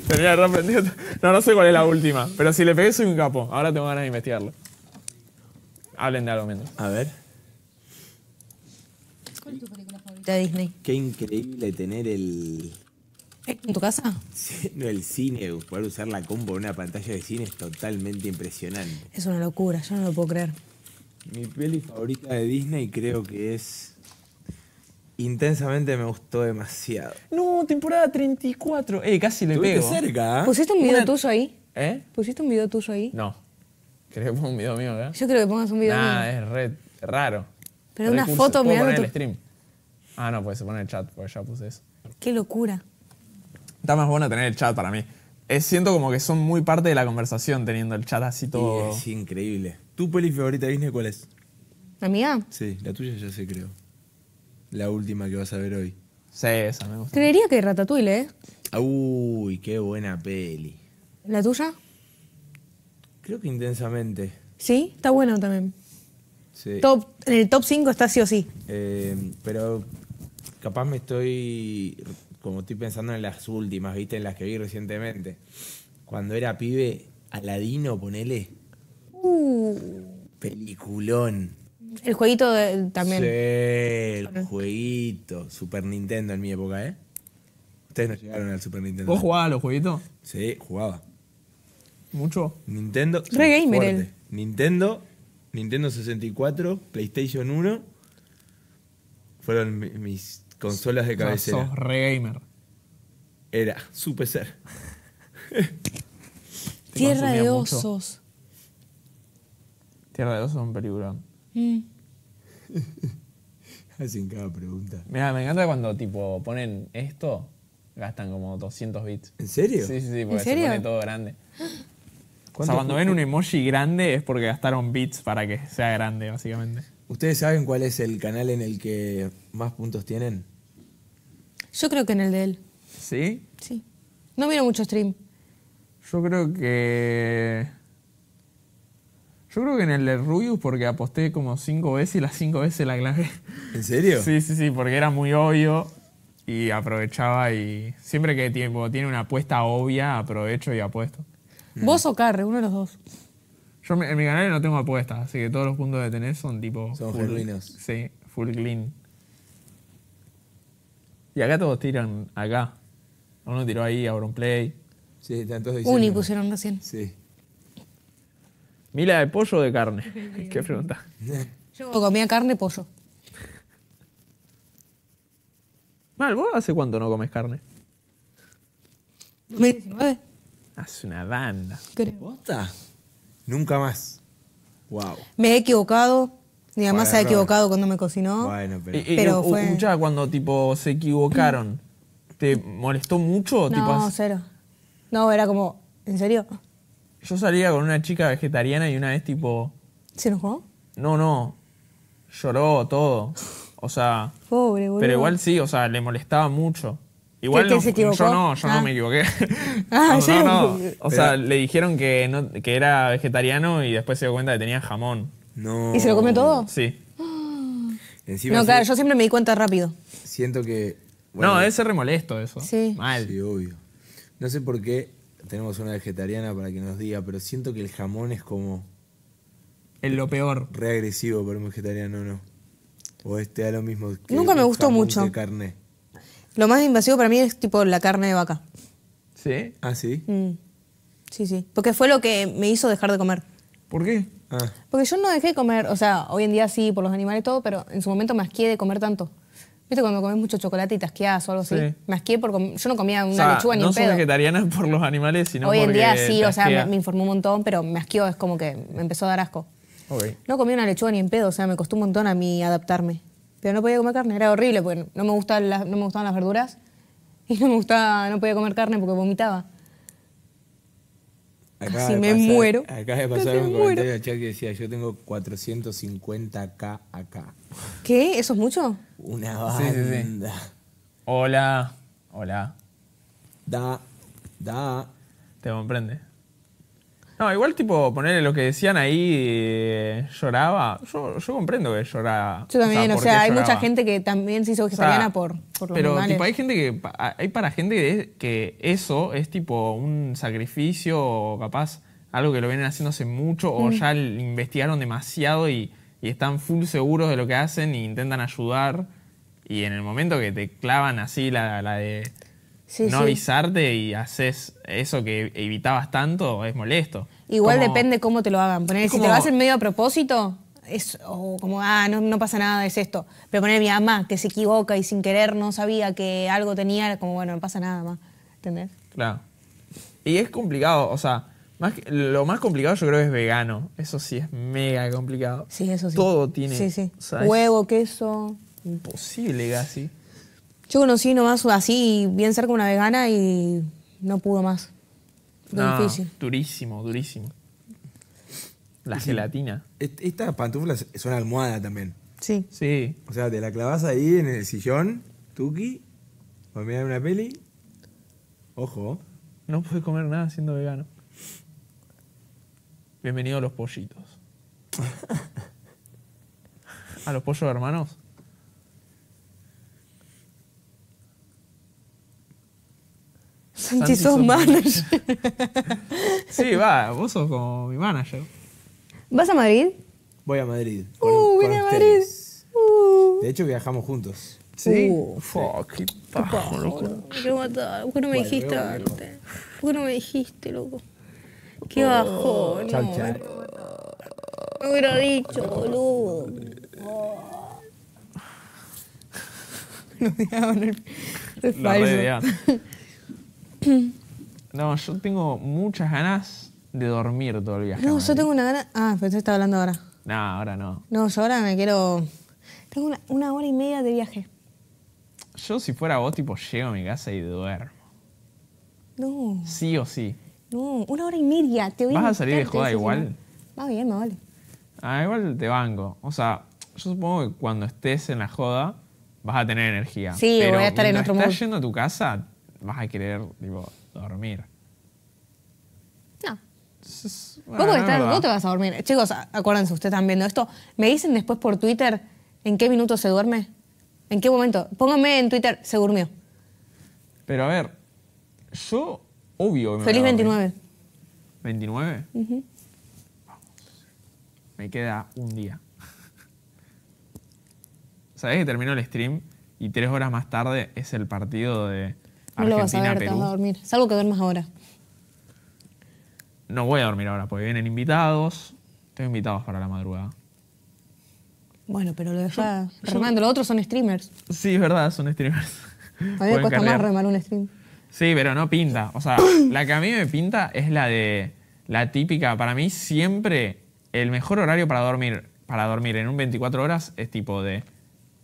Tenía el No, no sé cuál es la última. Pero si le pegué soy un capo. Ahora tengo ganas de investigarlo. Hablen de algo menos. A ver. ¿Cuál es tu película favorita de Disney? Qué increíble tener el. ¿En tu casa? No, el cine, poder usar la combo en una pantalla de cine es totalmente impresionante. Es una locura, yo no lo puedo creer. Mi peli favorita de Disney creo que es Intensamente me gustó demasiado. No, temporada 34. Eh, casi le pego. cerca. ¿Pusiste un video tuyo ahí? ¿Eh? ¿Pusiste un video tuyo ahí? No. ¿Querés que ponga un video mío acá? Yo creo que pongas un video Nah, Ah, es re raro. Pero una foto me poner el stream? Ah, no, pues se pone el chat, porque ya puse eso. Qué locura. Está más bueno tener el chat para mí. Es, siento como que son muy parte de la conversación teniendo el chat así todo. es increíble. ¿Tu peli favorita de Disney cuál es? ¿La mía? Sí, la tuya ya sé, creo la última que vas a ver hoy. Sí, esa me gusta. Creería que Ratatouille, ¿eh? Uy, qué buena peli. ¿La tuya? Creo que intensamente. Sí, está bueno también. Sí. en el top 5 está sí o sí. Eh, pero capaz me estoy, como estoy pensando en las últimas, viste, en las que vi recientemente. Cuando era pibe, Aladino, ponele. Uh. Peliculón. El jueguito también. Sí, el jueguito. Super Nintendo en mi época, ¿eh? Ustedes no llegaron al Super Nintendo. ¿Vos jugabas los jueguitos? Sí, jugaba. ¿Mucho? Nintendo. Re gamer Nintendo, Nintendo 64, PlayStation 1. Fueron mis consolas de cabecera. re gamer. Era, supe ser. Tierra de osos. Tierra de Osos es un peligro Mm. Hacen cada pregunta. Mira, me encanta cuando tipo ponen esto, gastan como 200 bits. ¿En serio? Sí, sí, sí, porque se pone todo grande. O sea, cuando ven un emoji grande es porque gastaron bits para que sea grande, básicamente. ¿Ustedes saben cuál es el canal en el que más puntos tienen? Yo creo que en el de él. ¿Sí? Sí. No miro mucho stream. Yo creo que. Yo creo que en el de Rubius porque aposté como cinco veces y las cinco veces la clave. ¿En serio? Sí, sí, sí, porque era muy obvio y aprovechaba y siempre que tiene, una apuesta obvia, aprovecho y apuesto. Mm. ¿Vos o Carre? Uno de los dos. Yo en mi canal no tengo apuestas, así que todos los puntos de tener son tipo... Son genuinos. Sí, full clean. Y acá todos tiran acá. Uno tiró ahí, un Play. Sí, están todos diciendo. Uni pusieron recién. Sí. Mila, ¿de pollo o de carne? ¿Qué pregunta? Yo comía carne, pollo. Mal, ¿vos hace cuánto no comes carne? 2019. Hace ah, una banda. ¿Qué? Nunca más. Wow. Me he equivocado. Ni mamá se ha equivocado cuando me cocinó. Bueno, pero. cuando tipo se equivocaron, ¿te molestó mucho? No, cero. No, era como, ¿en serio? Yo salía con una chica vegetariana y una vez tipo... ¿Se enojó? No, no. Lloró todo. O sea... Pobre, boludo. Pero igual sí, o sea, le molestaba mucho. Igual ¿Qué, se yo no, yo no ah. me equivoqué. Ah, no, O sea, le dijeron que, era vegetariano y después se dio cuenta que tenía jamón. No. ¿Y se lo comió todo? Sí. no, claro, yo siempre me di cuenta rápido. Siento que. Bueno, no, debe ser remolesto eso. Sí. Mal. Sí, obvio. No sé por qué tenemos una vegetariana para que nos diga, pero siento que el jamón es como. Es lo peor. reagresivo para un vegetariano, ¿no? O este a lo mismo. Que Nunca me gustó mucho. carne. Lo más invasivo para mí es tipo la carne de vaca. ¿Sí? Ah, sí. Mm. Sí, sí. Porque fue lo que me hizo dejar de comer. ¿Por qué? Ah. Porque yo no dejé de comer, o sea, hoy en día sí, por los animales y todo, pero en su momento me asqué de comer tanto. ¿Viste cuando comes mucho chocolate y te o algo así? Me asqueé porque Yo no comía una lechuga ni no soy vegetariana por los animales, sino Hoy en día sí, o sea, me, informó un montón, pero me asqueó, es como que me empezó a dar asco. No comí una lechuga ni en pedo, o sea, me costó un montón a mí adaptarme. Pero no podía comer carne, era horrible porque no me gustaban las, no me gustaban las verduras y no me gustaba, no podía comer carne porque vomitaba si me muero. Acá de pasar un comentario de chat que decía, yo tengo 450k acá. ¿Qué? ¿Eso es mucho? Una banda. Hola, hola. Da, da. Te comprende. No, igual tipo ponerle lo que decían ahí, eh, lloraba. Yo, comprendo que lloraba. Yo también, o sea, hay mucha gente que también se hizo vegetariana por, pero, Tipo, hay gente que hay para gente que, eso es tipo un sacrificio o capaz algo que lo vienen haciendo hace mucho o mm. ya investigaron demasiado y, están full seguros de lo que hacen e intentan ayudar. Y en el momento que te clavan así la, la de no avisarte y haces eso que evitabas tanto es molesto. Igual depende cómo te lo hagan. Poner, si te lo hacen medio a propósito, es o como, ah, no, pasa nada, es esto. Pero poner mi mamá que se equivoca y sin querer no sabía que algo tenía, como, bueno, no pasa nada más. ¿Entendés? Claro. Y es complicado, o sea, más lo más complicado yo creo es vegano. Eso sí es mega complicado. Sí, eso sí. Todo tiene. Huevo, queso. Imposible casi. Yo conocí nomás así, bien cerca una vegana y no pudo más. difícil. Durísimo, durísimo. La gelatina. Estas pantuflas son almohada también. Sí. Sí. O sea, te la clavas ahí en el sillón, tuki, o mirar una peli. Ojo. No pude comer nada siendo vegano. Bienvenido a los pollitos. a los pollos hermanos. Santi, Santi sos, manager. sí, va, vos sos como mi manager. ¿Vas a Madrid? Voy a Madrid. Uh, con, ¡Uh, a Madrid! De hecho, viajamos juntos. Sí. Uh, fuck, qué pajo, loco. Qué ¿Por qué no me dijiste antes? ¿Por qué no me dijiste, loco? Qué oh, bajo, no. Chau, Me hubiera dicho, boludo. Lo odiaban. Es falso. no, yo tengo muchas ganas de dormir todo el viaje. No, yo tengo una gana. Ah, pero tú estás hablando ahora. No, ahora no. No, yo ahora me quiero. Tengo una, hora y media de viaje. Yo, si fuera vos, tipo, llego a mi casa y duermo. No. Sí o sí. No, una hora y media. Te voy a ¿Vas a salir de joda igual? Va bien, me vale. Ah, igual te banco. O sea, yo supongo que cuando estés en la joda vas a tener energía. Sí, voy a estar en otro mundo. estás yendo a tu casa, vas a querer, tipo, dormir. No. Vos, te vas a dormir. Chicos, acuérdense, ustedes están viendo esto. Me dicen después por Twitter en qué minuto se duerme. ¿En qué momento? Pónganme en Twitter, se durmió. Pero a ver, yo, obvio. Feliz 29. ¿29? Me queda un día. ¿Sabés que terminó el stream y tres horas más tarde es el partido de no lo vas a ver, te vas a dormir. Salvo que duermas ahora. No voy a dormir ahora porque vienen invitados. Tengo invitados para la madrugada. Bueno, pero lo deja remando. Los otros son streamers. Sí, es verdad, son streamers. A mí me cuesta más remar un stream. Sí, pero no pinta. O sea, la que a mí me pinta es la de la típica. Para mí siempre el mejor horario para dormir, para dormir en un 24 horas es tipo de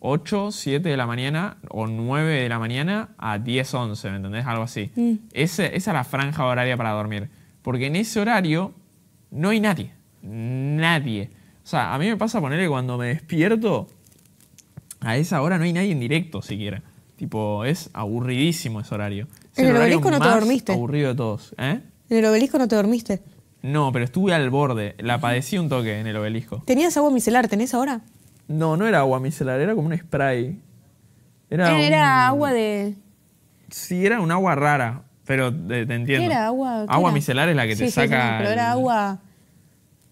8, 7 de la mañana o 9 de la mañana a 10, 11, ¿me entendés? Algo así. Mm. Ese, esa es la franja horaria para dormir. Porque en ese horario no hay nadie. Nadie. O sea, a mí me pasa ponerle cuando me despierto, a esa hora no hay nadie en directo siquiera. Tipo, es aburridísimo ese horario. en el, obelisco no te dormiste. aburrido de todos. ¿Eh? En el obelisco no te dormiste. No, pero estuve al borde. La padecí un toque en el obelisco. ¿Tenías agua micelar? ¿Tenés ahora? No, no era agua micelar, era como un spray. Era, eh, era agua de. Sí, era un agua rara, pero te, entiendo. era agua? agua micelar es la que te saca. Sí, pero era agua.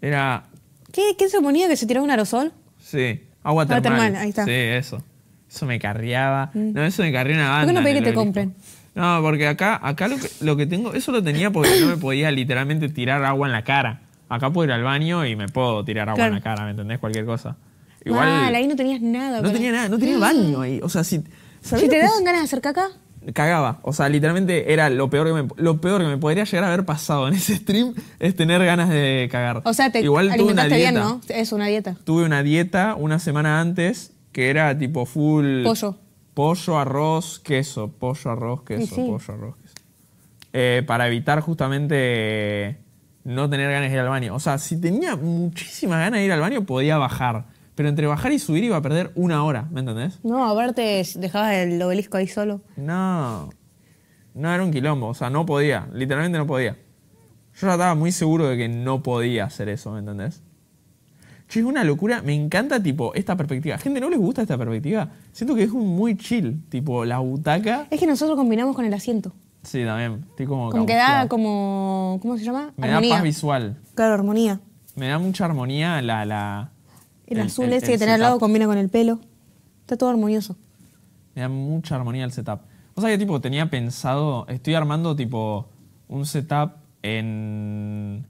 Era. ¿Qué, ¿Qué suponía que se tiraba un aerosol? Sí, agua termal. ahí está. Sí, eso. Eso me carriaba. Mm. No, eso me carrió una banda. ¿Por qué no pedí que te compren? No, porque acá, acá lo que, lo, que, tengo, eso lo tenía porque no me podía literalmente tirar agua en la cara. Acá puedo ir al baño y me puedo tirar agua en la cara, ¿me entendés? Cualquier cosa. Igual, ahí no tenías nada. No tenía nada, no tenía baño ahí. O sea, si... ¿Si te daban ganas de hacer caca? Cagaba. O sea, literalmente era lo peor, que me, lo peor que me podría llegar a haber pasado en ese stream es tener ganas de cagar. O sea, te Igual tuve una dieta. bien, ¿no? Es una dieta. Tuve una dieta una semana antes que era tipo full... Pollo. Pollo, arroz, queso. Pollo, arroz, queso. Pollo, arroz, queso. Eh, para evitar justamente no tener ganas de ir al baño. O sea, si tenía muchísimas ganas de ir al baño, podía bajar. Pero entre bajar y subir iba a perder una hora, ¿me entendés? No, a te dejabas el obelisco ahí solo. No. No, era un quilombo. O sea, no podía. Literalmente no podía. Yo ya estaba muy seguro de que no podía hacer eso, ¿me entendés? Che, es una locura. Me encanta, tipo, esta perspectiva. ¿Gente no les gusta esta perspectiva? Siento que es un muy chill. Tipo, la butaca. Es que nosotros combinamos con el asiento. Sí, también. Estoy como. Como que da como. ¿Cómo se llama? Me da paz visual. Claro, armonía. Me da mucha armonía la, la el, azul ese que tenés al lado combina con el pelo. Está todo armonioso. Me da mucha armonía el setup. O sea que tipo tenía pensado, estoy armando tipo un setup en,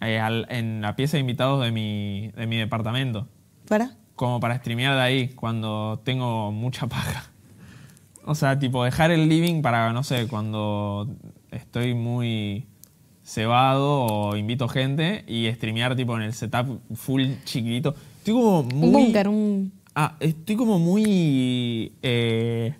eh, en la pieza de invitados de mi, de mi departamento. ¿Para? Como para streamear de ahí cuando tengo mucha paja. O sea, tipo dejar el living para, no sé, cuando estoy muy cebado o invito gente y streamear tipo en el setup full chiquito. Estoy como muy... Un un... Ah, estoy como muy... Eh,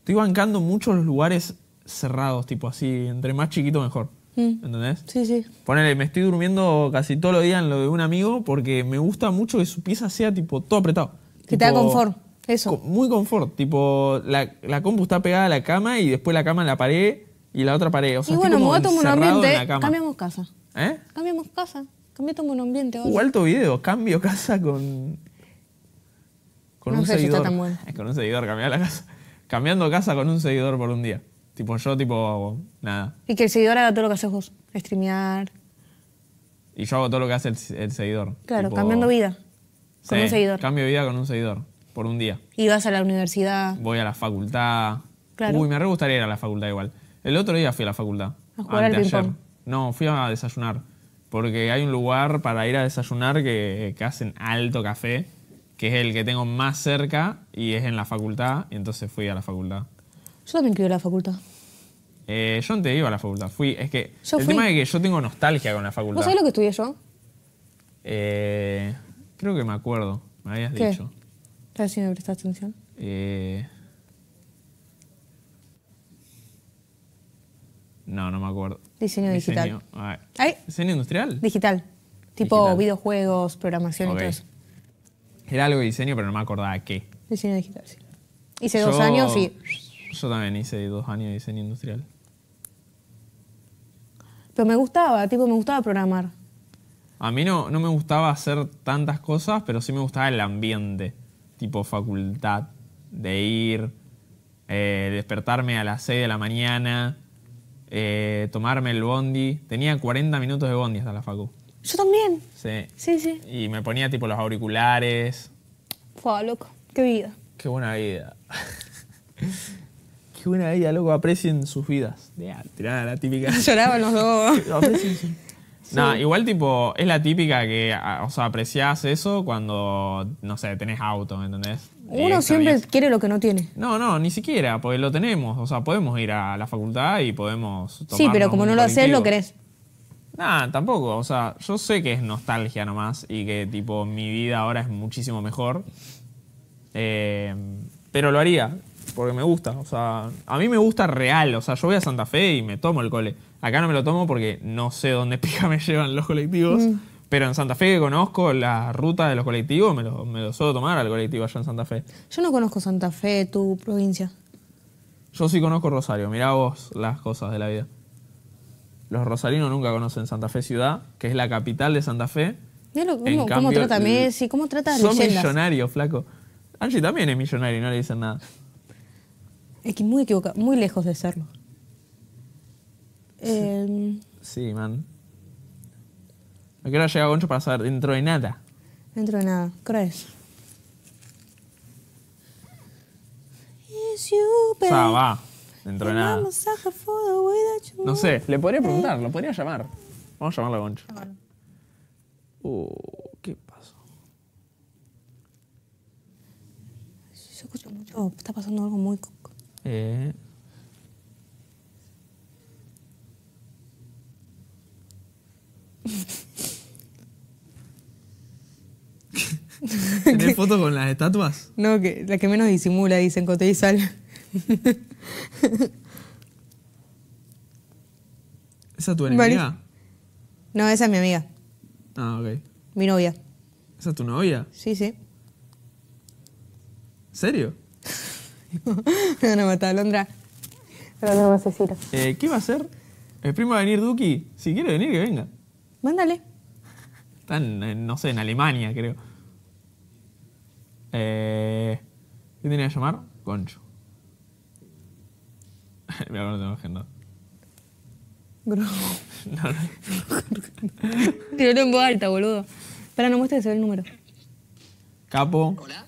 estoy bancando muchos lugares cerrados, tipo así, entre más chiquito mejor. Mm. ¿Entendés? Sí, sí. Ponele, me estoy durmiendo casi todos los días en lo de un amigo porque me gusta mucho que su pieza sea tipo todo apretado. Que te da confort, eso. muy confort, tipo la, la compu está pegada a la cama y después la cama en la pared y la otra pared. O sea, y bueno, me voy a tomar un ambiente. Cambiamos casa. ¿Eh? Cambiamos casa. Cambiamos tomo un ambiente. hoy. Igual uh, tu video. Cambio casa con. Con un sé seguidor. Si está tan bueno. Con un seguidor, cambiar la casa. Cambiando casa con un seguidor por un día. Tipo yo, tipo. Nada. Y que el seguidor haga todo lo que haces vos. Streamear. Y yo hago todo lo que hace el, seguidor. Claro, cambiando vida. Con un seguidor. Cambio vida con un seguidor. Por un día. Y vas a la universidad. Voy a la facultad. Claro. Uy, me re gustaría ir a la facultad igual. El otro día fui a la facultad. ¿A ayer. No, fui a desayunar. Porque hay un lugar para ir a desayunar que, hacen alto café, que es el que tengo más cerca y es en la facultad. Y entonces fui a la facultad. Yo también quiero ir a la facultad. Eh, yo no te iba a la facultad. Fui, es que el tema es que yo tengo nostalgia con la facultad. ¿Vos sabés lo que estudié yo? Eh, creo que me acuerdo. Me habías dicho. ¿Estás prestaste atención. Eh, No, no me acuerdo. Diseño, digital. Diseño, industrial? Digital. Tipo videojuegos, programación y todo eso. Era algo de diseño, pero no me acordaba qué. Diseño digital, sí. Hice dos años y... Yo también hice dos años de diseño industrial. Pero me gustaba, tipo, me gustaba programar. A mí no, no me gustaba hacer tantas cosas, pero sí me gustaba el ambiente. Tipo facultad, de ir, eh, despertarme a las 6 de la mañana, eh, tomarme el bondi. Tenía 40 minutos de bondi hasta la facu. Yo también. Sí. Sí, sí. Y me ponía tipo los auriculares. Fue loco. Qué vida. Qué buena vida. Qué buena vida, loco. Aprecien sus vidas. de tirada la típica. Lloraban los dos. No, igual tipo, es la típica que, o sea, apreciás eso cuando, no sé, tenés auto, ¿me entendés? Uno siempre quiere lo que no tiene. No, no, ni siquiera, porque lo tenemos. O sea, podemos ir a la facultad y podemos Sí, pero como no lo haces, lo querés. Nah, tampoco. O sea, yo sé que es nostalgia nomás y que, tipo, mi vida ahora es muchísimo mejor. Eh, pero lo haría, porque me gusta. O sea, a mí me gusta real. O sea, yo voy a Santa Fe y me tomo el cole. Acá no me lo tomo porque no sé dónde pija me llevan los colectivos. Mm. Pero en Santa Fe que conozco la ruta de los colectivos, me lo, me lo suelo tomar al colectivo allá en Santa Fe. Yo no conozco Santa Fe, tu provincia. Yo sí conozco Rosario, mirá vos las cosas de la vida. Los rosarinos nunca conocen Santa Fe ciudad, que es la capital de Santa Fe. cómo, trata Messi, cómo trata a Son millonarios, flaco. Angie también es millonario y no le dicen nada. Es que muy equivocado, muy lejos de serlo. sí em, man. ¿A qué hora llega Goncho para saber? Dentro de nada. Dentro de nada. ¿crees? va. Dentro de nada. No sé, le podría preguntar, lo podría llamar. Vamos a llamarlo, a Goncho. Uh, ¿qué pasó? Se escucha mucho. está pasando algo muy. Eh. ¿Tenés foto con las estatuas? No, que la que menos disimula, dicen Cote y Sal. ¿Esa tu enemiga? No, esa es mi amiga. Ah, ok. Mi novia. ¿Esa es tu novia? Sí, sí. ¿En serio? Me van a Londra. Pero no a eh, ¿Qué va a hacer? El primo va a venir Duki. Si quiere venir, que venga. Mándale en, no sé, en Alemania, creo. Eh, ¿Quién tenía que llamar? Concho. Me acuerdo de agenda. no, no. Tiró en voz alta, boludo. Espera, no muestres, el número. Capo. Hola.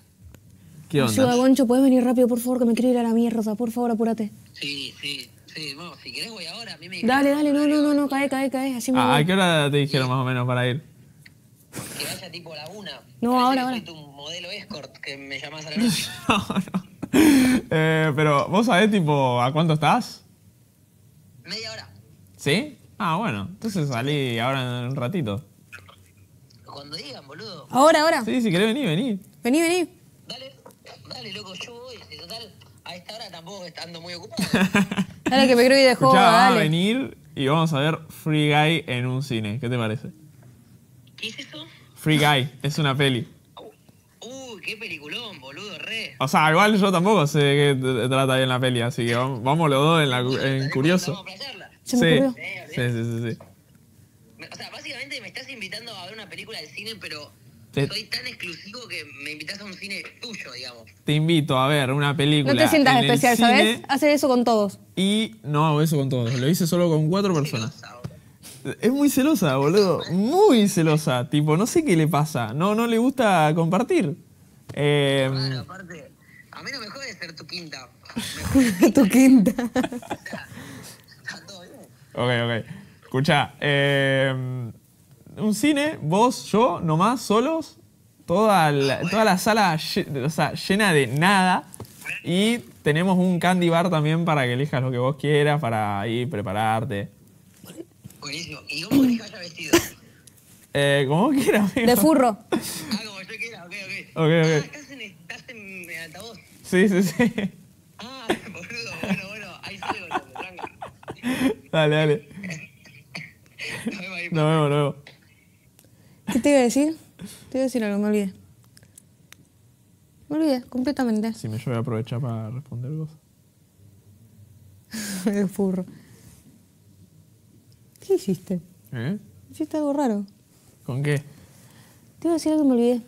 ¿Qué onda? Ayuda, Goncho, ¿puedes venir rápido, por favor? Que me quiero ir a la mierda. Por favor, apúrate. Sí, sí, sí. si querés voy ahora. A mí me Dale, dale. No, no, no, no. Cae, cae, cae. Así me ah, ¿A qué hora te dijeron más o menos para ir? Que vaya tipo la una. No, ahora, ahora. Soy tu modelo escort que me llamás a la noche. no, no. Eh, pero, ¿vos sabés, tipo, a cuánto estás? Media hora. ¿Sí? Ah, bueno. Entonces salí ahora en un ratito. Cuando digan, boludo. Ahora, ahora. Sí, si querés venir, vení. Vení, vení. Dale, dale, loco, yo voy. Si total, a esta hora tampoco estando muy ocupado. dale, que me creo que dejó. Ya va a venir y vamos a ver Free Guy en un cine. ¿Qué te parece? ¿Qué es eso? Free Guy, es una peli. Uy, uh, qué peliculón, boludo, re. O sea, igual yo tampoco sé qué trata bien la peli, así que vamos, los dos en, la, en Curioso. Sí, sí, sí, sí, O sea, básicamente me estás invitando a ver una película de cine, pero te, soy tan exclusivo que me invitas a un cine tuyo, digamos. Te invito a ver una película. No te sientas especial, ¿sabes? Haces eso con todos. Y no hago eso con todos. Lo hice solo con cuatro personas. Es muy celosa, boludo. Muy celosa. Tipo, no sé qué le pasa. No, no le gusta compartir. Eh, aparte, a mí no me jode ser tu quinta. tu quinta. ok, ok. Escucha, eh, un cine, vos, yo, nomás, solos, toda ah, la, toda la sala llena de nada. Y tenemos un candy bar también para que elijas lo que vos quieras, para ir prepararte. Buenísimo. ¿Y cómo querés que vaya vestido? Eh, como quieras. De furro. Ah, como yo quiera, ok, ok. okay, ah, estás en altavoz. Sí, sí, sí. Ah, boludo, bueno, bueno, ahí salgo, tranquilo. Dale, dale. nos vemos ahí. Nos vemos, nos vemos. ¿Qué te iba a decir? Te iba a decir algo, me olvidé. Me olvidé, completamente. Si me yo voy a aprovechar para responder vos. De furro. ¿Qué hiciste? ¿Eh? Hiciste algo raro. ¿Con qué? Te iba a decir algo que me olvidé.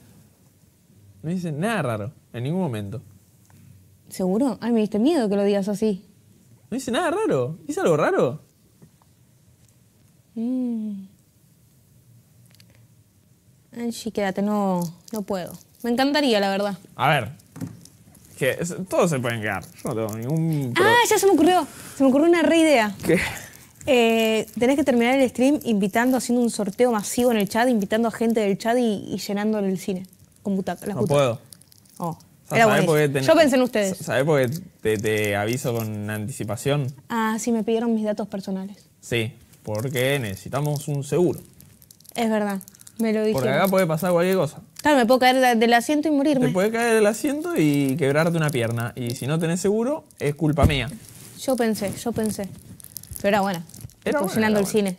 No hice nada raro, en ningún momento. ¿Seguro? Ay, me diste miedo que lo digas así. No hice nada raro. ¿Hice algo raro? Mm. sí Angie, quédate, no, no puedo. Me encantaría, la verdad. A ver. Que todos se pueden quedar. Yo no tengo ningún. Ah, ya se me ocurrió. Se me ocurrió una re idea. ¿Qué? Eh, tenés que terminar el stream invitando, haciendo un sorteo masivo en el chat, invitando a gente del chat y, llenándole llenando el cine con no puedo. Oh, Yo pensé en ustedes. ¿Sabés por qué te, aviso con anticipación? Ah, sí, me pidieron mis datos personales. Sí, porque necesitamos un seguro. Es verdad, me lo dijeron. Porque acá puede pasar cualquier cosa. Claro, me puedo caer del asiento y morirme. Te puede caer del asiento y quebrarte una pierna. Y si no tenés seguro, es culpa mía. Yo pensé, yo pensé. Pero era buena estoy el cine.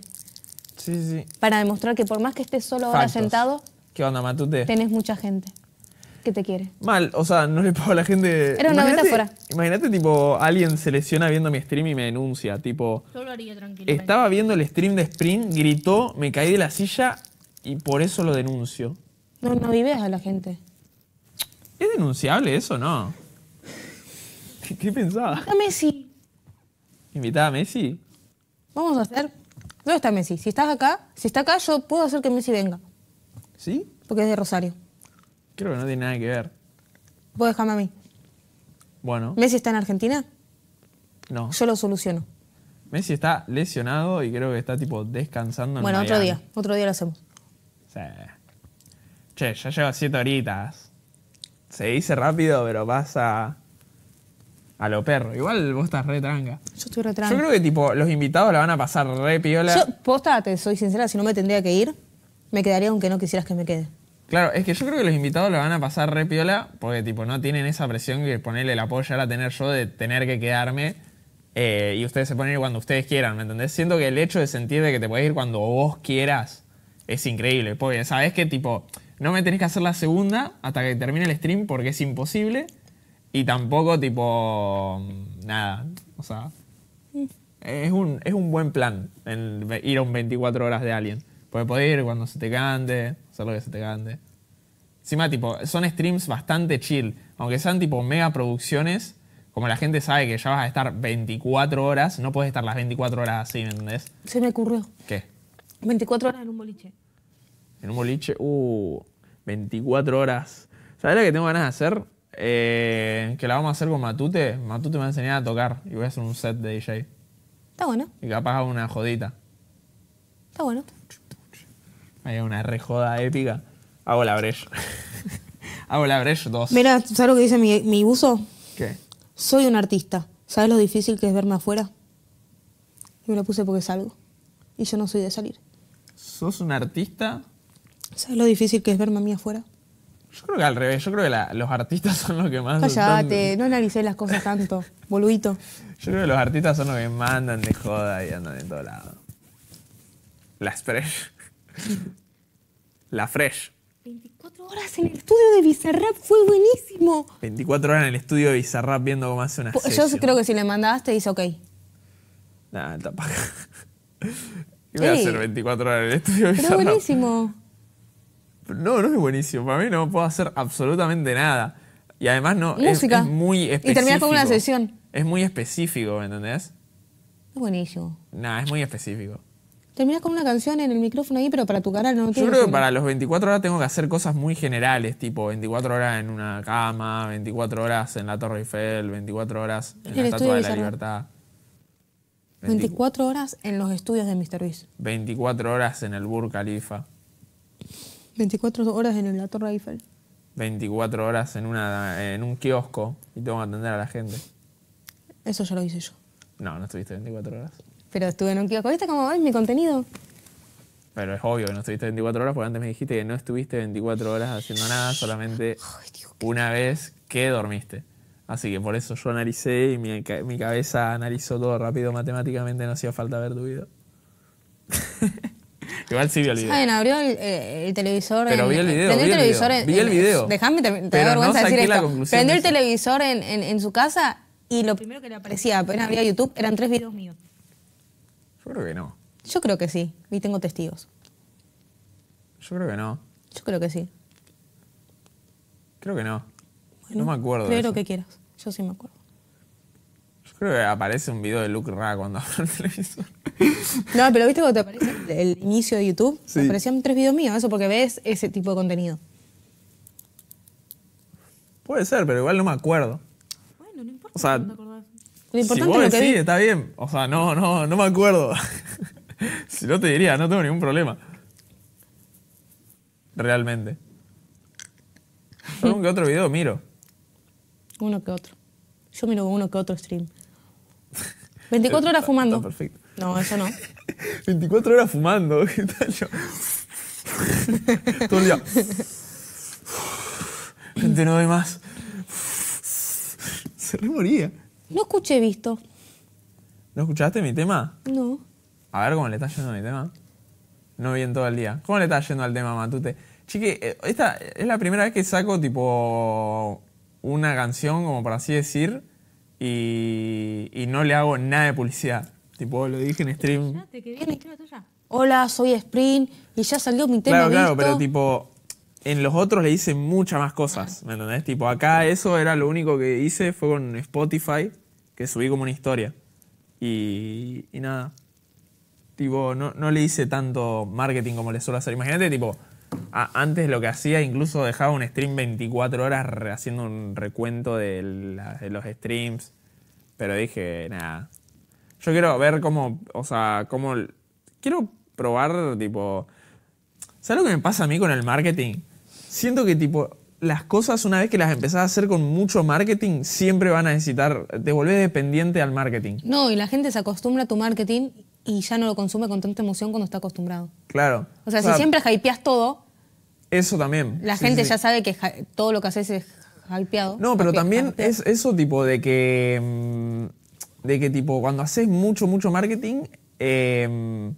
Sí, sí. Para demostrar que por más que estés solo ahora sentado, ¿Qué onda, Matute? tenés mucha gente que te quiere. Mal, o sea, no le pago a la gente. Era una metáfora. Imagínate, tipo, alguien se lesiona viendo mi stream y me denuncia. Tipo, Yo lo haría tranquilo. estaba viendo el stream de Sprint, gritó, me caí de la silla y por eso lo denuncio. No, no vives a la gente. ¿Es denunciable eso no? ¿Qué, qué pensaba? A Messi. ¿Invitaba a Messi? Vamos a hacer. ¿Dónde está Messi? Si estás acá, si está acá, yo puedo hacer que Messi venga. ¿Sí? Porque es de Rosario. Creo que no tiene nada que ver. Vos dejame a mí. Bueno. ¿Messi está en Argentina? No. Yo lo soluciono. Messi está lesionado y creo que está tipo descansando en Bueno, otro día. Otro día lo hacemos. Sí. Che, ya lleva siete horitas. Se dice rápido, pero pasa a lo perro. Igual vos estás re tranca. Yo estoy re Yo creo que tipo, los invitados la van a pasar re piola. Yo, posta, te soy sincera, si no me tendría que ir, me quedaría aunque no quisieras que me quede. Claro, es que yo creo que los invitados la van a pasar re piola porque tipo no tienen esa presión que ponerle el apoyo a tener yo de tener que quedarme eh, y ustedes se ponen ir cuando ustedes quieran, ¿me entendés? Siento que el hecho de sentir que te podés ir cuando vos quieras es increíble, porque sabes que tipo no me tenés que hacer la segunda hasta que termine el stream porque es imposible y tampoco tipo nada. O sea, es un, es un buen plan ir a un 24 horas de alguien Porque podés ir cuando se te cante, hacer lo que se te cante. Encima, tipo, son streams bastante chill. Aunque sean tipo mega producciones, como la gente sabe que ya vas a estar 24 horas, no puedes estar las 24 horas así, ¿me entendés? Se me ocurrió. ¿Qué? 24 horas en un boliche. En un boliche, uh, 24 horas. ¿Sabes lo que tengo ganas de hacer? Eh, que la vamos a hacer con Matute. Matute me va a enseñar a tocar y voy a hacer un set de DJ. Está bueno. Y capaz hago una jodita. Está bueno. Hay una rejoda épica. Hago la brecha. hago la brecha dos. Mira, ¿sabes lo que dice mi, mi buzo? ¿Qué? Soy un artista. ¿Sabes lo difícil que es verme afuera? Y me lo puse porque salgo. Y yo no soy de salir. ¿Sos un artista? ¿Sabes lo difícil que es verme a mí afuera? Yo creo que al revés, yo creo que los artistas son los que más... Callate, no analicé las cosas tanto, boludito. yo creo que los artistas son los que mandan de joda y andan de todo lado. Las fresh. la fresh. 24 horas en el estudio de Bizarrap fue buenísimo. 24 horas en el estudio de Bizarrap viendo cómo hace una Yo creo que si le mandaste dice ok. nada tampoco. ¿Qué voy a hacer 24 horas en el estudio de Pero buenísimo. No, no es buenísimo. Para mí no puedo hacer absolutamente nada. Y además no, Música. muy específico. Y terminas con una sesión. Es muy específico, ¿me entendés? Es buenísimo. Nah, es muy específico. terminas con una canción en el micrófono ahí, pero para tu canal no Yo creo que para los 24 horas tengo que hacer cosas muy generales, tipo 24 horas en una cama, 24 horas en la Torre Eiffel, 24 horas en la Estatua de, la Libertad. 24 horas en los estudios de Mr. Beast. 24 horas en el Burj Khalifa. 24 horas en la Torre Eiffel. 24 horas en, una, un kiosco y tengo que atender a la gente. Eso ya lo hice yo. No, no estuviste 24 horas. Pero estuve en un kiosco. ¿Viste cómo va mi contenido? Pero es obvio que no estuviste 24 horas porque antes me dijiste que no estuviste 24 horas haciendo nada, solamente una vez que dormiste. Así que por eso yo analicé y mi, cabeza analizó todo rápido matemáticamente, no hacía falta haber tu Igual sí vi el video. Saben, abrió eh, el, televisor. Pero en, vi el video. vi el, video. vi el video. déjame te, te da vergüenza decir esto. Prendió el televisor en, en, su casa y lo primero que le aparecía apenas abría YouTube eran tres videos míos. Yo creo que no. Yo creo que sí. Y tengo testigos. Yo creo que no. Yo creo que sí. Creo que no. no me acuerdo. Creo que quieras. Yo sí me acuerdo. Creo que aparece un video de Luke Ra cuando abro el televisor. No, pero viste cuando te aparece el, inicio de YouTube, sí. aparecían tres videos míos, eso porque ves ese tipo de contenido. Puede ser, pero igual no me acuerdo. Bueno, no importa. O sea, no lo importante es que está bien. O sea, no, no, no me acuerdo. si no te diría, no tengo ningún problema. Realmente. ¿Uno que otro video miro. Uno que otro. Yo miro uno que otro stream. 24 horas fumando. perfecto. No, eso no. 24 horas fumando. ¿Qué tal Todo el día. Gente, no doy más. Se re moría. No escuché visto. ¿No escuchaste mi tema? No. A ver cómo le está yendo a mi tema. No bien todo el día. ¿Cómo le está yendo al tema, Matute? Chique, eh, esta es la primera vez que saco tipo una canción, como para así decir, y, no le hago nada de publicidad. Tipo, lo dije en stream. Hola, soy Sprint y ya salió mi tema. Claro, claro, pero tipo, en los otros le hice muchas más cosas, ¿me entendés? Tipo, acá eso era lo único que hice, fue con Spotify, que subí como una historia. Y, nada. Tipo, no, no le hice tanto marketing como le suelo hacer. Imagínate, tipo, antes lo que hacía, incluso dejaba un stream 24 horas haciendo un recuento de, los streams. Pero dije, nada. Yo quiero ver cómo, o sea, cómo... Quiero probar, tipo... ¿Sabes lo que me pasa a mí con el marketing? Siento que, tipo, las cosas una vez que las empezás a hacer con mucho marketing, siempre van a necesitar, te volvés dependiente al marketing. No, y la gente se acostumbra a tu marketing y ya no lo consume con tanta emoción cuando está acostumbrado. Claro. O sea, si siempre hypeas todo. Eso también. La gente ya sabe que todo lo que haces es hypeado. No, pero también es eso tipo de que. Mm, de que tipo, cuando haces mucho, mucho marketing, em,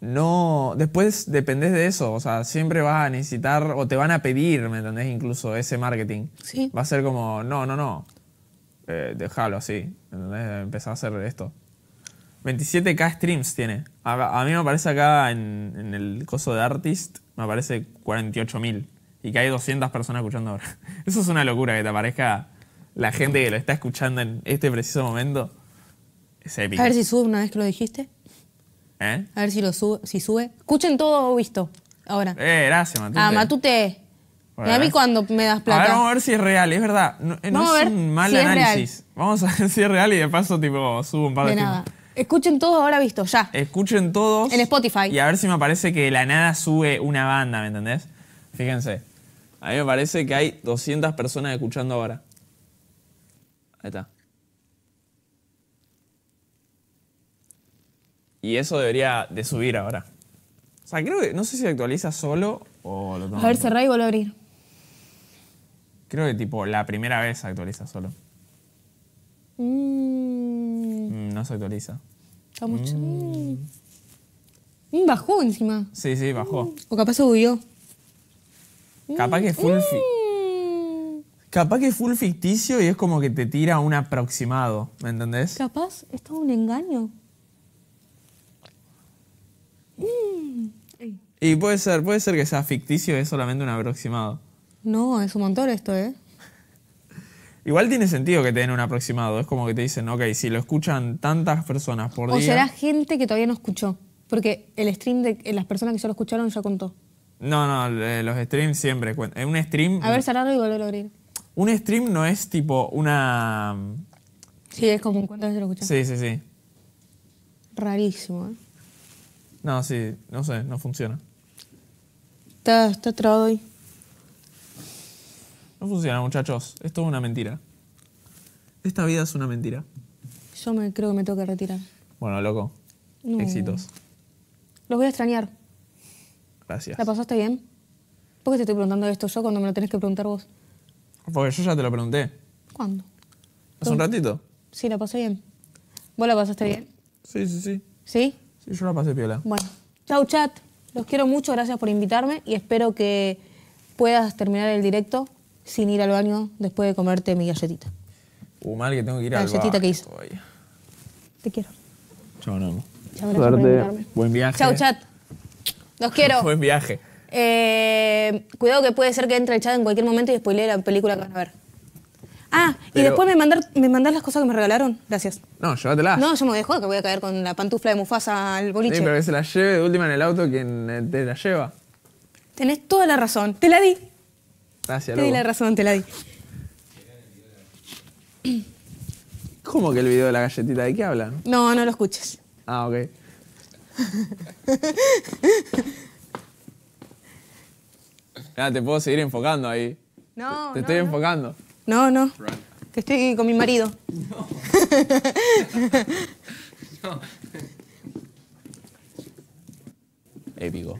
no. Después dependés de eso. O sea, siempre vas a necesitar o te van a pedir, ¿me entendés? Incluso ese marketing. Sí. Va a ser como, no, no, no. Eh, déjalo así. ¿Entendés? Empezá a hacer esto. 27k streams tiene. A, mí me parece acá en, el coso de Artist, me aparece 48.000. Y que hay 200 personas escuchando ahora. Eso es una locura que te aparezca la gente que lo está escuchando en este preciso momento. A ver si sube una vez que lo dijiste. ¿Eh? A ver si lo sube. Si sube. Escuchen todo visto ahora. Eh, gracias, Matute. Ah, Matute. a mí cuando me das plata. A ver, vamos a ver si es real, es verdad. No, eh, es un mal análisis. Vamos a ver si es real y de paso, tipo, subo un par de, Escuchen todo ahora visto, ya. Escuchen todos. En Spotify. Y a ver si me parece que la nada sube una banda, ¿me entendés? Fíjense. A mí me parece que hay 200 personas escuchando ahora. Ahí está. Y eso debería de subir ahora. O sea, creo que, no sé si actualiza solo o lo tengo A ver, cerrá y vuelvo a abrir. Creo que tipo la primera vez actualiza solo. Mmm se actualiza. Está mucho. Mm. Mm, bajó encima. Sí, sí, bajó. O capaz subió? Mm. Capaz que full. Capaz que full ficticio y es como que te tira un aproximado, ¿me entendés? Capaz es todo un engaño. Y puede ser, puede ser que sea ficticio y es solamente un aproximado. No, es un montón esto, ¿eh? Igual tiene sentido que te den un aproximado. Es como que te dicen, ok, si lo escuchan tantas personas por día. O será gente que todavía no escuchó. Porque el stream de eh, las personas que ya lo escucharon ya contó. No, no, eh, los streams siempre eh, un stream. A ver, cerrarlo y volverlo a abrir. Un stream no es tipo una. Mm, sí, es como un cuento de lo escuchó. Sí, sí, sí. Rarísimo, ¿eh? No, sí, no sé, no funciona. Está, está trabado no funciona, muchachos. Esto Es una mentira. Esta vida es una mentira. Yo me, creo que me tengo que retirar. Bueno, loco. Éxitos. Los voy a extrañar. Gracias. ¿La pasaste bien? ¿Por qué te estoy preguntando esto yo cuando me lo tenés que preguntar vos? Porque yo ya te lo pregunté. ¿Cuándo? Hace un ratito. Sí, la pasé bien. ¿Vos la pasaste bien? Sí, sí, sí. ¿Sí? Sí, yo la pasé piola. Bueno. Chau, chat. Los quiero mucho. Gracias por invitarme y espero que puedas terminar el directo sin ir al baño después de comerte mi galletita. Uh, mal que tengo que ir al baño. galletita que hice. Te quiero. Chao, no. Chao, Suerte. Buen viaje. Chau, eh. chat. Los quiero. Buen viaje. Eh, cuidado que puede ser que entre el chat en cualquier momento y spoilee la película que van a ver. Ah, y después me mandar, me mandar las cosas que me regalaron. Gracias. No, llévatelas. No, yo me dejo que voy a caer con la pantufla de Mufasa al boliche. Sí, pero que se la lleve de última en el auto quien eh, te la lleva. Tenés toda la razón. Te la di. Gracias, Te di la razón, te la di. ¿Cómo que el video de la galletita? ¿De qué hablan? No, no lo escuches. Ah, ok. te puedo seguir enfocando ahí. No, Te, estoy enfocando. No, no. Que estoy con mi marido. no. Épico.